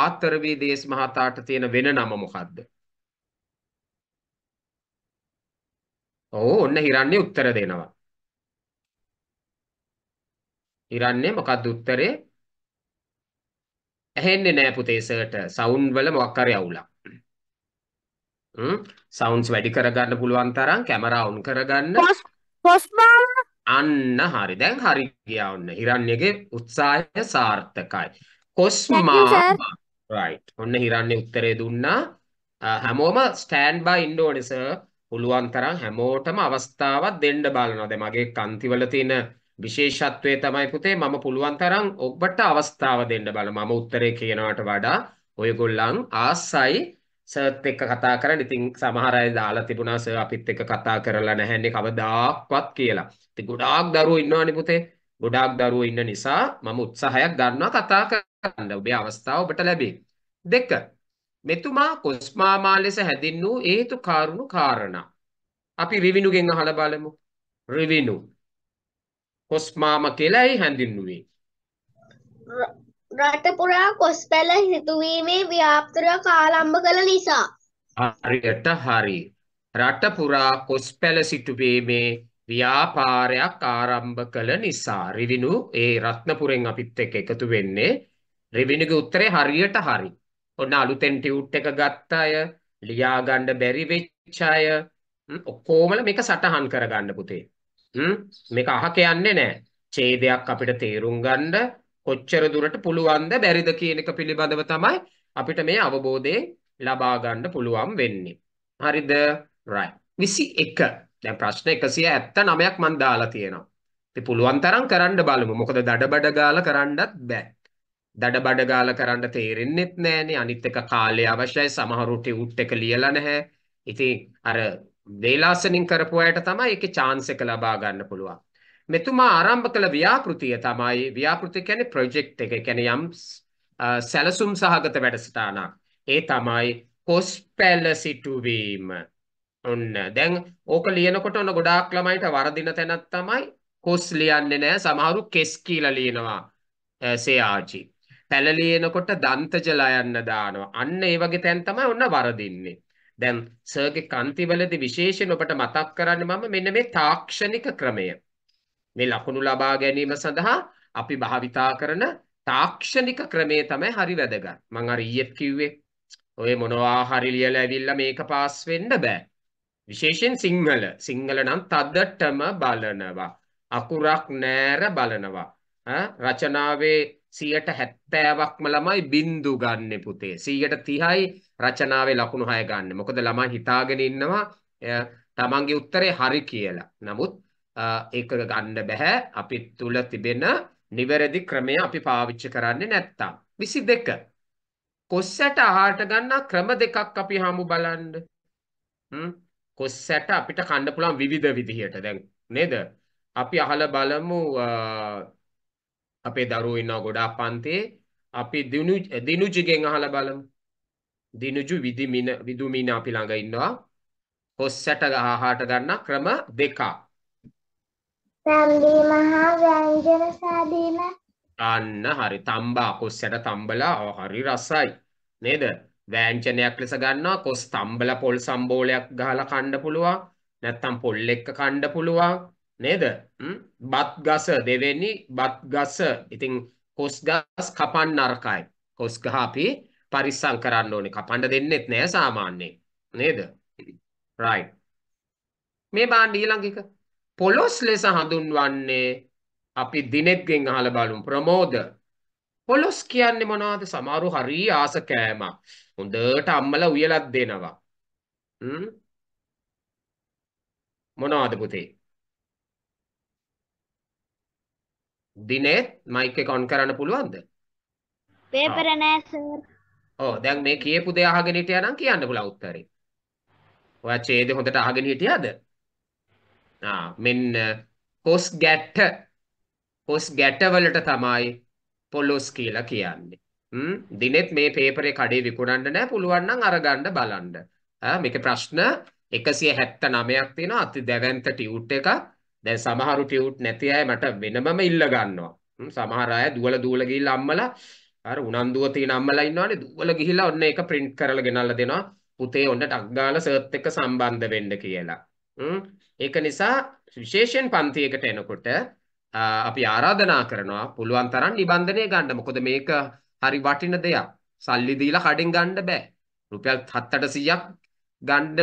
ආතරවි දේශ මහතාට තියෙන වෙන නම මොකද්ද? ඕ ඔන්න හිරන්නේ උත්තර දෙනවා. හිරන්නේ මොකද්ද උත්තරේ? ඇහෙන්නේ නෑ පුතේ සර්ට සවුන්ඩ් වල මොකක් හරි අවුලක්. හ්ම් සවුන්ඩ්ස් වැඩි කරගන්න පුළුවන් තරම් කැමරා ඔන් කරගන්න. පොස්මාම් අන්න හරි. දැන් හරි ගියා ඔන්න. හිරන්නේගේ උත්සාහය සාර්ථකයි. කොස්මා right. ඔන්න හිරන්නේ උත්තරේ දුන්නා. හැමෝම ස්ටෑන්ඩ් බයි ඉන්න ඕනේ සර්. පුළුවන් තරම් හැමෝටම අවස්ථාවක් දෙන්න බලනවා. දැන් මගේ කන්තිවල තියෙන විශේෂත්වය තමයි පුතේ මම පුළුවන් තරම් ඔබට අවස්ථාව දෙන්න බලනවා. මම උත්තරේ කියනවට වඩා ඔයගොල්ලන් ආසයි සර්ත් එක්ක කතා කරන්න. ඉතින් සමහර අය දාලා තිබුණා සර් අපිත් එක්ක කතා කරලා නැහැනේ කවදාක්වත් කියලා. ඉතින් ගොඩාක් දරුවෝ ඉන්නවනේ පුතේ. ගොඩාක් දරුවෝ ඉන්න නිසා මම උත්සාහයක් ගන්නවා කතා කරන්න. ඔබේ අවස්ථාව ඔබට ලැබේ. දෙක. මෙතුමා කොස්මාමා ලෙස හැදින් වූ හේතු කාරුණු කාරණා. අපි රිවිනුගෙන් අහලා බලමු. රිවිනු කොස්මාම කියලා ඇයි හැඳින්වුවේ? රට පුරා කොස්පැල හිතුවීමේ ව්‍යාප්තරයක් ආරම්භ කළ නිසා හරියට හරි රට පුරා කොස්පැල සිටුවීමේ ව්‍යාපාරයක් ආරම්භ කළ නිසා රිවිනු ඒ රත්නපුරෙන් අපිත් එක්ක එකතු වෙන්නේ රිවිනුගේ උත්තරේ හරියට හරි. ඔන්න අලුතෙන් ටියුට් එක ගත්ත අය, ලියා ගන්න බැරි වෙච්ච අය ඔක්කොමල මේක සටහන් කරගන්න පුතේ. මේක අහක යන්නේ නැහැ. ඡේදයක් අපිට තේරුම් ගන්න කොච්චර දුරට පුළුවන්ද බැරිද කියන එක පිළිබඳව තමයි අපිට මේ අවබෝධය ලබා ගන්න පුළුවන් වෙන්නේ. හරිද? right. 21. දැන් ප්‍රශ්න 179ක් මම දාලා තියෙනවා. ඉතින් පුළුවන් තරම් කරන්න බලමු. මොකද දඩබඩ ගාලා කරන්නත් බෑ. දඩබඩ ගාලා කරන්න තේරෙන්නෙත් නෑනේ. අනිත් එක කාලය අවශ්‍යයි. සමහරු ටියුට් එක ලියලා නැහැ. ඉතින් අර වේලාසනින් කරපු අයට තමයි ඒකේ chance එක ලබා ගන්න පුළුවන්. මෙතුමා ආරම්භ කළ ව්‍යාපෘතිය තමයි ව්‍යාපෘතිය කියන්නේ ප්‍රොජෙක්ට් එක. ඒ කියන්නේ යම් සැලසුම් සහගත වැඩසටහනක්. ඒ තමයි කොස්පැල සිටුවීම. ඔන්න දැන් ඕක ලියනකොට ඔන්න ගොඩාක් ළමයිට වරදින තැනක් තමයි කොස් ලියන්නේ නැහැ සමහරු කෙස් කියලා ලියනවා සයාචි පැල ලියනකොට දන්ත ජලයන්න දානවා අන්න ඒ වගේ තැන් තමයි ඔන්න වරදින්නේ දැන් සර්ගේ කන්තිවලදී විශේෂයෙන් ඔබට මතක් කරන්නේ මම මෙන්න මේ තාක්ෂණික ක්‍රමය මේ ලකුණු ලබා ගැනීම සඳහා අපි භාවිතා කරන තාක්ෂණික ක්‍රමේ තමයි හරි වැදගත්. මං අර ඊයේත් කිව්වේ ඔය මොනවා හරි ලියලා ඇවිල්ලා මේක පාස් වෙන්න බෑ. විශේෂයෙන් සිංහල. සිංහල නම් තදටම බලනවා. අකුරක් නෑර බලනවා. රචනාවේ 70%ක්ම ළමයි බින්දු ගන්නෙ පුතේ. 130යි රචනාවේ ලකුණු 6 ගන්න. මොකද ළමයි හිතාගෙන ඉන්නවා තමන්ගේ උත්තරේ හරි කියලා. නමුත් ඒක ගන්න බෑ අපි තුල තිබෙන නිවැරදි ක්‍රමය අපි පාවිච්චි කරන්නේ නැත්තම් 22 කොස්සට ආහාරට ගන්න ක්‍රම දෙකක් අපි හමු බලන්න හ්ම් කොස්සට අපිට කන්න පුළුවන් විවිධ විදිහට දැන් නේද අපි අහලා බලමු අපේ දරුවෝ ඉන්නවා ගොඩාක් පන්තියේ අපි දිනු දිනුජිගෙන් අහලා බලමු දිනුජු විදිමින විදුමින අපි ළඟ ඉන්නවා කොස්සට ආහාරට ගන්න ක්‍රම දෙකක් තම්බීම හා ව්‍යංජන සාදීම අන්න හරි තම්බා කොස්සට තම්බලා හරි රසයි නේද ව්‍යංජනයක් ලෙස ගන්නවා කොස් තම්බල පොල් සම්බෝලයක් ගහලා කන්න පුළුවන් නැත්තම් පොල් එක්ක කන්න පුළුවන් නේද බත් ගස දෙවෙනි බත් ගස ඉතින් කොස් ගස් කපන්න අරකයි කොස් ගහ අපි පරිස්සම් කරන්න ඕනේ කපන්න දෙන්නෙත් නෑ සාමාන්‍යයෙන් නේද රයිට් මේ බාණ්ඩ ඊළඟ එක පොළොස් ලෙස හඳුන්වන්නේ අපි දිනෙත්ගෙන් අහලා බලමු ප්‍රමෝද පොළොස් කියන්නේ මොනවද සමහරු හරි ආස කෑමක් හොඳට අම්මලා උයලක් දෙනවා හ්ම් මොනවද පුතේ දිනෙත් මයික් එක ඔන් කරන්න පුළුවන්ද පේපර නෑ සර් ඔව් දැන් මේ කියපු දේ අහගෙන හිටියා නම් කියන්න පුළුවන් උත්තරේ ඔයා ඡේදේ හොඳට අහගෙන හිටියාද මෙන්න කොස් ගැට කොස් ගැට වලට තමයි පොලොස් කියලා කියන්නේ. හ්ම් දිනෙත් මේ පේපරේ කඩේ විකුණන්න නෑ පුළුවන් නම් අරගන්න බලන්න. ආ මේක ප්‍රශ්න 179ක් තියෙන අති දැවැන්ත ටියුට් එක. දැන් සමහරු ටියුට් නැති අය මට වෙනමම ඉල්ල ගන්නවා. සමහර අය දුවල දුවල ගිහිල්ලා අම්මලා අර උනන්දුව තියෙන අම්මලා ඉන්නවනේ දුවල ගිහිල්ලා ඔන්න ඒක print කරලා ගෙනල්ලා දෙනවා. පුතේ ඔන්න ටක් ගාලා සර්ත් එක සම්බන්ධ වෙන්න කියලා. ඒක නිසා විශේෂයෙන් පන්තියකට එනකොට අපි ආරාධනා කරනවා පුළුවන් තරම් නිබන්ධනය ගන්න. මොකද මේක හරි වටින දෙයක්. සල්ලි දීලා කඩෙන් ගන්න බෑ. රුපියල් 7-800ක් ගන්න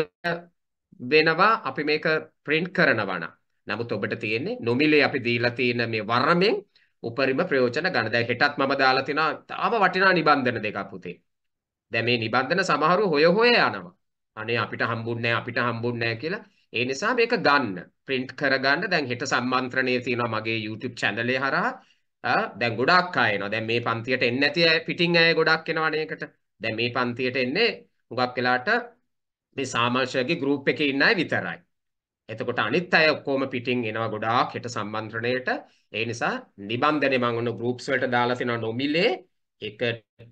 වෙනවා අපි මේක print කරනවා නම්. නමුත් ඔබට තියෙන්නේ නොමිලේ අපි දීලා තියෙන මේ වරමෙන් උපරිම ප්‍රයෝජන ගන්න. දැන් හෙටත් මම දාලා තිනා තාම වටිනා නිබන්ධන දෙකක් පුතේ. දැන් මේ නිබන්ධන සමහරව හොය හොය යනවා. අනේ අපිට හම්බුන්නේ අපිට හම්බුන්නේ කියලා ඒ නිසා මේක ගන්න print කරගන්න දැන් හෙට සම්මන්ත්‍රණයේ තියෙනවා මගේ YouTube channel එක හරහා දැන් ගොඩක් අය එනවා දැන් මේ පන්තියට එන්නේ නැති අය පිටින් අය ගොඩක් එනවනේ ඒකට දැන් මේ පන්තියට එන්නේ හුඟක් වෙලාට මේ සාමාජිකයේ group එකේ ඉන්න අය විතරයි එතකොට අනිත් අය ඔක්කොම පිටින් එනවා ගොඩාක් හෙට සම්මන්ත්‍රණයට. ඒ නිසා නිබන්ධනේ මම ඔන්න groups වලට දාලා තිනවා නොමිලේ ඒක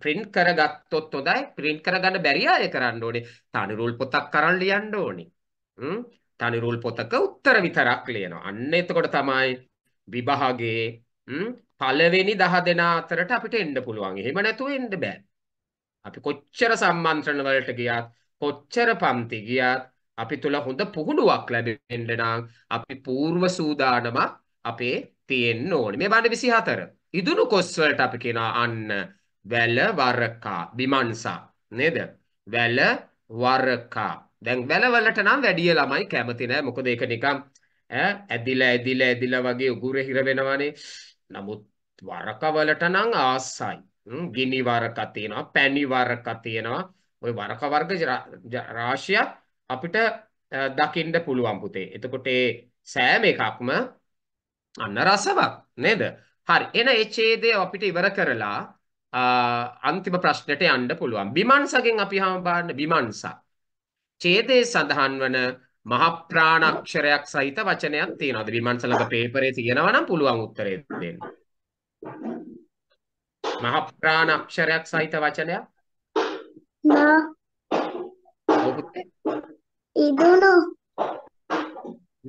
print කරගත්තොත් හොඳයි. print කරගන්න බැරි අය කරන්න ඕනේ. තනි රූල් පොතක් කරන් ලියන්න ඕනේ. හ්ම් තනි රූල් පොතක උත්තර විතරක් ලියනවා. අන්න එතකොට තමයි විභාගයේ පළවෙනි 10 දෙනා අතරට අපිට එන්න පුළුවන්. එහෙම නැතුව එන්න බෑ. අපි කොච්චර සම්මන්ත්‍රණ වලට ගියත්, කොච්චර පන්ති ගියත් අපි තුල හොඳ පුහුණුවක් ලැබෙන්න නම් අපි පූර්ව සූදානම අපේ තියෙන්න ඕනේ. මේ බණ්ඩ 24. ඉදුණු කොස් වලට අපි කියනවා අන්න වැල වරකා විමංශා නේද? වැල වරකා දැන් වැලවලට නම් වැඩිය ළමයි කැමති නෑ මොකද ඒක නිකන් ඈ ඇදිලා ඇදිලා ඇදිලා වගේ උගුරේ හිර වෙනවනේ. නමුත් වරකවලට නම් ආසයි. ගිනි වරක තියෙනවා, පැණි වරක තියෙනවා. ওই වරක වර්ග රාශියක් අපිට දකින්න පුළුවන් පුතේ. එතකොට ඒ සෑම එකක්ම අන්න රසවත් නේද? හරි. එන ඒ ඡේදය අපිට ඉවර කරලා අන්තිම ප්‍රශ්නෙට යන්න පුළුවන්. බිමන්සගෙන් අපි හැම බලන්න බිමන්සා ඡේදයේ සඳහන් වන මහ ප්‍රාණාක්ෂරයක් සහිත වචනයක් තියෙනවාද? විමර්ශන ළඟ පේපරේ තියෙනවා නම් පුළුවන් උත්තරේ දෙන්න. මහ ප්‍රාණාක්ෂරයක් සහිත වචනයක්? මා ඉදුණු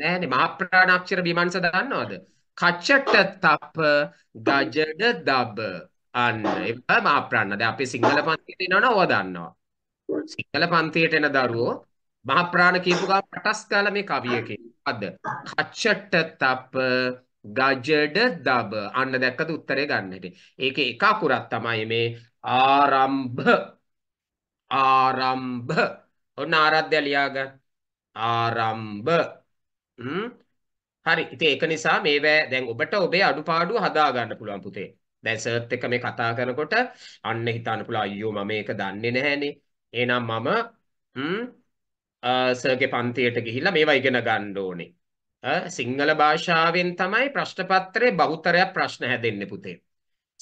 නෑනේ මහ ප්‍රාණාක්ෂර විමර්ශ දන්නවද? කච්චට තප ගජඩ දබ අන්න ඒක මහ ප්‍රාණ. දැන් අපි සිංහල පන්තියේ දෙනවනේ ඕවා දන්නවා. සිංහල පන්තියට එන දරුවෝ මහප්‍රාණ කියපු ගා පටස් කාලා මේ කවියකේ. අද කච්චට තප ගජඩ දබ අන්න දැක්කද උත්තරේ ගන්න හිටේ. ඒකේ එක අකුරක් තමයි මේ ආරම්භ ආරම්භ ඔන්න ආරාධ්‍ය ලියාගන්න. ආරම්භ හරි ඉතින් ඒක නිසා මේවැ දැන් ඔබට ඔබේ අඩුපාඩු හදා ගන්න පුළුවන් පුතේ. දැන් සර්ත් එක මේ කතා කරනකොට අන්න හිතන්න පුළුවන් අයියෝ මම මේක දන්නේ නැහැනේ. එහෙනම් මම සර්ගේ පන්තියට ගිහිල්ලා මේවා ඉගෙන ගන්න ඕනේ. සිංහල භාෂාවෙන් තමයි ප්‍රශ්න පත්‍රයේ බහුතරයක් ප්‍රශ්න හැදෙන්නේ පුතේ.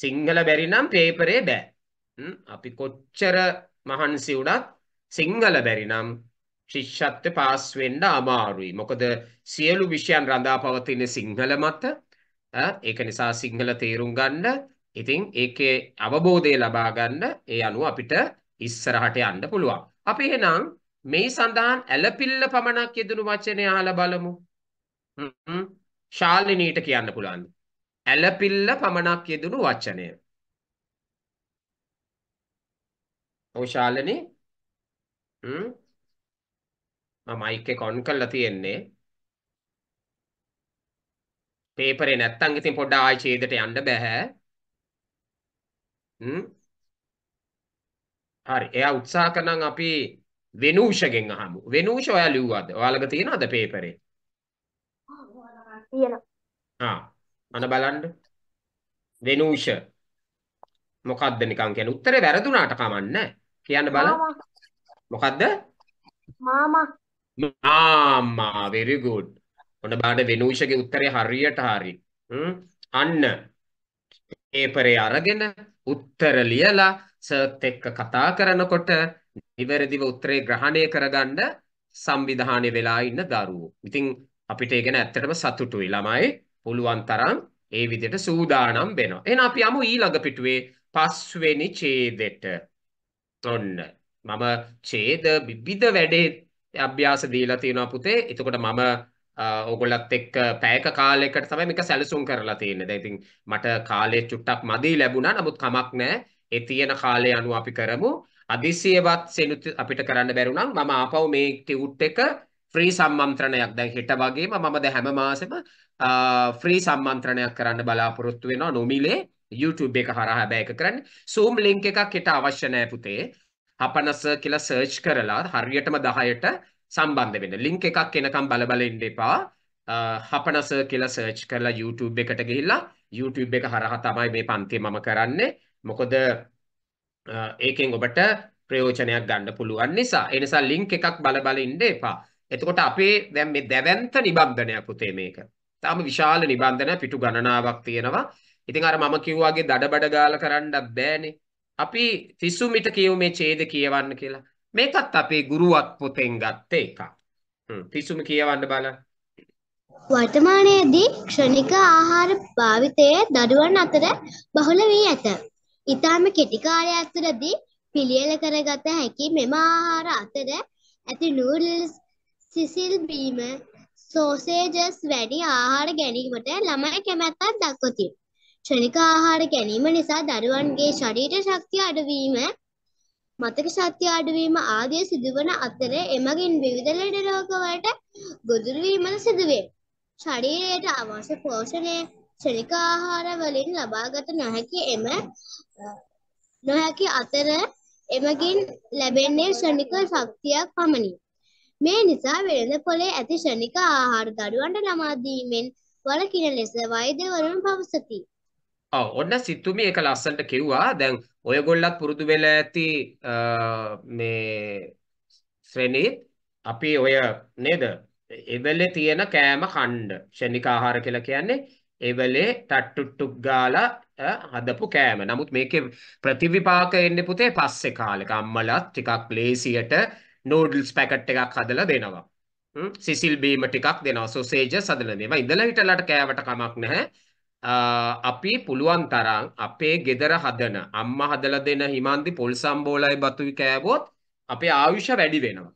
සිංහල බැරි නම් පේපරේ බෑ. අපි කොච්චර මහන්සි වුණත් සිංහල බැරි නම් ශිෂ්‍යත්ව පාස් වෙන්න අමාරුයි. මොකද සියලු විෂයන් රඳා පවතින සිංහල මත ඒක නිසා සිංහල තේරුම් ගන්න ඉතින් ඒකේ අවබෝධය ලබා ගන්න ඒ අනුව අපිට ඉස්සරහට යන්න පුළුවන්. අපි එහෙනම් මේ සඳහන් ඇලපිල්ල පමණක් යෙදුණු වචනේ අහලා බලමු. ශාලිනීට කියන්න පුළුවන්. ඇලපිල්ල පමණක් යෙදුණු වචනය. ඔව් ශාලිනී මම මයික් එක ඔන් කරලා තියෙන්නේ. පේපරේ නැත්තම් ඉතින් පොඩ්ඩ ආයෙ ඡේදයට යන්න බෑ. හ්ම් හරි. එයා උත්සාහ කරනම් අපි වෙනූෂගෙන් අහමු. වෙනූෂ ඔයා ලිව්වද? ඔයාලග තියෙනවද පේපරේ? තියෙනවා. ආ. අන බලන්න. වෙනූෂ මොකද්ද නිකන් කියන්නේ උත්තරේ වැරදුනාට කමන්නේ. කියන්න බලන්න. මොකද්ද? මාමා. මාමා very good. ඔන්න බලන්න වෙනූෂගේ උත්තරේ හරියට හරි. අන්න. පේපරේ අරගෙන උත්තර ලියලා සර්ත් එක්ක කතා කරනකොට නිවැරදිව උත්තරේ ග්‍රහණය කරගන්න සංවිධානය වෙලා ඉන්න දරුවෝ. ඉතින් අපිට ඒ ගැන ඇත්තටම සතුටුයි ළමයි. පුළුවන් තරම් ඒ විදිහට සූදානම් වෙනවා. එහෙනම් අපි යමු ඊළඟ පිටුවේ පස්වෙනි ඡේදෙට. ඔන්න. මම ඡේද විවිධ වැඩේ අභ්‍යාස දීලා තියෙනවා පුතේ. එතකොට මම ඔගොල්ලත් එක්ක පැයක කාලයකට තමයි මේක සැලසුම් කරලා තියෙන්නේ. දැන් ඉතින් මට කාලේ චුට්ටක් මදි ලැබුණා. නමුත් කමක් නැහැ. ඒ තියෙන කාලය අනුව අපි කරමු. අදිසියවත් සෙනුත් අපිට කරන්න බැරි නම් මම ආපහු මේ ටියුට් එක ෆ්‍රී සම්මන්ත්‍රණයක් දැන් හෙට වගේම මම දැන් හැම මාසෙම ෆ්‍රී සම්මන්ත්‍රණයක් කරන්න බලාපොරොත්තු වෙනවා නොමිලේ YouTube එක හරහා හැබැයි එක කරන්න. Zoom link එකක් හෙට අවශ්‍ය නැහැ පුතේ. හපනස කියලා සර්ච් කරලා හරියටම 10ට සම්බන්ධ වෙන්න. link එකක් එනකම් බල බල ඉන්න එපා. හපනස කියලා සර්ච් කරලා YouTube එකට ගිහිල්ලා YouTube එක හරහා තමයි මේ පන්තිය මම කරන්නේ. මොකද ඒකෙන් ඔබට ප්‍රයෝජනයක් ගන්න පුළුවන් නිසා. ඒ නිසා link එකක් බල බල ඉන්න එපා. එතකොට අපේ දැන් මේ දැවැන්ත නිබන්ධනය පුතේ මේක. තාම විශාල නිබන්ධන පිටු ගණනාවක් තියෙනවා. ඉතින් අර මම කිව්වාගේ දඩබඩ ගාලා කරන්නත් බෑනේ. අපි 30 මිට කියව මේ ඡේද කියවන්න කියලා. මේකත් අපේ ගුරුවත් පොතෙන් ගත්ත එකක්. හ්ම් 30 කියවන්න බලන්න. වර්තමානයේදී ක්ෂණික ආහාර භාවිතයේ දඩුවන් අතර බහුල වී ඇත. ඉතාම කෙටි කාලයක් තුළදී පිළියෙල කරගත හැකි මෙම ආහාර අතර ඇති නූඩ්ල්ස් සිසිල් බීම සෝසේජස් වැනි ආහාර ගැනීමට ළමයි කැමැත්තක් දක්වති. ක්ෂණික ආහාර ගැනීම නිසා දරුවන්ගේ ශරීර ශක්තිය අඩුවීම මතක ශක්තිය අඩුවීම ආදී සිදුවන අතර එමගින් විවිධ ලෙඩ රෝගවලට ගොදුරු වීමද සිදුවේ. ශරීරයට අවශ්‍ය පෝෂණය ක්ෂණික ආහාර වලින් ලබාගත නොහැකි එම නොහැකි අතර එමගින් ලැබෙන්නේ ෂණික ශක්තියක් පමණි. මේ නිසා වෙළඳ පොලේ ඇති ෂණික ආහාර දරුවන්ට ළමා දීමෙන් වළකින ලෙස වෛද්‍යවරුන් පවසති. ඔව් ඔන්න සිතුමි ඒක ලස්සනට කිව්වා. දැන් ඔයගොල්ලත් පුරුදු වෙලා ඇති මේ ශ්‍රේණිත් අපි ඔය නේද? එවලේ තියෙන කෑම කණ්ඩ ෂණික ආහාර කියලා කියන්නේ එවලේ තට්ටුට්ටුක් ගාලා හදපු කෑම. නමුත් මේකේ ප්‍රතිවිපාක එන්නේ පුතේ පස්සේ කාලෙක. අම්මලා ටිකක් ලේසියට නූඩල්ස් පැකට් එකක් හදලා දෙනවා. සිසිල් බීම ටිකක් දෙනවා. සොසේජස් හදලා දෙනවා. ඉඳලා හිටලාට කෑවට කමක් නැහැ. අපි පුළුවන් තරම් අපේ ගෙදර හදන අම්මා හදලා දෙන හිමන්දි පොල් සම්බෝලයි බතුයි කෑවොත් අපේ ආයුෂ වැඩි වෙනවා.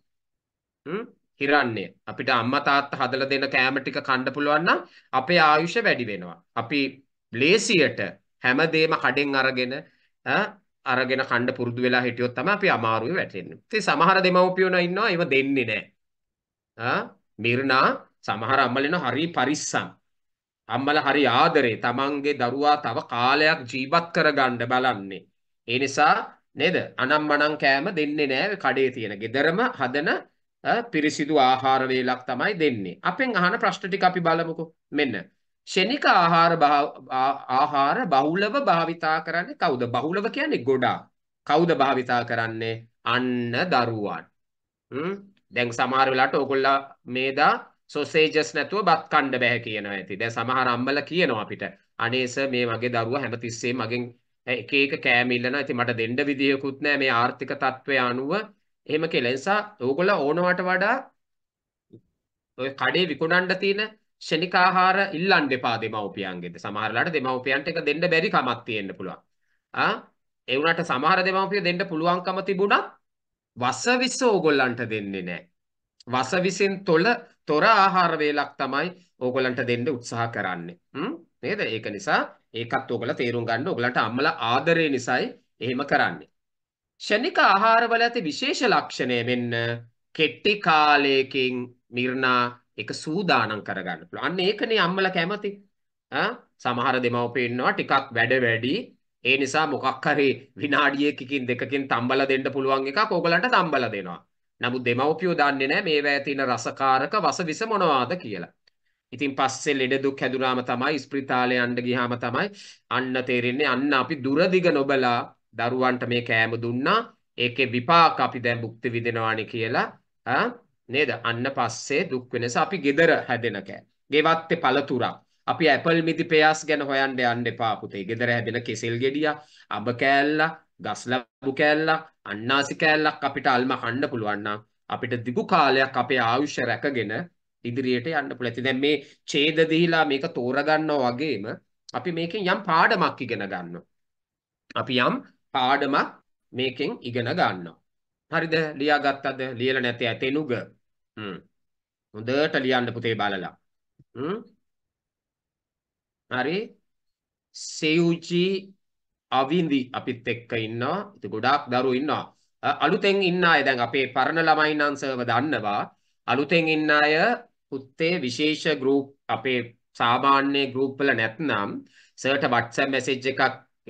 හිරන්නේ අපිට අම්මා තාත්තා හදලා දෙන කෑම ටික කන්න පුළුවන් නම් අපේ ආයුෂ වැඩි වෙනවා. අපි ලේසියට හැමදේම කඩෙන් අරගෙන අරගෙන කණ්ඩ පුරුදු වෙලා හිටියොත් තමයි අපි අමාරුවේ වැටෙන්නේ. ඉතින් සමහර දෙමව්පියෝන ඉන්නවා ඒව දෙන්නේ නැහැ. ආ මිර්නා සමහර අම්මලෙන හරි පරිස්සම්. අම්මලා හරි ආදරේ තමන්ගේ දරුවා තව කාලයක් ජීවත් කරගන්න බලන්නේ. ඒ නිසා නේද? අනම් මනම් කෑම දෙන්නේ නැහැ කඩේ තියෙන. gederama හදන පිරිසිදු ආහාර වේලක් තමයි දෙන්නේ. අපෙන් අහන ප්‍රශ්න ටික අපි බලමුකෝ. මෙන්න. ෂෙනික ආහාර ආහාර බහුලව භාවිතා කරන්නේ කවුද? බහුලව කියන්නේ ගොඩාක්. කවුද භාවිතා කරන්නේ? අන්න දරුවන්. හ්ම් දැන් සමහර වෙලාවට ඕගොල්ලෝ මේදා සොසේජස් නැතුව බත් කන්න බෑ කියනවා ඇති. දැන් සමහර අම්මලා කියනවා අපිට අනේ සර් මේ වගේ දරුවා හැමතිස්සෙම මගෙන් එක එක කෑම ඉල්ලනවා. ඉතින් මට දෙන්න විදියකුත් නැහැ මේ ආර්ථික තත්ත්වය අනුව. එහෙම කියලා. ඒ නිසා ඕගොල්ලෝ ඕනවට වඩා ඔය කඩේ විකුණන්න තියෙන ෂණික ආහාර ඉල්ලන්න එපා දෙමව්පියන්ගෙද. සමහරලාට දෙමව්පියන්ට ඒක දෙන්න බැරි කමක් තියෙන්න පුළුවන්. ආ ඒ වුණාට සමහර දෙමව්පිය දෙන්න පුළුවන්කම තිබුණත් වසවිස ඕගොල්ලන්ට දෙන්නේ නැහැ. වසවිසෙන් තොල තොර ආහාර වේලක් තමයි ඕගොල්ලන්ට දෙන්න උත්සාහ කරන්නේ. හ්ම් නේද? ඒක නිසා ඒකත් ඕගොල්ලෝ තේරුම් ගන්න ඕගොල්ලන්ට අම්මලා ආදරේ නිසායි එහෙම කරන්නේ. ෂණික ආහාරවල ඇති විශේෂ ලක්ෂණය මෙන්න කෙටි කාලයකින් නිර්ණා ඒක සූදානම් කරගන්න පුළුවන්. අන්න ඒකනේ අම්මලා කැමති. ආ සමහර දෙමව්පියෝ ඉන්නවා ටිකක් වැඩ වැඩි. ඒ නිසා මොකක් හරි විනාඩියකකින් දෙකකින් තම්බලා දෙන්න පුළුවන් එකක් ඕගලන්ට තම්බලා දෙනවා. නමුත් දෙමව්පියෝ දන්නේ නැහැ මේවැය තියෙන රසකාරක වසවිස මොනවාද කියලා. ඉතින් පස්සේ ලෙඩ දුක් හැදුනාම තමයි ස්පිරිතාලේ යන්න ගියාම තමයි අන්න තේරෙන්නේ අන්න අපි දුරදිග නොබලා දරුවන්ට මේ කෑම දුන්නා ඒකේ විපාක අපි දැන් භුක්ති විඳිනවානේ කියලා නේද? අන්න පස්සේ දුක් වෙනස අපි gedara හැදෙන කෑ. ගෙවත්තේ පළතුරක්. අපි ඇපල් මිදි පෙයස් ගැන හොයන්න යන්න එපා පුතේ. gedara හැදෙන කෙසෙල් ගෙඩියා, අබ කෑල්ලා, ගස් ලැබු කෑල්ලා, අන්නාසි කෑල්ලක් අපිට අල්ම කන්න පුළුවන් නම් අපිට දිගු කාලයක් අපේ ආයුෂ රැකගෙන ඉදිරියට යන්න පුළුවන්. ඉතින් දැන් මේ ඡේද දීලා මේක තෝරගන්නවා වගේම අපි මේකෙන් යම් පාඩමක් ඉගෙන ගන්නවා. අපි යම් පාඩමක් මේකෙන් ඉගෙන ගන්නවා. හරිද? ලියාගත්තද? ලියලා නැති ඇතෙනුග හ්ම්. හොඳට ලියන්න පුතේ බලලා. හ්ම්. හරි. සෙයුචි අවින්දි අපිත් එක්ක ඉන්නවා. ඉතින් ගොඩාක් දරුවෝ ඉන්නවා. අලුතෙන් ඉන්න අය දැන් අපේ පරණ ළමයින් නම් සර්ව දන්නවා. අලුතෙන් ඉන්න අය පුත්තේ විශේෂ ගෲප් අපේ සාමාන්‍ය ගෲප් වල නැත්නම් සර්ට WhatsApp message එකක්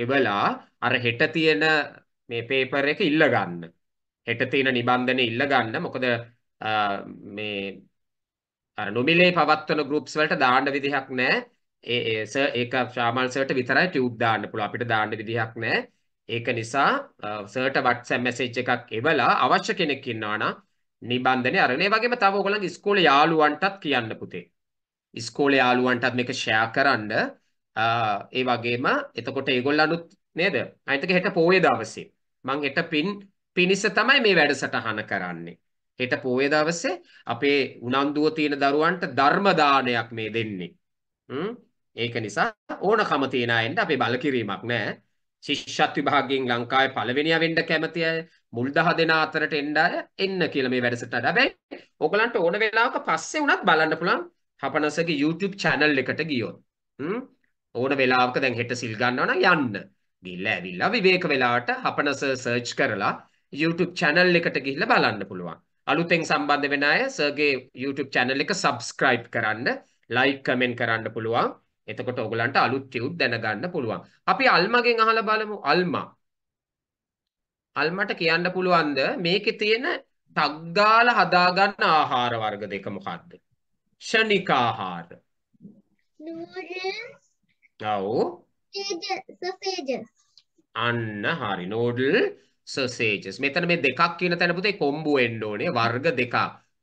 එවලා අර හෙට තියෙන මේ පේපර් එක ඉල්ල ගන්න. හෙට තියෙන නිබන්ධනය ඉල්ල ගන්න. මොකද මේ අර නොමිලේ පවත්වන groups වලට දාන්න විදිහක් නැහැ. ඒ ඒ සර් ඒක සාමාන්‍ය සර්ට විතරයි ටියුබ් දාන්න පුළුවන්. අපිට දාන්න විදිහක් නැහැ. ඒක නිසා සර්ට WhatsApp message එකක් එවලා අවශ්‍ය කෙනෙක් ඉන්නවා නම් නිබන්ධනේ අරගෙන ඒ වගේම තව ඔයගොල්ලන්ගේ ඉස්කෝලේ යාළුවන්ටත් කියන්න පුතේ. ඉස්කෝලේ යාළුවන්ටත් මේක ෂෙයා කරන්න. ඒ වගේම එතකොට ඒගොල්ලනුත් නේද? අනිතක හෙට පොයේ දවසේ. මං හෙට පින් පිනිස තමයි මේ වැඩසටහන කරන්නේ. හෙට පොයේ දවසේ අපේ උනන්දුව තියෙන දරුවන්ට ධර්ම දානයක් මේ දෙන්නේ. හ්ම් ඒක නිසා ඕනකම තියෙන අයන්ට අපේ බලකිරීමක් නැහැ. ශිෂ්‍යත් විභාගයෙන් ලංකාවේ පළවෙනියා වෙන්න කැමති අය මුල් 10 දෙනා අතරට එන්න අය එන්න කියලා මේ වැඩසටහන. හැබැයි ඔයගලන්ට ඕන වෙලාවක පස්සේ උනත් බලන්න පුළුවන් හපනසගේ YouTube channel එකට ගියොත්. හ්ම් ඕන වෙලාවක දැන් හෙට සිල් ගන්නවා නම් යන්න. ගිහිල්ලා ඇවිල්ලා විවේක වෙලාවට හපනස සර්ච් කරලා YouTube channel එකට ගිහිල්ලා බලන්න පුළුවන්. අලුතෙන් සම්බන්ධ වෙන අය සර්ගේ YouTube channel එක subscribe කරන්න, like comment කරන්න පුළුවන්. එතකොට ඔයගලන්ට අලුත් ටියුට් දැනගන්න පුළුවන්. අපි අල්මාගෙන් අහලා බලමු අල්මා. අල්මට කියන්න පුළුවන්ද මේකේ තියෙන තග්ගාල හදාගන්න ආහාර වර්ග දෙක මොකක්ද? ෂණික ආහාර. noodles. ඔව්. sausages. අන්න හරි. noodle sausages. මෙතන මේ දෙකක් කියන තැන පුතේ කොම්බෝ වෙන්න ඕනේ වර්ග දෙකක්.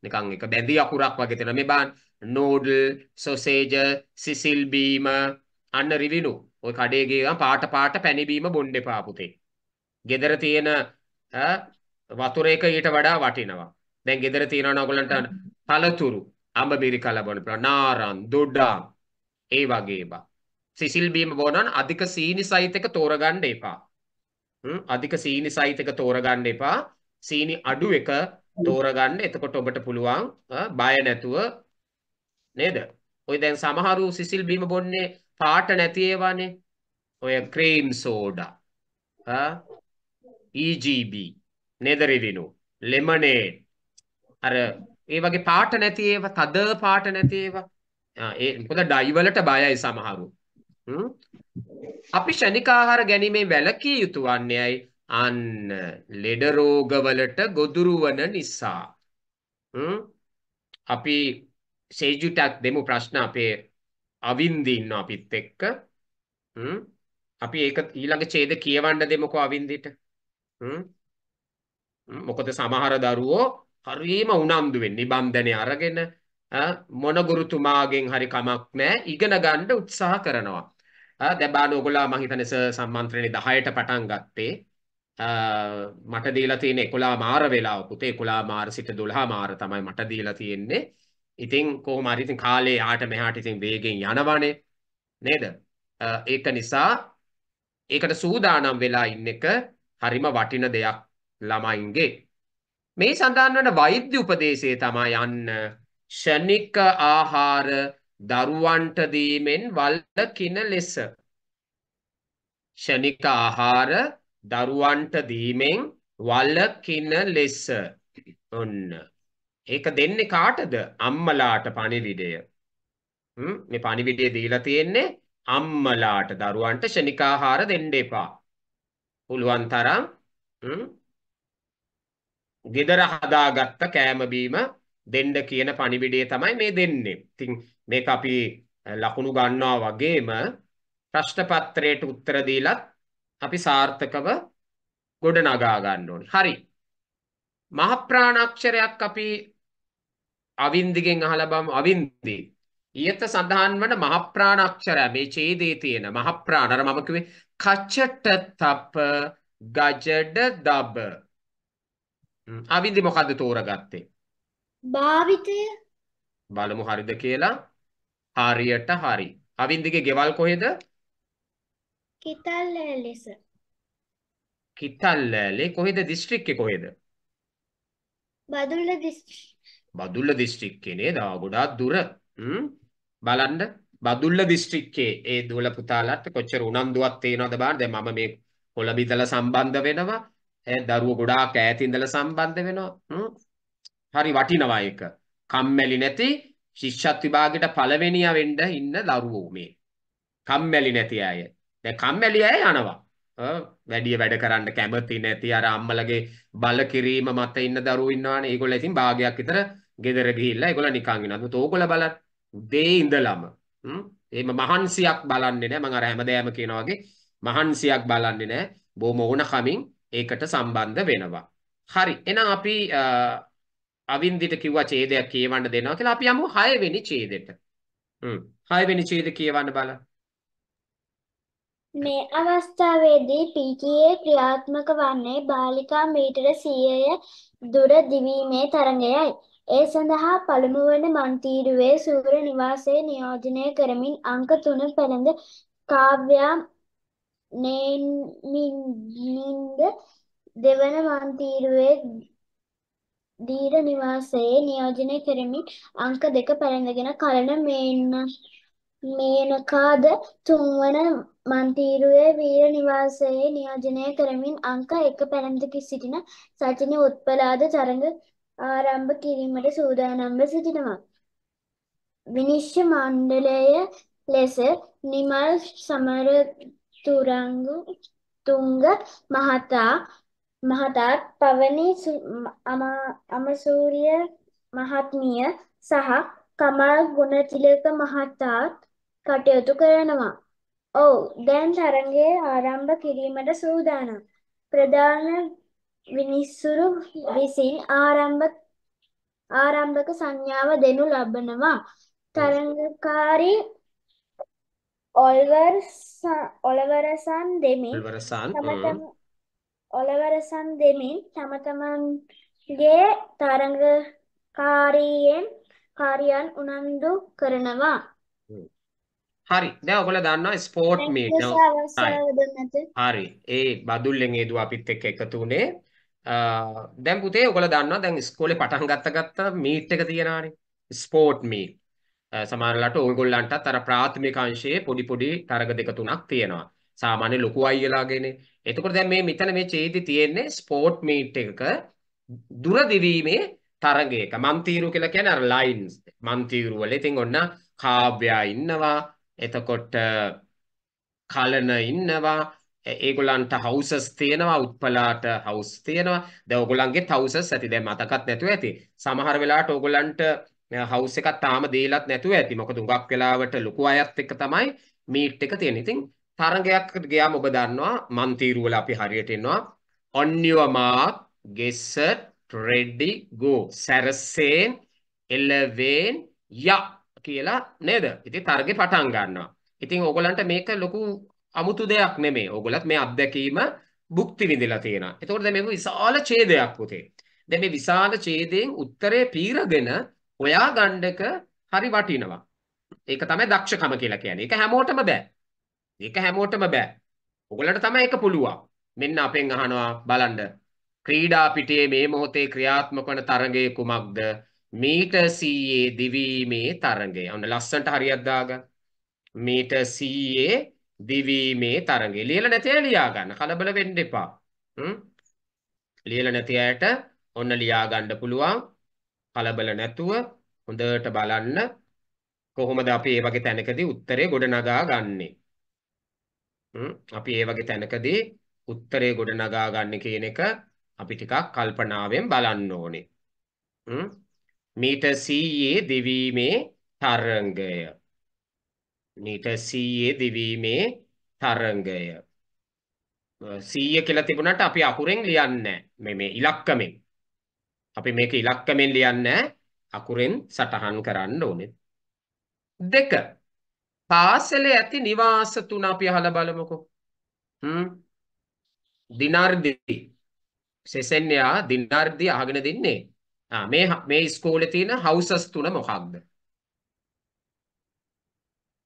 නිකන් එක බැඳි අකුරක් වගේ තැන මේ බලන්න. නූඩල්, sausage, සිසිල් බීම අන්න රිවිනු. ওই කඩේ ගියාම පාට පාට පැණි බීම බොන්න එපා පුතේ. ගෙදර තියෙන වතුරේක ඊට වඩා වටිනවා. දැන් ගෙදර තියෙනවා ඔයගලන්ට පළතුරු, අඹ මිරිකලා බොන්න පුළුවන්. නාරන්, දොඩම් ඒ වගේ ඒවා. සිසිල් බීම බොනවා නම් අධික සීනි සහිත එක තෝරගන්න එපා. අධික සීනි සහිතක තෝරගන්න එපා. සීනි අඩු එක තෝරගන්න. එතකොට ඔබට පුළුවන් බය නැතුව නේද? ඔය දැන් සමහරු සිසිල් බීම බොන්නේ පාට නැති ඒවානේ. ඔය ක්‍රීම් සෝඩා. EGB නෙදරිවිනු ලෙමනේඩ් අර ඒ වගේ පාට නැති ඒවා තද පාට නැති ඒවා ඒ මොකද ඩයි වලට බයයි සමහරු අපි ශනික ආහාර ගැනීමෙන් වැළකී යුතු වන්නේයි අන්න ලෙඩ රෝගවලට ගොදුරු වන නිසා. අපි සේජුටත් දෙමු ප්‍රශ්න අපේ අවින්දි ඉන්නවා අපිත් එක්ක. අපි ඒක ඊළඟ ඡේද කියවන්න දෙමුකෝ අවින්දිට. මොකද සමහර දරුවෝ හරීම උනන්දු වෙන්නේ නිබන්ධනය අරගෙන මොන ගුරුතුමාගෙන් හරි කමක් නැහැ ඉගෙන ගන්න උත්සාහ කරනවා. දැබාන ඔගොල්ලෝ මම හිතන්නේ සර් සම්මන්ත්‍රණේ 10ට පටන් ගත්තේ මට දීලා තියෙන 11 මාර වේලාව පුතේ 11 මාර සිට 12 මාර තමයි මට දීලා තියෙන්නේ. ඉතින් කොහොම හරි ඉතින් කාලේ ආට මෙහාට ඉතින් වේගෙන් යනවනේ නේද? ඒක නිසා ඒකට සූදානම් වෙලා ඉන්න එක හරිම වටින දෙයක් ළමයින්ගේ. මේ සඳහන් වන වෛද්‍ය උපදේශයේ තමයි යන්න ෂණික ආහාර දරුවන්ට දීමෙන් වල්ලකින ලෙස ෂණික ආහාර දරුවන්ට දීමෙන් වල්ලකින ලෙස ඔන්න ඒක දෙන්නේ කාටද අම්මලාට පණිවිඩය මේ පණිවිඩය දීලා තියෙන්නේ අම්මලාට දරුවන්ට ෂණික ආහාර දෙන්න එපා පුළුවන් තරම් ගෙදර හදාගත්ත කෑම බීම දෙන්න කියන පණිවිඩය තමයි මේ දෙන්නේ. ඉතින් මේක අපි ලකුණු ගන්නවා වගේම ප්‍රශ්න පත්‍රයට උත්තර දීලත් අපි සාර්ථකව ගොඩනගා ගන්න ඕනේ. හරි. මහ ප්‍රාණාක්ෂරයක් අපි අවින්දිගෙන් අහලා බලමු අවින්දි. ඊයත සඳහන් වන මහ ප්‍රාණාක්ෂරය මේ ඡේදයේ තියෙන මහ ප්‍රාණ අර මම කිව්වේ කචට තප ගජඩ දබ. අවින්දි මොකද්ද තෝරගත්තේ? භාවිතය. බලමු හරිද කියලා. හරියට හරි. අවින්දගේ ගෙවල් කොහෙද? කිතල්ලෑලේ සර්. කිතල්ලෑලේ කොහෙද දිස්ත්‍රික්කේ කොහෙද? බදුල්ල දිස්ත්‍රික්කේ. බදුල්ල දිස්ත්‍රික්කේ නේද? ගොඩාක් දුර. හ්ම්. බලන්න බදුල්ල දිස්ත්‍රික්කේ ඒ දුවල පුතාලට කොච්චර උනන්දුවක් තියනවද බලන්න. දැන් මම මේ කොළඹ ඉඳලා සම්බන්ධ වෙනවා. ඒ දරුවෝ ගොඩාක් ඈත ඉඳලා සම්බන්ධ වෙනවා. හ්ම්. හරි වටිනවා ඒක. කම්මැලි නැති ශිෂ්‍යත් විභාගෙට පළවෙනියා වෙන්න ඉන්න දරුවෝ මේ. කම්මැලි නැති අය. දැන් කම්මැලි අය යනවා. වැඩිය වැඩ කරන්න කැමති නැති අර අම්මලගේ බල කිරීම මත ඉන්න දරුවෝ ඉන්නවනේ. ඒගොල්ලෝ ඉතින් භාගයක් විතර ගෙදර ගිහිල්ලා ඒගොල්ලෝ නිකන් ඉනවා. ඒත් ඕගොල්ලෝ බලන්න උදේ ඉඳලම එහෙම මහන්සියක් බලන්නේ නැහැ. මම අර හැමදේම කියනා වගේ මහන්සියක් බලන්නේ නැහැ. බොහොම ඕන කමින් ඒකට සම්බන්ධ වෙනවා. හරි. එහෙනම් අපි අවින්දිට කිව්වා ඡේදයක් කියවන්න දෙනවා කියලා අපි යමු 6 වෙනි ඡේදෙට. හ්ම් 6 වෙනි ඡේද කියවන්න බලන්න. මේ අවස්ථාවේදී පීකේ ක්‍රියාත්මක වන්නේ බාලිකා මීටර 100ය දුර දිවීමේ තරඟයයි. ඒ සඳහා පළමු වන මන්තීරුවේ සූර නිවාසයේ නියෝජනය කරමින් අංක 3 පෙළඳ කාව්‍යා නේමින්ද දෙවන මන්තීරුවේ දීර නිවාසයේ නියෝජනය කරමින් අංක දෙක පැළඳගෙන කලන මේනකාද තුන්වන මන්තීරුවේ වීර නිවාසයේ නියෝජනය කරමින් අංක එක පැළඳක සිටින සචින උත්පලාද තරඟ ආරම්භ කිරීමට සූදානම්ව සිටිනවා. විනිශ්චය මණ්ඩලය ලෙස නිමල් සමරතුරංගු තුංග මහතා මහතාත් පවනි අමසූරිය මහත්මිය සහ කමල් ගුණතිලක මහතාත් කටයුතු කරනවා. ඔව් දැන් තරගය ආරම්භ කිරීමට සූදානම්. ප්‍රධාන විනිසුරු විසින් ආරම්භ ආරම්භක සංඥාව දෙනු ලබනවා. තරගකාරී ඔල්වර් ඔලවරසන් දෙමි. ඔලවරසන් ඔලවරසම් දෙමින් තම තමන්ගේ තරඟකාරීයෙන් කාර්යයන් උනන්දු කරනවා. හරි. දැන් ඔයගොල්ලෝ දන්නවා ස්පෝර්ට් මීට් හරි. ඒ බදුල්ලෙන් ඒදුව අපිත් එක්ක එකතු උනේ. දැන් පුතේ ඔයගොල්ලෝ දන්නවා දැන් ඉස්කෝලේ පටන් ගත්ත ගත්ත මීට් එක තියෙනවානේ. Sport meet. සමහරලාට ඔයගොල්ලන්ටත් අර ප්‍රාථමික අංශයේ පොඩි පොඩි තරග දෙක තුනක් තියෙනවා. සාමාන්‍ය ලොකු අයියලාගෙන. එතකොට දැන් මේ මෙතන මේ ඡේදය තියෙන්නේ ස්පෝට් මීට් එකක දුර දිවීමේ තරගයක. මන්තිරු කියලා කියන්නේ අර ලයින්ස්. මන්තිරු වල ඉතින් ඔන්න කාව්‍යා ඉන්නවා. එතකොට කලන ඉන්නවා. ඒගොල්ලන්ට හවුසස් තියෙනවා උත්පලාට හවුස් තියෙනවා. දැන් ඕගොල්ලන්ගේ හවුසස් ඇති. දැන් මතකත් නැතුව ඇති. සමහර වෙලාවට ඕගොල්ලන්ට හවුස් එකක් තාම දීලත් නැතුව ඇති. මොකද හුඟක් වෙලාවට ලොකු අයත් එක්ක තමයි මීට් එක තියෙන්නේ. ඉතින් තරගයකට ගියාම ඔබ දන්නවා මන් තීරුවල අපි හරියට එනවා on your mark get set ready go සැරසෙන් එළවෙන් ය කියලා නේද ඉතින් තරගේ පටන් ගන්නවා ඉතින් ඕගලන්ට මේක ලොකු අමුතු දෙයක් නෙමෙයි ඕගලත් මේ අත්දැකීම භුක්ති විඳලා තියෙනවා එතකොට දැන් මේක විශාල ඡේදයක් පුතේ දැන් මේ විශාල ඡේදයෙන් උත්තරේ පීරගෙන ඔයා ගණ්ඩක හරි වටිනවා ඒක තමයි දක්ෂකම කියලා කියන්නේ ඒක හැමෝටම බෑ ඒක හැමෝටම බෑ. ඔගලට තමයි ඒක පුළුවන්. මෙන්න අපෙන් අහනවා බලන්න. ක්‍රීඩා පිටියේ මේ මොහොතේ ක්‍රියාත්මක වන තරගය කුමක්ද? මීටර් 100 දිවීමේ තරගය. ඔන්න ලස්සනට හරියක් දාගන්න. මීටර් 100 දිවීමේ තරගය. ලියලා නැති අය ලියා ගන්න. කලබල වෙන්න එපා. හ්ම්. ලියලා නැති අයට ඔන්න ලියා ගන්න පුළුවන්. කලබල නැතුව හොඳට බලන්න කොහොමද අපි මේ වගේ තැනකදී උත්තරේ ගොඩනගා ගන්නේ. අපි ඒ වගේ තැනකදී උත්තරේ ගොඩනගා ගන්න කියන එක අපි ටිකක් කල්පනාවෙන් බලන්න ඕනේ. මීටර් 100 දිවීමේ තරංගය. මීටර් 100 දිවීමේ තරංගය. 100 කියලා තිබුණාට අපි අකුරෙන් ලියන්නේ මේ මේ ඉලක්කමෙන්. අපි මේක ඉලක්කමෙන් ලියන්නේ අකුරෙන් සටහන් කරන්න ඕනේ. දෙක පාසලේ ඇති නිවාස තුන අපි අහලා බලමුකෝ. හ්ම්. දිනර්දි. සෙසෙන්යා දිනර්දි අහගෙන දෙන්නේ. ආ මේ මේ ඉස්කෝලේ තියෙන හවුසස් තුන මොකක්ද?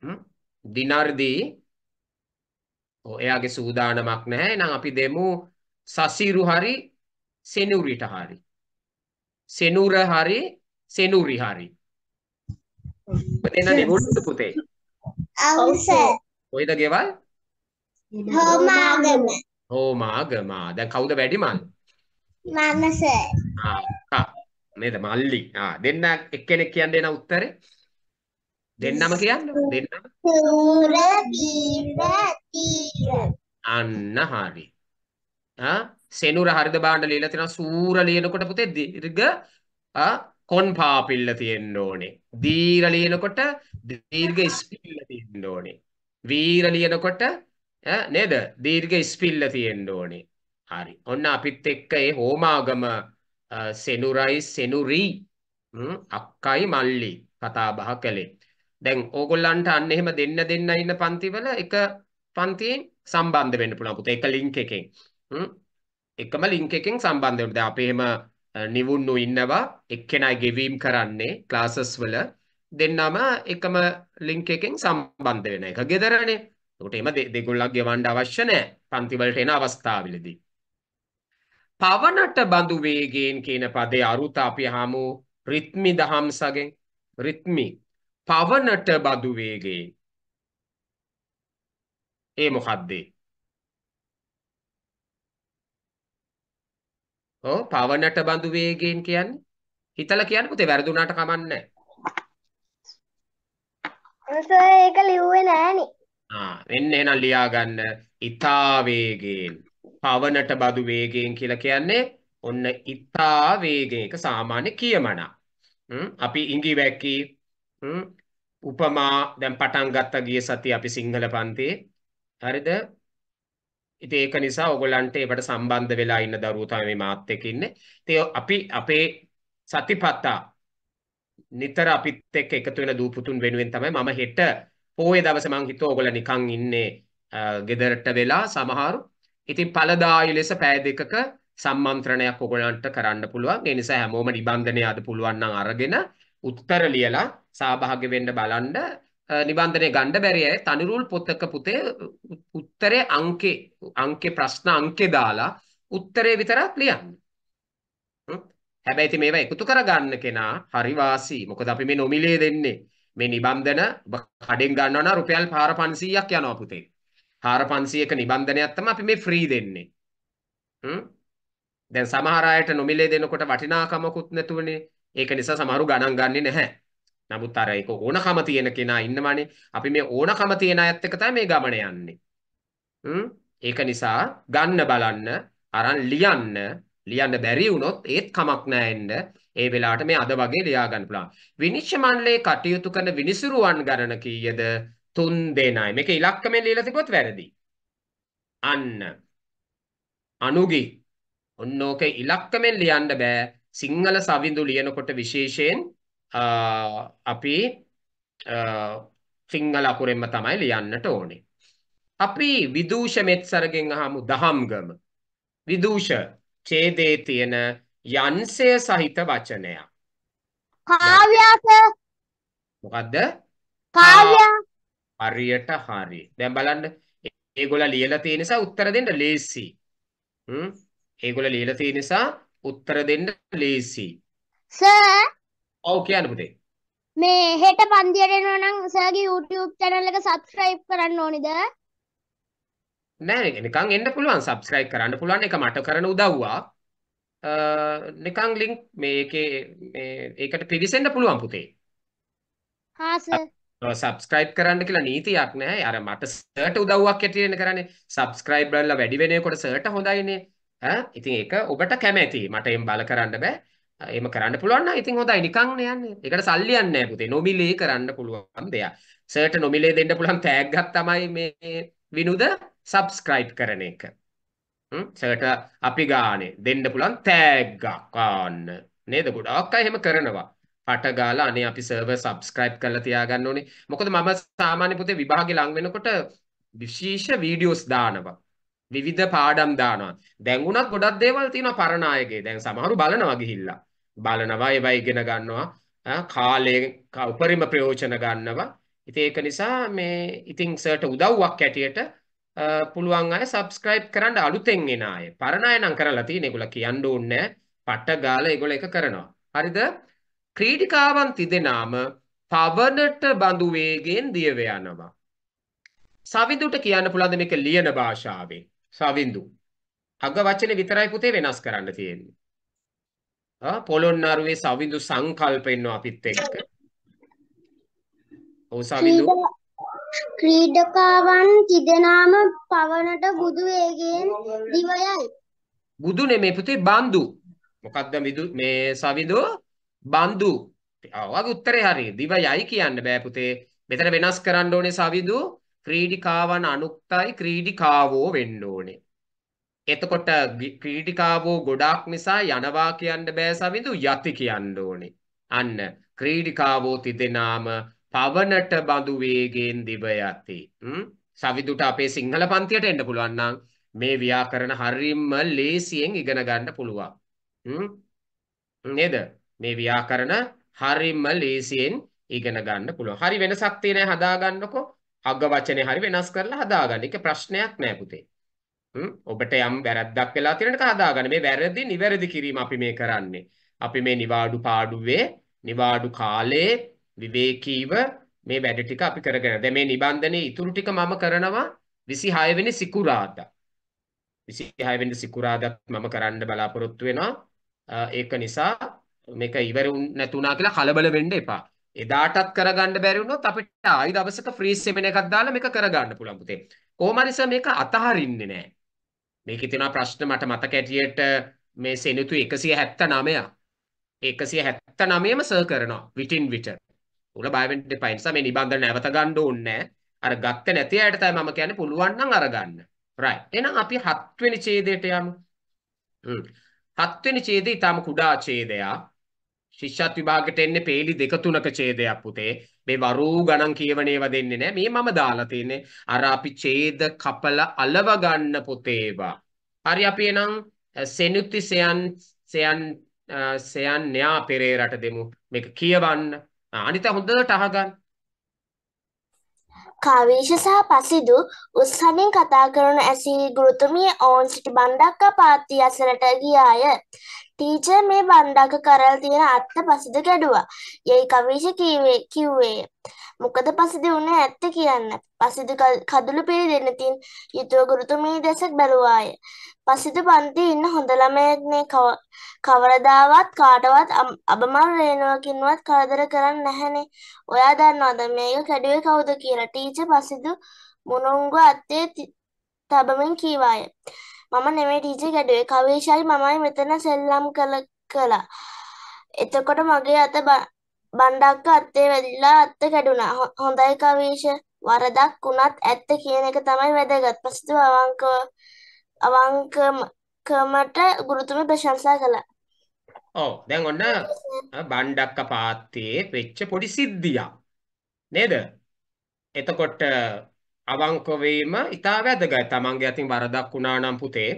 හ්ම්. දිනර්දි. ඔයාගේ සූදානමක් නැහැ. එහෙනම් අපි දෙමු සසිරු හරි සෙනුරිට හරි. සෙනුර හරි සෙනුරි හරි. දෙන්න නිවුරුදු පුතේ. අවුස කොයිද ගෙවල් හෝමාගම හෝමාගම දැන් කවුද වැඩිමල් මම සර් ආ නේද මල්ලි ආ දෙන්න එක්කෙනෙක් කියන්න එන උත්තරේ දෙන්නම කියන්න දෙන්නම සූර දීර තීර අන්න හරි ආ සෙනුර හරිද බාණ්ඩ ලියලා තියෙනවා සූර ලියනකොට පුතේ දීර්ඝ ආ කොන් පාපිල්ල තියෙන්න ඕනේ දීර ලියනකොට දීර්ඝ ස්පිල්ල තියෙන්න ඕනේ. වීර ලියනකොට නේද? දීර්ඝ ස්පිල්ල තියෙන්න ඕනේ. හරි. ඔන්න අපිත් එක්ක ඒ හෝමාගම සෙනුරයි සෙනුරි අක්කයි මල්ලි කතා බහ කළේ. දැන් ඕගොල්ලන්ට අන්න එහෙම දෙන්න දෙන්න ඉන්න පන්තිවල එක පන්තියෙන් සම්බන්ධ වෙන්න පුළුවන් පුතේ එක ලින්ක් එකෙන්. එකම ලින්ක් එකෙන් සම්බන්ධ වෙන්න. දැන් අපි එහෙම නිවුන්නු ඉන්නවා එක්කෙනයි ගෙවීම් කරන්නේ ක්ලාසස් වල දෙන්නම එකම ලින්ක් එකෙන් සම්බන්ධ වෙන එක. ගෙදරනේ. ඒකට එම දෙගොල්ලක් ගෙවන්න අවශ්‍ය නැහැ. පන්ති වලට එන අවස්ථාවලදී. පවනට බඳු වේගයෙන් කියන පදේ අරුත අපි හමු රිද්මි දහම්සගෙන් රිද්මි පවනට බඳු වේගයෙන් ඒ මොකද්ද? ඔව් පවනට බඳු වේගයෙන් කියන්නේ හිතලා කියන්න පුතේ වැරදුනාට කමන්නේ නැහැ. ඒක ලිව්වේ නෑනේ. ආ මෙන්න එහෙනම් ලියා ගන්න. ඊතා වේගයෙන් පවනට බඳු වේගයෙන් කියලා කියන්නේ ඔන්න ඊතා වේගයෙන් ඒක සාමාන්‍ය කියමනක්. අපි ඉඟි වැක්කි උපමා දැන් පටන් ගත්ත ගිය සතිය අපි සිංහල පන්තියේ හරිද ඉතින් ඒක නිසා ඔයගොල්ලන්ට ඒකට සම්බන්ධ වෙලා ඉන්න දරුවෝ තමයි මාත් එක්ක ඉන්නේ. ඉතින් අපි අපේ සතිපතා නිතර අපිත් එක්ක එකතු වෙන දූ පුතුන් වෙනුවෙන් තමයි මම හෙට පොයේ දවසේ මං හිතුවා ඔයගොල්ලෝ නිකන් ඉන්නේ ගෙදරට වෙලා සමහරු. ඉතින් පළදායි ලෙස පෑ දෙකක සම්මන්ත්‍රණයක් ඔයගොල්ලන්ට කරන්න පුළුවන්. ඒ නිසා හැමෝම නිබන්ධනය අද පුළුවන් නම් අරගෙන උත්තර ලියලා සහභාගී වෙන්න බලන්න නිබන්ධනය ගණ්ඩ බැරිය තනිරුල් පොත්තක පුතේ උත්තරේ අංකේ අංකේ ප්‍රශ්න අංකේ දාලා උත්තරේ විතරක් ලියන්න. හැබැයි ඉතින් මේවා එකතු කරගන්න කෙනා හරි වාසි. මොකද අපි මේ නොමිලේ දෙන්නේ. මේ නිබන්ධන ඔබ කඩෙන් ගන්නවා නම් රුපියල් 4500ක් යනවා පුතේ. 4500ක නිබන්ධනයක් තමයි අපි මේ ෆ්‍රී දෙන්නේ. හ්ම් දැන් සමහර අයට නොමිලේ දෙනකොට වටිනාකමකුත් නැතුවනේ. ඒක නිසා සමහරු ගණන් ගන්නේ නැහැ. නමුත් අර ඒක ඕනකම තියෙන කෙනා ඉන්නවනේ. අපි මේ ඕනකම තියෙන අයත් එක්ක තමයි මේ ගමන යන්නේ. ඒක නිසා ගන්න බලන්න, අරන් ලියන්න, ලියන්න බැරි වුණොත් ඒත් කමක් නැහැ ඒ වෙලාවට මේ අද වගේ ලියා ගන්න පුළුවන්. විනිශ්චය මණ්ඩලයේ කටයුතු කරන විනිසුරුවන් ගණන කීයද? 3 දෙනයි. මේක ඉලක්කමෙන් ලියලා තිබොත් වැරදි. අන්න. අනුගි. ඔන්න ඕක ඉලක්කමෙන් ලියන්න බෑ. සිංහල සවිඳු ලියනකොට විශේෂයෙන් අපි සිංහල අකුරෙන්ම තමයි ලියන්නට ඕනේ. අපි විදූෂ මෙත්සරගෙන් අහමු දහම්ගම. විදූෂ ඡේදයේ තියෙන යන්සය සහිත වචනයක්. කාව්‍යස මොකද්ද? කාව්‍ය හරියට හරි. දැන් බලන්න ඒගොල්ලා ලියලා තියෙන නිසා උත්තර දෙන්න ලේසි. හ්ම්. ඒගොල්ලා ලියලා තියෙන නිසා උත්තර දෙන්න ලේසි. සර් ඔව් කියන්න පුතේ. මේ හෙට පන්තියට එනවා නම් සර්ගේ YouTube channel එක subscribe කරන්න ඕනිද? නෑ නිකන් එන්න පුළුවන් subscribe කරන්න පුළුවන් එක මට කරන උදව්වා. නිකන් ලින්ක් මේකේ මේ ඒකට පිවිසෙන්න පුළුවන් පුතේ. හා සර්. සබස්ක්‍රයිබ් කරන්න කියලා නීතියක් නෑ අර මට සර්ට උදව්වක් ඇටියෙන කරන්නේ සබස්ක්‍රයිබ් බල්ලා වැඩි වෙනකොට සර්ට හොඳයිනේ ඈ ඉතින් ඒක ඔබට කැමැති මට එම් බල කරන්න බෑ එහෙම කරන්න පුළුවන් නම් ඉතින් හොඳයි නිකන් නේ යන්නේ. ඒකට සල්ලි යන්නේ නැහැ පුතේ. නොමිලේ කරන්න පුළුවන් දෙයක්. සර්ට නොමිලේ දෙන්න පුළුවන් ටැග් එකක් තමයි මේ විනුද subscribe කරන එක. හ්ම් සර්ට අපි ගානේ දෙන්න පුළුවන් ටැග් එකක් ආන්න. නේද ගොඩක් අය එහෙම කරනවා. පට ගාලා අනේ අපි සර්වර් subscribe කරලා තියාගන්න ඕනේ. මොකද මම සාමාන්‍ය පුතේ විභාගේ ලඟ වෙනකොට විශේෂ වීඩියෝස් දානවා. විවිධ පාඩම් දානවා. දැන් උනත් ගොඩක් දේවල් තියෙනවා පරණ අයගේ. දැන් සමහරු බලනවා ගිහිල්ලා. බලනවා ඒවා ඉගෙන ගන්නවා කාලයෙන් උපරිම ප්‍රයෝජන ගන්නවා ඉතින් ඒක නිසා මේ ඉතින් සර්ට උදව්වක් ඇටියට පුළුවන් අය සබස්ක්‍රයිබ් කරන්න අලුතෙන් එන අය පරණ අය නම් කරලා තියෙන ඒගොල්ලෝ කියන්න ඕනේ පට ගාලා ඒගොල්ලෝ එක කරනවා හරිද ක්‍රීඩිකාවන් තිදෙනාම පවනට බඳු වේගෙන් දියව යනවා සවිඳුට කියන්න පුළුවන් මේක ලියන භාෂාවේ සවිඳු අග වචනේ විතරයි පුතේ වෙනස් කරන්න තියෙන්නේ පොළොන්නරුවේ සවිදු සංකල්පෙන්න අපිත් එක්ක. ඔව් සවිදු ක්‍රීඩකාවන් තිදෙනාම පවනට බුදු වේගයෙන් දිවයයි. බුදු නෙමෙයි පුතේ බන්දු. මොකක්ද විදු මේ සවිදු බන්දු. ඔවගේ උත්තරේ හරි. දිවයයි කියන්න බෑ පුතේ. මෙතන වෙනස් කරන්න ඕනේ සවිදු ක්‍රීඩිකාවන් අනුක්තයි ක්‍රීඩිකාවෝ වෙන්න ඕනේ. එතකොට ක්‍රීඩිකාවෝ ගොඩාක් නිසා යනවා කියන්න බෑ සවිඳු යති කියන්න ඕනේ. අන්න ක්‍රීඩිකාවෝ තිදෙනාම පවනට බඳු වේගයෙන් දිව යති. සවිදුට අපේ සිංහල පන්තියට එන්න පුළුවන් නම් මේ ව්‍යාකරණ හරියම ලේසියෙන් ඉගෙන ගන්න පුළුවන්. නේද? මේ ව්‍යාකරණ හරියම ලේසියෙන් ඉගෙන ගන්න පුළුවන්. හරි වෙනසක් තියෙන හදා ගන්නකො අග වචනේ හරි වෙනස් කරලා හදාගන්න. ඒක ප්‍රශ්නයක් නෑ පුතේ. ඔබට යම් වැරද්දක් වෙලා තියෙනට හදාගන්න. මේ වැරදි නිවැරදි කිරීම අපි මේ කරන්නේ. අපි මේ නිවාඩු පාඩුවේ නිවාඩු කාලේ විවේකීව මේ වැඩ ටික අපි කරගෙන. දැන් මේ නිබන්ධනයේ ඉතුරු ටික මම කරනවා 26 වෙනි සිකුරාදා. 26 වෙනි සිකුරාදා මම කරන්න බලාපොරොත්තු වෙනවා. ඒක නිසා මේක ඉවර නැතුණා කියලා කලබල වෙන්න එපා. එදාටත් කරගන්න බැරි වුණොත් අපිට ආයි දවසක ෆ්‍රී සෙමින එකක් දාලා මේක කරගන්න පුළුවන් පුතේ. කොහොම හරි මේක අතහරින්නේ නැහැ. මේක තිෙන ප්‍රශ්න මට මත කැටියට මේ සෙනතු එකසිය හැත්ත නමයක් එකසිය හැත්ත නමයම සර් කරනවා විටින් විට උල බයිවෙන්ට පයින්ස මේ නිබන්ධ නැවත ගණ්ඩ ඕන්නෑ අර ගත්ත නැති අයට තයි මම කියන්න පුළුවන්න්න අරගන්න රයි එනම් අපි හත්වෙනි චේදයට යමු හත්වෙනි චේද ඉතාම කුඩා චේදයා ශිෂ්‍යත් විභාගට එන්නේ පේලි දෙක තුනක ඡේදයක් පුතේ මේ වරූ ගණන් කියවණේව දෙන්නේ නැහැ. මේ මම දාලා තියෙන්නේ අර අපි ඡේද කපල අලව ගන්න පොතේවා. හරි අපි එනම් සෙනුති සයන් සයන් සයන් න්‍යා පෙරේරට දෙමු. මේක කියවන්න. අනිත හොඳට අහගන්න. කවීශ සහ පසිදු උස්සමින් කතා කරන ඇසී ගෘතුමිය ඕන් සිටි බණ්ඩක්ක පාත්ති අසරට ගියාය. ටීචර් මේ බණ්ඩක කරල් තියෙන අත්ත පසිද කැඩුවා. යයි කවීෂ කීවේ කිව්වේය. මොකද පසිදි වුණ ඇත්ත කියන්න. පසිදු කදුළු පිළිදෙනතින් යුතුව ගුරුතුමී දෙසක් බැලුවාය. පසිදු පන්ති ඉන්න හොඳ ළමයෙක්නේ කවරදාවත් කාටවත් අබමල් රේනුවකින්වත් කරදර කරන්න නැහැනේ. ඔයා දන්නවද මේක කැඩුවේ කවුද කියලා ටීචර් පසිදු මුණුංගු අත්තේ තබමින් කීවාය. මම නෙමෙයි ටීචර් ගැඩුවේ කවීෂයි මමයි මෙතන සෙල්ලම් කළ කළා. එතකොට මගේ අත බණ්ඩක්ක අත්තේ වැදිලා අත්ත කැඩුනා. හොඳයි කවීෂ වරදක් වුණත් ඇත්ත කියන එක තමයි වැදගත්. ප්‍රසිද්ධ අවංක අවංකමට ගුරුතුමෝ ප්‍රශංසා කළා. ඔව් දැන් ඔන්න බණ්ඩක්ක පාත්තේ වෙච්ච පොඩි සිද්ධියක් නේද? එතකොට අවංකවීම ඉතා වැදගයි තමන්ගේ අතින් වරදක් වුණානම් පුතේ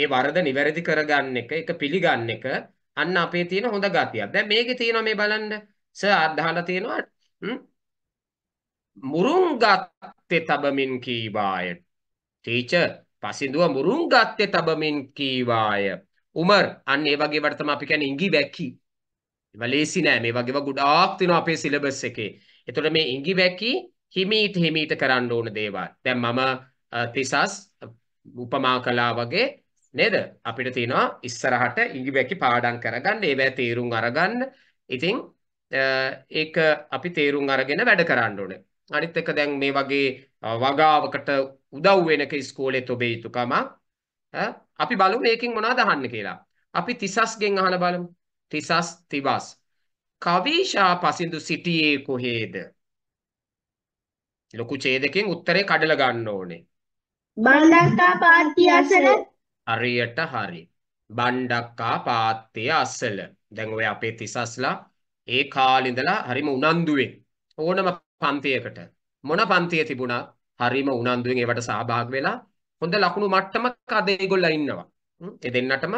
ඒ වරද නිවැරදි කරගන්න එක එක පිළිගන්න එක අන්න අපේ තියෙන හොඳ ගතියක් දැන් මේකේ තියෙනවා මේ බලන්න ස අදහලා තියෙනවා මුරුංගත්තේ තබමින් කීවාය ටීචර් පසින්දුව මුරුංගත්තේ තබමින් කීවාය උමර් අන්න ඒ වගේ වට තමයි අපි කියන්නේ ඉඟි වැකි ඒවා ලේසි නෑ මේ වගේව ගොඩාක් තියෙනවා අපේ සිලබස් එකේ එතකොට මේ ඉඟි වැකි හිමීට හිමීට කරන්න ඕන දේවල්. දැන් මම තිසස් උපමා කළා වගේ නේද? අපිට තියෙනවා ඉස්සරහට ඉඟිබැකි පාඩම් කරගන්න, ඒවැ තීරුම් අරගන්න. ඉතින් ඒක අපි තීරුම් අරගෙන වැඩ කරන්න ඕනේ. අනිත් එක දැන් මේ වගේ වගාවකට උදව් වෙනක ඉස්කෝලේ තොබේ යුතුකමක්. අපි බලමු මේකෙන් මොනවද අහන්න කියලා. අපි තිසස්ගෙන් අහලා බලමු. තිසස් තිබස්. කවිෂා පසින්දු සිටියේ කොහේද? ලොකු ඡේදකෙන් උත්තරේ කඩලා ගන්න ඕනේ. බණ්ඩක්කා පාත්‍ය අසල හරියට හරි. බණ්ඩක්කා පාත්‍ය අසල. දැන් ඔය අපේ තිසස්ලා ඒ කාලේ ඉඳලා හරිම උනන්දුවෙන් ඕනම පන්තියකට මොන පන්තිය තිබුණත් හරිම උනන්දුවෙන් ඒවට සහභාග වෙලා හොඳ ලකුණු මට්ටමක අද ඒගොල්ලෝ ඉන්නවා. ඒ දෙන්නටම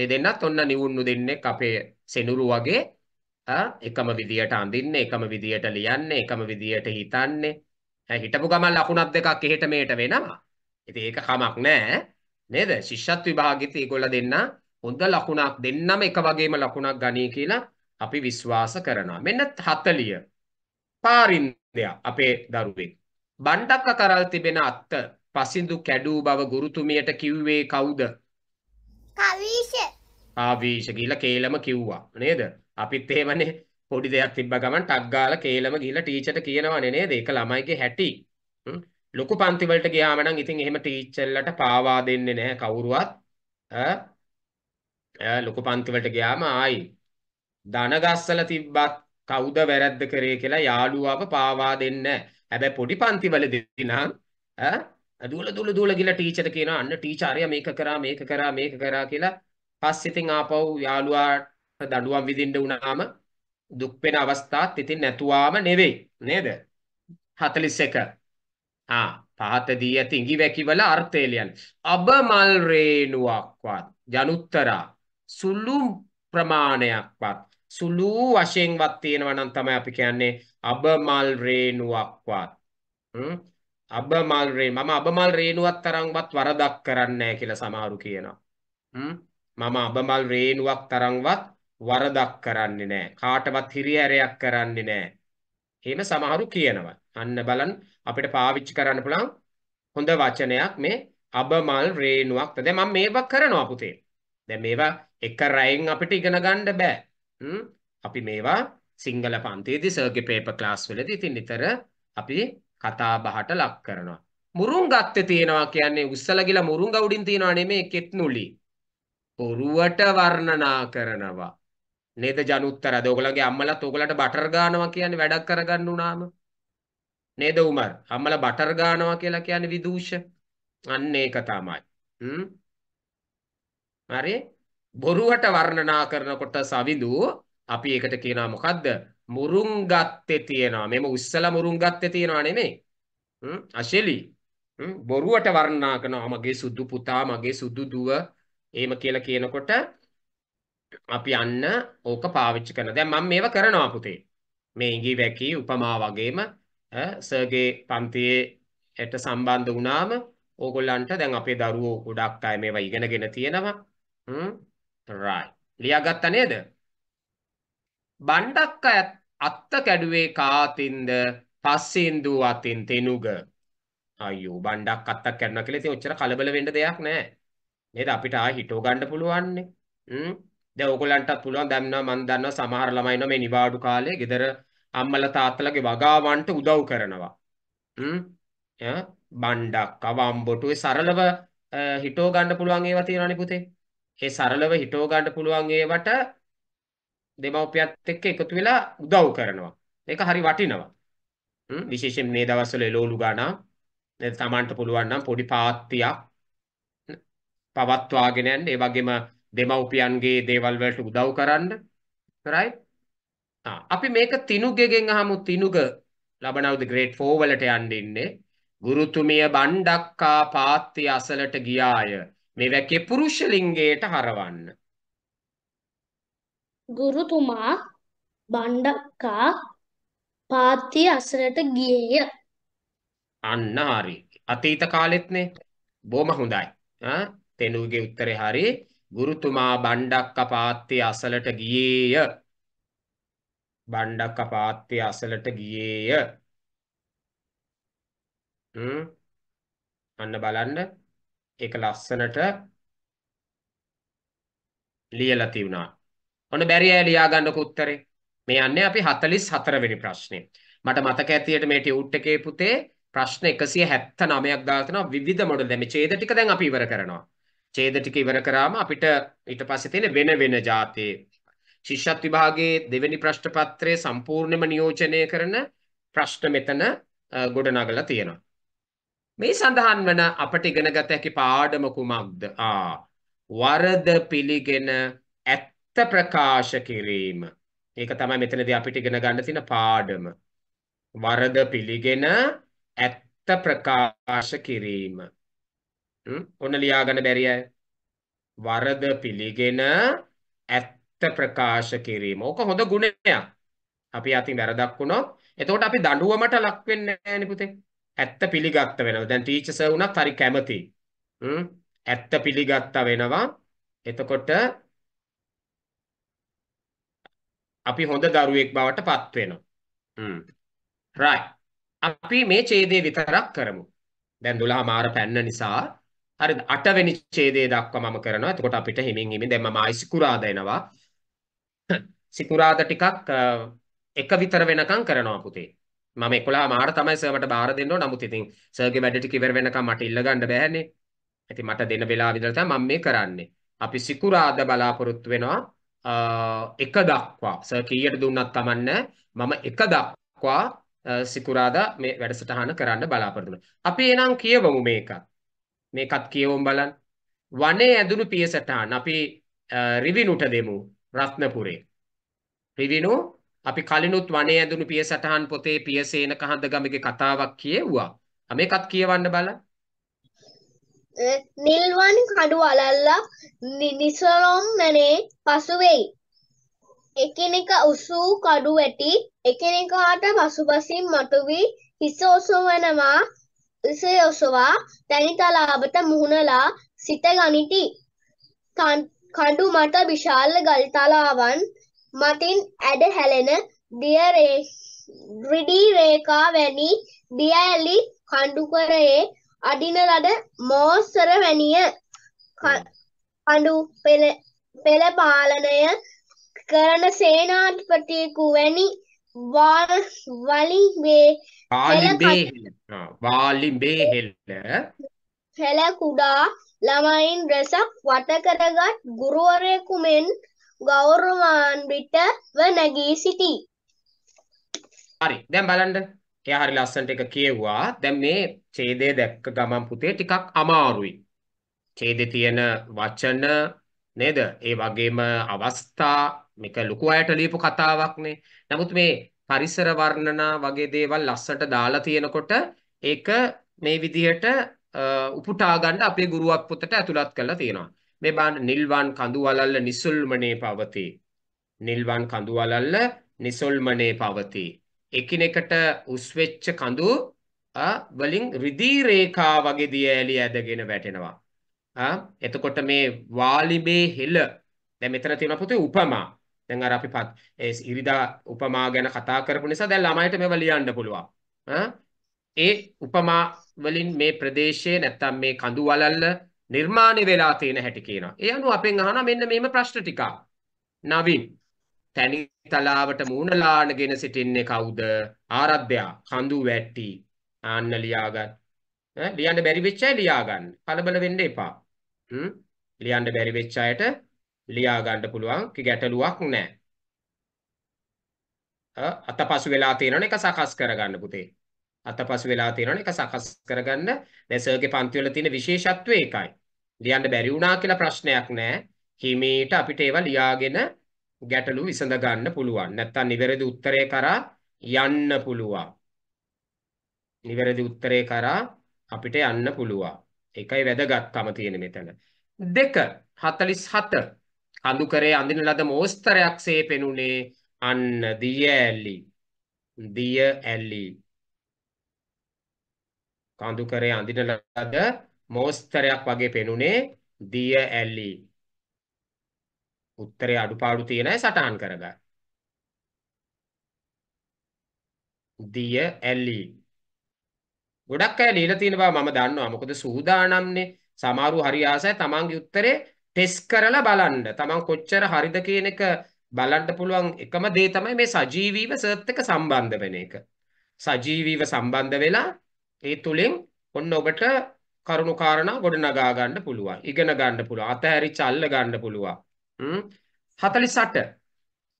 ඒ දෙන්නත් ඔන්න නිවුන්නු දෙන්නෙක් අපේ සෙනුරු වගේ එකම විදියට අඳින්නේ එකම විදියට ලියන්නේ එකම විදියට හිතන්නේ හිටපු ගමන් ලකුණක් දෙකක් එහෙට මෙහෙට වෙනවා. ඉතින් ඒක කමක් නෑ. නේද? ශිෂ්‍යත් විභාගෙත් ඒගොල්ල දෙන්න හොඳ ලකුණක් දෙන්නම එක වගේම ලකුණක් ගනී කියලා අපි විශ්වාස කරනවා. මෙන්න 40 පාරින්දය අපේ දරුවෙක්. බණ්ඩක්ක කරල් තිබෙන අත්ත පසින්දු කැඩූ බව ගුරුතුමියට කිව්වේ කවුද? කවීෂ. ආවීෂ කියලා කේලම කිව්වා. නේද? අපිත් එහෙමනේ පොඩි දෙයක් තිබ්බ ගමන් ටක් ගාලා කේලම ගිහලා ටීචර්ට කියනවනේ නේද ඒක ළමයිගේ හැටි ලොකු පන්ති වලට ගියාම නම් ඉතින් එහෙම ටීචර්ලට පාවා දෙන්නේ නැහැ කවුරුවත් ඈ ලොකු පන්ති වලට ගියාම ආයි ධන ගස්සලා තිබ්බත් කවුද වැරද්ද කරේ කියලා යාළුවාව පාවා දෙන්නේ නැහැ හැබැයි පොඩි පන්ති වලදී නම් ඈ දුවල දුවල දුවල ගිහලා ටීචර් කියනවා අන්න ටීචර්යා මේක කරා මේක කරා මේක කරා කියලා පස්සෙ ඉතින් ආපහු යාළුවාට දඬුවම් විඳින්න උනාම දුක් වෙන අවස්ථාත් ඉතින් නැතුවාම නෙවෙයි නේද 41 ආ පහත දී ඇති ඉඟි වැකිවල අර්ථය ලියන්න අබමල් රේණුවක්වත් ජනුත්තරා සුළු ප්‍රමාණයක්වත් සුළු වශයෙන්වත් තියෙනවා නම් තමයි අපි කියන්නේ අබමල් රේණුවක්වත් අබමල් රේ මම අබමල් රේණුවක් තරම්වත් වරදක් කරන්නේ නැහැ කියලා සමහරු කියනවා මම අබමල් රේණුවක් තරම්වත් වරදක් කරන්නේ නැහැ. කාටවත් හිරිහැරයක් කරන්නේ නැහැ. එහෙම සමහරු කියනවා. අන්න බලන්න අපිට පාවිච්චි කරන්න පුළුවන් හොඳ වචනයක් මේ අබමල් රේණුවක්. දැන් මම මේවා කරනවා පුතේ. දැන් මේවා එක රැයෙන් අපිට ඉගෙන ගන්න බෑ. අපි මේවා සිංහල පන්තියේදී සර්ගේ පේපර් ක්ලාස් වලදී ඉතින් නිතර අපි කතා බහට ලක් කරනවා. මුරුංගත්තේ තියෙනවා කියන්නේ උස්සලා ගිලා මුරුංග උඩින් තියනවා නෙමේ කෙත්නුලි. ඔරුවට වර්ණනා කරනවා. නේද ජනුත්තරද ඔයගලගේ අම්මලත් ඔයගලට බටර් ගානවා කියන්නේ වැඩක් කරගන්න උනාම නේද උමර් අම්මලා බටර් ගානවා කියලා කියන්නේ විදූෂ අන්න ඒක තමයි හ්ම් හරි බොරුවට වර්ණනා කරනකොට සවිඳු අපි ඒකට කියනවා මොකද්ද මුරුංගත්තේ තියනවා මෙම උස්සලා මුරුංගත්තේ තියනවා නෙමෙයි හ්ම් අශෙලි හ්ම් බොරුවට වර්ණනා කරනවා මගේ සුදු පුතා මගේ සුදු දුව එහෙම කියලා කියනකොට අපි අන්න ඕක පාවිච්චි කරනවා. දැන් මම මේවා කරනවා පුතේ. මේ ඉඟි වැකි උපමා වගේම සර්ගේ පන්තියේට සම්බන්ධ වුණාම ඕගොල්ලන්ට දැන් අපේ දරුවෝ ගොඩක් අය මේවා ඉගෙනගෙන තියෙනවා. හ්ම්. right. ලියාගත්තා නේද? බණ්ඩක්ක අත්ත කැඩුවේ කාතින්ද පස්සෙන්දු අතින් තෙනුග අයියෝ බණ්ඩක් අත්තක් කැඩුණා කියලා ඉතින් ඔච්චර කලබල වෙන්න දෙයක් නැහැ නේද අපිට ආ හිටව ගන්න පුළුවන්නේ හ්ම් දැන් ඕගොල්ලන්ටත් පුළුවන් දැන් මම දන්නවා සමහර ළමයි ඉන්නවා මේ නිවාඩු කාලේ ගෙදර අම්මලා තාත්තලාගේ වගාවන්ට උදව් කරනවා. හ්ම්. බණ්ඩක් අවම්බොටුවේ සරලව හිටෝ ගන්න පුළුවන් ඒවා තියෙනවානේ පුතේ. ඒ සරලව හිටෝ ගන්න පුළුවන් ඒවට දෙමව්පියත් එක්ක එකතු වෙලා උදව් කරනවා. ඒක හරි වටිනවා. හ්ම් විශේෂයෙන් මේ දවස්වල එළවලු ගානා තමන්ට පුළුවන් නම් පොඩි පාත්තියක් පවත්වාගෙන යන්න. ඒ වගේම දෙමව්පියන්ගේ දේවල් වලට උදව් කරන්න right අපි මේක තිනුගෙගෙන් අහමු තිනුග ලබනවද ග්‍රේට් 4 වලට යන්න ඉන්නේ ගුරුතුමිය බණ්ඩක්කා පාත්ති අසලට ගියාය මේ වැකේ පුරුෂ ලිංගයට හරවන්න ගුරුතුමා බණ්ඩක්කා පාත්ති අසලට ගියේය අන්න හරි අතීත කාලෙත්නේ බොහොම හොඳයි ආ තෙනුගේ උත්තරේ හරියි ගුරුතුමා බණ්ඩක්ක පාත්තේ අසලට ගියේය බණ්ඩක්ක පාත්තේ අසලට ගියේය අන්න බලන්න ඒක ලස්සනට ලියලා තිබුණා ඔන්න බැරි අය ලියාගන්නක උත්තරේ මේ යන්නේ අපි 44 වෙනි ප්‍රශ්නේ මට මතක ඇතියට මේ ටියුට් එකේ පුතේ ප්‍රශ්න 179ක් දාලා තිනවා විවිධ මොඩල් දැන් මේ ඡේද ටික දැන් අපි ඉවර කරනවා ඡේද ටික ඉවර කරාම අපිට ඊට පස්සේ තියෙන වෙන වෙන જાතේ ශිෂ්‍යත් විභාගයේ දෙවෙනි ප්‍රශ්න පත්‍රයේ සම්පූර්ණයෙන්ම නියෝජනය කරන ප්‍රශ්න මෙතන ගොඩනගලා තියෙනවා. මේ සඳහන් වන අපට ඉගෙනගත හැකි පාඩම කුමක්ද? ආ වරද පිළිගෙන ඇත්ත ප්‍රකාශ කිරීම. ඒක තමයි මෙතනදී අපිට ඉගෙන ගන්න තියෙන පාඩම. වරද පිළිගෙන ඇත්ත ප්‍රකාශ කිරීම. ඔන්න ලියාගන්න බැරි අය. වරද පිළිගෙන ඇත්ත ප්‍රකාශ කිරීම. ඕක හොඳ ගුණයක්. අපි අතින් වැරදක් වුණොත් එතකොට අපි දඬුවමට ලක් වෙන්නේ නැහැ පුතේ. ඇත්ත පිළිගත්ත වෙනවා. දැන් ටීචර් සර් උනත් හරි කැමති. ඇත්ත පිළිගත්ත වෙනවා. එතකොට අපි හොඳ දරුවෙක් බවට පත් වෙනවා. හ්ම්. රයිට්. අපි මේ ඡේදය විතරක් කරමු. දැන් 12 මාර පැන්න නිසා හරිද? 8 වෙනි ඡේදය දක්වා මම කරනවා. එතකොට අපිට හිමින් හිමින් දැන් මම ආයි සිකුරාද එනවා. සිකුරාද ටිකක් එක විතර වෙනකම් කරනවා පුතේ. මම 11 මාර තමයි සර්වට බාර දෙන්න ඕන. නමුත් ඉතින් සර්ගේ වැඩ ටික ඉවර වෙනකම් මට ඉල්ල ගන්න බෑනේ. ඉතින් මට දෙන වෙලාව විතර තමයි මම මේ කරන්නේ. අපි සිකුරාද බලාපොරොත්තු වෙනවා එක දක්වා. සර් කීයට දුන්නත් කමන්නේ. මම එක දක්වා සිකුරාදා මේ වැඩසටහන කරන්න බලාපොරොත්තු වෙනවා. අපි එහෙනම් කියවමු මේකත්. මේකත් කියවමු බලන්න. වනේ ඇඳුණු පියසටහන් අපි රිවිනුට දෙමු රත්නපුරේ. රිවිනු අපි කලිනුත් වනේ ඇඳුණු පියසටහන් පොතේ පියසේන කහඳගමගේ කතාවක් කියෙව්වා. මේකත් කියවන්න බලන්න. නිල්වන් කඩු අලල්ලක් නිසලොම් මැනේ පසුවෙයි. එකිනෙක උසූ කඩු වැටි එකිනෙකාට පසුපසින් මතුවී හිස ඔසවනවා එස යොසවා තැනිතලාබට මුහුණලා සිත ගනිති. කඩු මත විශාල ගල්තලාවන් මතින් ඇඩ හැලෙන දියරේ රිඩී රේකා වැනි දිය ඇලි කඩුකරයේ අඩින ලද මෝස්සර වැනිය කඩු පෙළ පාලනය කරන සේනාධපතියකු වැනි වාර වලින් වේ පාලිඹේ වාලිඹේ හෙළ පෙළ කුඩා ළමයින් රැසක් වට කරගත් ගුරුවරයෙකු මෙන් ගෞරවාන්විතව නැගී සිටී. හරි. දැන් බලන්න. එයා හරි ලස්සනට එක කියෙව්වා. දැන් මේ ඡේදය දැක්ක ගමන් පුතේ ටිකක් අමාරුයි. ඡේදේ තියෙන වචන නේද? ඒ වගේම අවස්ථා මේක ලොකු අයට ලියපු කතාවක්නේ. නමුත් මේ පරිසර වර්ණනා වගේ දේවල් ලස්සට දාලා තියෙනකොට ඒක මේ විදිහට උපුටා ගන්න අපේ ගුරුවක් පොතට ඇතුළත් කරලා තියෙනවා. මේ බලන්න නිල්වන් කඳු වලල්ල නිසල්මනේ පවතී. නිල්වන් කඳු වලල්ල නිසල්මනේ පවතී. එකිනෙකට උස් වෙච්ච කඳු වලින් රිදී රේඛා වගේ දිය ඇලි ඇදගෙන වැටෙනවා. එතකොට මේ වාලිබේ හෙළ දැන් මෙතන තියෙන පොතේ උපමා දැන් අර අපි පත් ඒ ඉරිදා උපමා ගැන කතා කරපු නිසා දැන් ළමයිට මේවා ලියන්න පුළුවන්. ඒ උපමා වලින් මේ ප්‍රදේශයේ නැත්තම් මේ කඳු වලල්ල නිර්මාණය වෙලා තියෙන හැටි කියනවා. ඒ අනුව අපෙන් අහනවා මෙන්න මේම ප්‍රශ්න ටික. නවීන් තැනි තලාවට මූණලානගෙන සිටින්නේ කවුද? ආරාධ්‍යා කඳු වැටි ආන්න ලියාගත්. ලියන්න බැරි වෙච්ච අය ලියාගන්න. කලබල වෙන්න එපා. ලියන්න බැරි වෙච්ච අයට ලියා ගන්න පුළුවන් ගැටලුවක් නැහැ. අතපසු වෙලා තියෙනවනේ එක සකස් කරගන්න පුතේ. අතපසු වෙලා තියෙනවනේ එක සකස් කරගන්න. දැන් සර්ගේ පන්ති වල තියෙන විශේෂත්වය ඒකයි. ලියන්න බැරි වුණා කියලා ප්‍රශ්නයක් නැහැ. හිමීට අපිට ඒවා ලියාගෙන ගැටලු විසඳ ගන්න පුළුවන්. නැත්තම් නිවැරදි උත්තරය කරා යන්න පුළුවන්. නිවැරදි උත්තරය කරා අපිට යන්න පුළුවන්. එකයි වැදගත්කම තියෙන මෙතන. දෙක 47 කඳු කරේ අඳින ලද මෝස්තරයක්සේ පෙනුනේ අන්න දිය ඇල්ලි දිය ඇල්ලි කඳු කරේ අඳින ලද මෝස්තරයක් වගේ පෙනුනේ දිය ඇල්ලි උත්තරේ අඩුපාඩු තියෙන සටහන් කරගන්න දිය ඇල්ලි ගොඩක් අය ලියලා තියෙන බව මම දන්නවා මොකද සූදානම්නේ සමහරු හරි ආසයි තමන්ගේ උත්තරේ ටෙස්ට් කරලා බලන්න. Taman කොච්චර හරිද කියන එක බලන්න පුළුවන් එකම දේ තමයි මේ සජීවීව සර්ත් එක සම්බන්ධ වෙන එක. සජීවීව සම්බන්ධ වෙලා ඒ තුලින් ඔන්න ඔබට කරුණු කාරණා ගොඩනගා ගන්න පුළුවන්. ඉගෙන ගන්න පුළුවන්. අතහැරිච්ච අල්ල ගන්න පුළුවන්. 48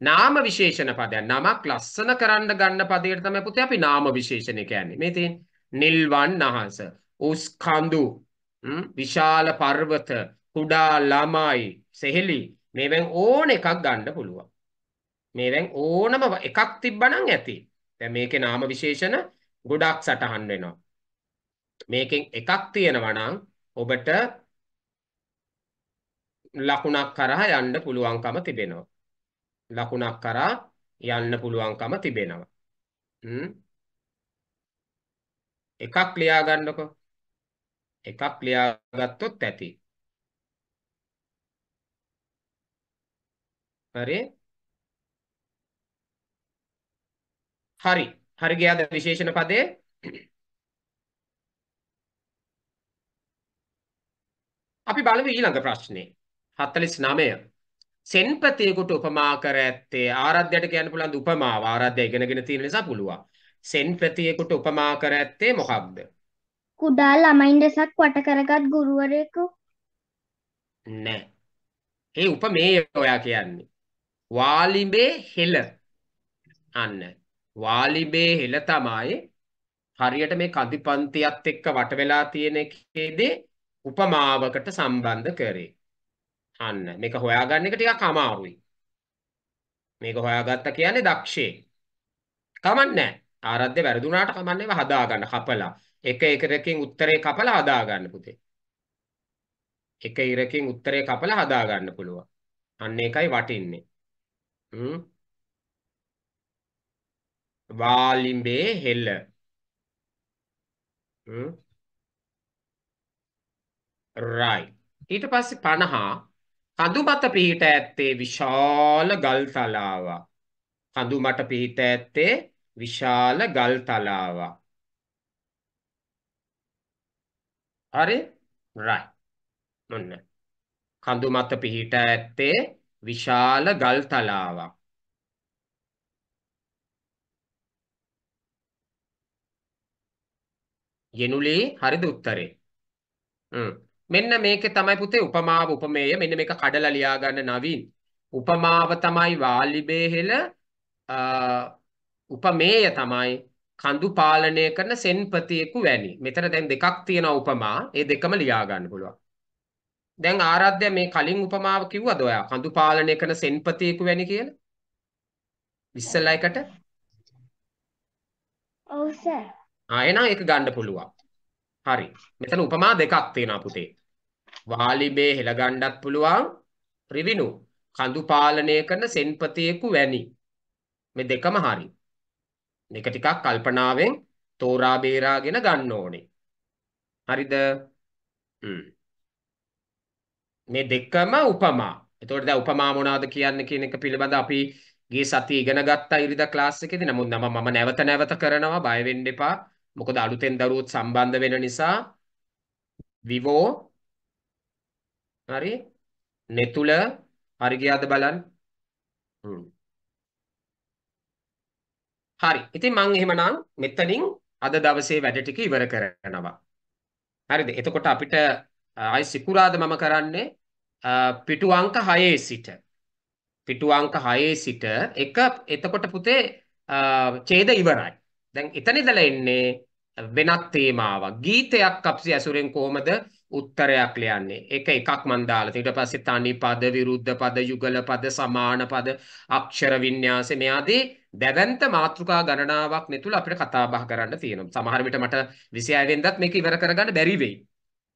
නාම විශේෂණ පදයක්. නමක් ලස්සන කරන්න ගන්න පදයට තමයි පුතේ අපි නාම විශේෂණ කියන්නේ. මේ තියෙන්නේ නිල්වන් නහස, උස් කඳු, විශාල පර්වත, කුඩා ළමයි සෙහෙලි මේවෙන් ඕන එකක් ගන්න පුළුවන්. මේවෙන් ඕනම එකක් තිබ්බනම් ඇති. දැන් මේකේ නාම විශේෂණ ගොඩක් සටහන් වෙනවා. මේකෙන් එකක් තියෙනවා නම් ඔබට ලකුණක් කරා යන්න පුළුවන්කම තිබෙනවා. ලකුණක් කරා යන්න පුළුවන්කම තිබෙනවා. හ්ම් එකක් ලියා ගන්නකො. එකක් ලියාගත්තොත් ඇති. හරි හරි හරි ගියාද විශේෂණ පදේ අපි බලමු ඊළඟ ප්‍රශ්නේ 49 සෙන්පතියෙකුට උපමා කර ඇත්තේ ආරාධ්‍යයට කියන්න පුළුවන් උපමාව ආරාධ්‍ය ඉගෙනගෙන තියෙන නිසා පුළුවන් සෙන්පතියෙකුට උපමා කර ඇත්තේ මොකක්ද කුඩා ළමයින් දෙසක් වට කරගත් ගුරුවරයෙකු නෑ ඒ උපමේය ඔයා කියන්නේ වාලිබේ හෙළ අන්න වාලිබේ හෙළ තමයි හරියට මේ කදිපන්තියත් එක්ක වට වෙලා තියෙන එකේදී උපමාවකට සම්බන්ධ කරේ. අන්න මේක හොයාගන්න එක ටිකක් අමාරුයි. මේක හොයාගත්ත කියන්නේ දක්ෂේ. කමන්නේ ආරාධ්‍ය වැරදුනාට කමන්නේ ඒවා හදාගන්න කපලා. එක එකකින් උත්තරේ කපලා හදාගන්න පුතේ. එක ඉරකින් උත්තරේ කපලා හදාගන්න පුළුවන්. අන්න ඒකයි වටින්නේ. hum, Valimbê, Hela. හ්ම් right ඊට පස්සේ 50 කඳු මත පිහිට ඇත්තේ විශාල ගල් තලාවක් කඳු මත පිහිට ඇත්තේ විශාල ගල් තලාවක් හරි right මොන්න කඳු මත පිහිට ඇත්තේ විශාල ගල් තලාවක්. යෙනුලේ හරිද උත්තරේ? මෙන්න මේකේ තමයි පුතේ උපමාව උපමේය මෙන්න මේක කඩලා ලියා ගන්න නවීන්. උපමාව තමයි වාලිබේහෙල උපමේය තමයි කඳු පාලනය කරන සෙන්පතියෙකු වැනි. මෙතන දැන් දෙකක් තියෙනවා උපමා. ඒ දෙකම ලියා ගන්න පුළුවන්. දැන් ආරාධ්‍ය මේ කලින් උපමාව කිව්වද ඔයා? කඳු පාලනය කරන සෙන්පතියෙකු වැනි කියලා? ඉස්සලා එකට? ඔව් සර්. ආ එහෙනම් ඒක ගන්න පුළුවන්. හරි. මෙතන උපමා දෙකක් තියෙනවා පුතේ. වාලිබේ හෙල ගන්නත් පුළුවන්. රිවිනු කඳු පාලනය කරන සෙන්පතියෙකු වැනි. මේ දෙකම හරි. මේක ටිකක් කල්පනාවෙන් තෝරා බේරාගෙන ගන්න ඕනේ. හරිද? හ්ම්. මේ දෙකම උපමා. එතකොට දැන් උපමා මොනවද කියන්නේ කියන එක පිළිබඳ අපි ගිය සතිය ඉගෙන ගත්තා ඉරිදා ක්ලාස් එකේදී. නමුත් නම මම නැවත නැවත කරනවා බය වෙන්න එපා. මොකද අලුතෙන් දරුවොත් සම්බන්ධ වෙන නිසා විවෝ හරි නෙතුල හරි ගියාද බලන්න. හරි. ඉතින් මම එහෙමනම් මෙතනින් අද දවසේ වැඩ ටික ඉවර කරනවා. හරිද? එතකොට අපිට අයි සිකුරාද මම කරන්නේ පිටු අංක 6 සිට පිටු අංක 6 සිට එක එතකොට පුතේ ඡේද ඉවරයි. දැන් එතන ඉඳලා එන්නේ වෙනත් තේමාවක්. ගීතයක් අපි ඇසුරෙන් කොහොමද උත්තරයක් ලියන්නේ? ඒක එකක් මන් දාලා. ඊට පස්සේ තනි පද, විරුද්ධ පද, යුගල පද, සමාන පද, අක්ෂර වින්‍යාස මේ ආදී දැවැන්ත මාතෘකා ගණනාවක් නෙතුල අපිට කතා බහ කරන්න තියෙනවා. සමහර විට මට 26 වෙනිදාත් මේක ඉවර කරගන්න බැරි වෙයි.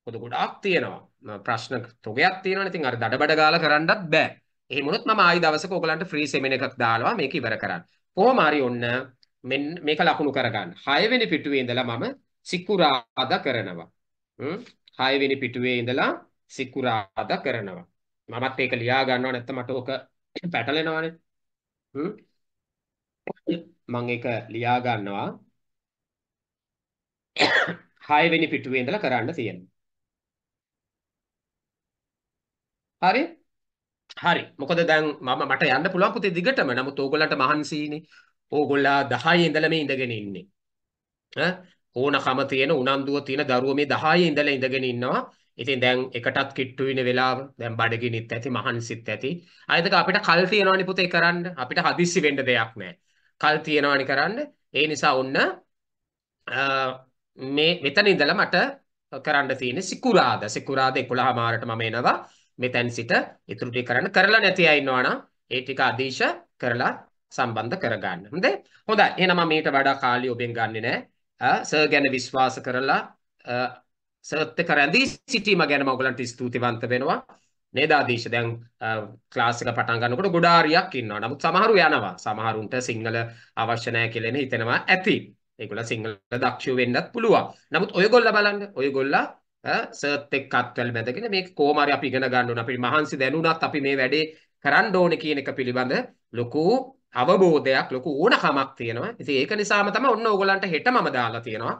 පොදු ගොඩාක් තියෙනවා. ප්‍රශ්න තොගයක් තියෙනවනේ. ඉතින් අර දඩබඩ ගාලා කරන්නත් බෑ. එහෙම වුණොත් මම ආයි දවසක ඔයගලන්ට ෆ්‍රී සෙමින එකක් දානවා මේක ඉවර කරන්න. කොහොම හරි ඔන්න මෙන්න මේක ලකුණු කරගන්න. 6 වෙනි පිටුවේ ඉඳලා මම සිකුරාදා කරනවා. හ්ම් 6 වෙනි පිටුවේ ඉඳලා සිකුරාදා කරනවා. මමත් ඒක ලියා ගන්නවා නැත්නම් මට ඕක පැටලෙනවානේ. හ්ම් මම ඒක ලියා ගන්නවා. 6 වෙනි පිටුවේ ඉඳලා කරන්න තියෙනවා. හරි? හරි. මොකද දැන් මම මට යන්න පුළුවන් පුතේ දිගටම. නමුත් ඕගොල්ලන්ට මහන්සිනේ. ඕගොල්ලා 10 ඉඳලා මේ ඉඳගෙන ඉන්නේ. ඈ ඕනකම තියෙන උනන්දුව තියෙන දරුවෝ මේ 10 ඉඳලා ඉඳගෙන ඉන්නවා. ඉතින් දැන් එකටත් කිට්ටු වෙන වෙලාව දැන් බඩගිනිත් ඇති මහන්සිත් ඇති. අයදක අපිට කල් තියෙනවනේ පුතේ කරන්න. අපිට හදිස්සි වෙන්න දෙයක් නැහැ. කල් තියෙනවනේ කරන්න. ඒ නිසා ඔන්න මේ මෙතන ඉඳලා මට කරන්න තියෙන සිකුරාද සිකුරාද 11 මාරට මම එනවා මෙතෙන් සිට ඉතුරු ටික කරන්න කරලා නැති අය ඉන්නවා නම් ඒ ටික අදීශ කරලා සම්බන්ධ කරගන්න. හොඳේ? හොඳයි. එහෙනම් මම ඊට වඩා කාලය ඔබෙන් ගන්නෙ නෑ. සර් ගැන විශ්වාස කරලා සර්ත් එක රැඳී සිටීම ගැන මම ඔයගලන්ට ස්තුතිවන්ත වෙනවා. නේද ආදේශ දැන් ක්ලාස් එක පටන් ගන්නකොට ගොඩාරියක් ඉන්නවා. නමුත් සමහරු යනවා. සමහරුන්ට සිංහල අවශ්‍ය නැහැ කියලා හිතෙනවා ඇති. ඒගොල්ල සිංහල දක්ෂ වෙන්නත් පුළුවන්. නමුත් ඔයගොල්ල බලන්න ඔයගොල්ලා සර්ත් එක් කත්වල බැඳගෙන මේක කොහොම හරි අපි ඉගෙන ගන්න ඕන අපිට මහන්සි දැනුණත් අපි මේ වැඩේ කරන්න ඕනේ කියන එක පිළිබඳ ලොකු අවබෝධයක් ලොකු ඕනකමක් තියෙනවා ඉතින් ඒක නිසාම තමයි ඔන්න ඕගලන්ට හෙට මම දාලා තියෙනවා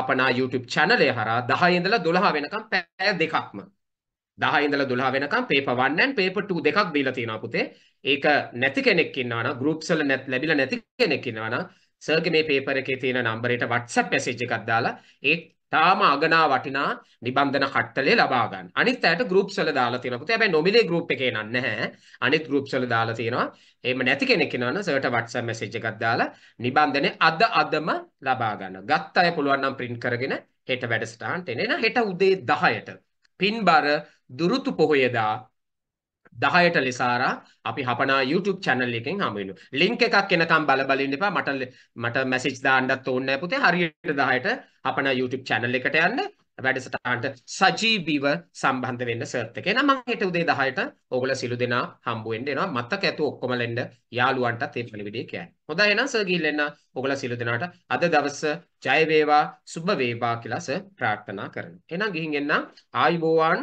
අපනා YouTube channel එක හරහා 10 ඉඳලා 12 වෙනකම් පැය දෙකක්ම 10 ඉඳලා 12 වෙනකම් paper 1 and paper 2 දෙකක් දීලා තියෙනවා පුතේ ඒක නැති කෙනෙක් ඉන්නවා නම් groups වල ලැබිලා නැති කෙනෙක් ඉන්නවා නම් සර්ගේ මේ paper එකේ තියෙන number එකට WhatsApp message එකක් දාලා ඒ තාම අගනා වටිනා නිබන්ධන කට්ටලේ ලබා ගන්න. අනිත් ඇයට groups වල දාලා තියෙනවා. පුතේ හැබැයි nominee group එකේ නන් නැහැ. අනිත් groups වල දාලා තියෙනවා. එහෙම නැති කෙනෙක් ඉන්නවනම් සර්ට WhatsApp message එකක් දාලා නිබන්ධනේ අද අදම ලබා ගන්න. ගත්ත අය පුළුවන් නම් print කරගෙන හෙට වැඩසටහනට එන. හෙට උදේ 10ට පින්බර දුරුතු පොහොයදා දහයට ලෙසාරා අපි හපනා YouTube channel එකෙන් හමු වෙනවා. link එකක් එනකම් බල බල ඉන්න එපා. මට මට message දාන්නත් ඕනේ නැහැ පුතේ. හරියට 10ට හපනා YouTube channel එකට යන්න වැඩසටහනට සජීවීව සම්බන්ධ වෙන්න සර්ත් එකේ. එහෙනම් මම හෙට උදේ 10ට ඕගොල්ලෝ සිළු දෙනා හම්බ වෙන්න එනවා. මතක ඇතු ඔක්කොම ලෙන්න යාළුවන්ටත් මේ පරිවිඩේ කියන්නේ. හොඳයි එහෙනම් සර් ගිහින් එන්න ඕගොල්ලෝ සිළු දෙනාට අද දවස ජය වේවා, සුබ වේවා කියලා සර් ප්‍රාර්ථනා කරනවා. එහෙනම් ගිහින් එන්න ආයිබෝවන්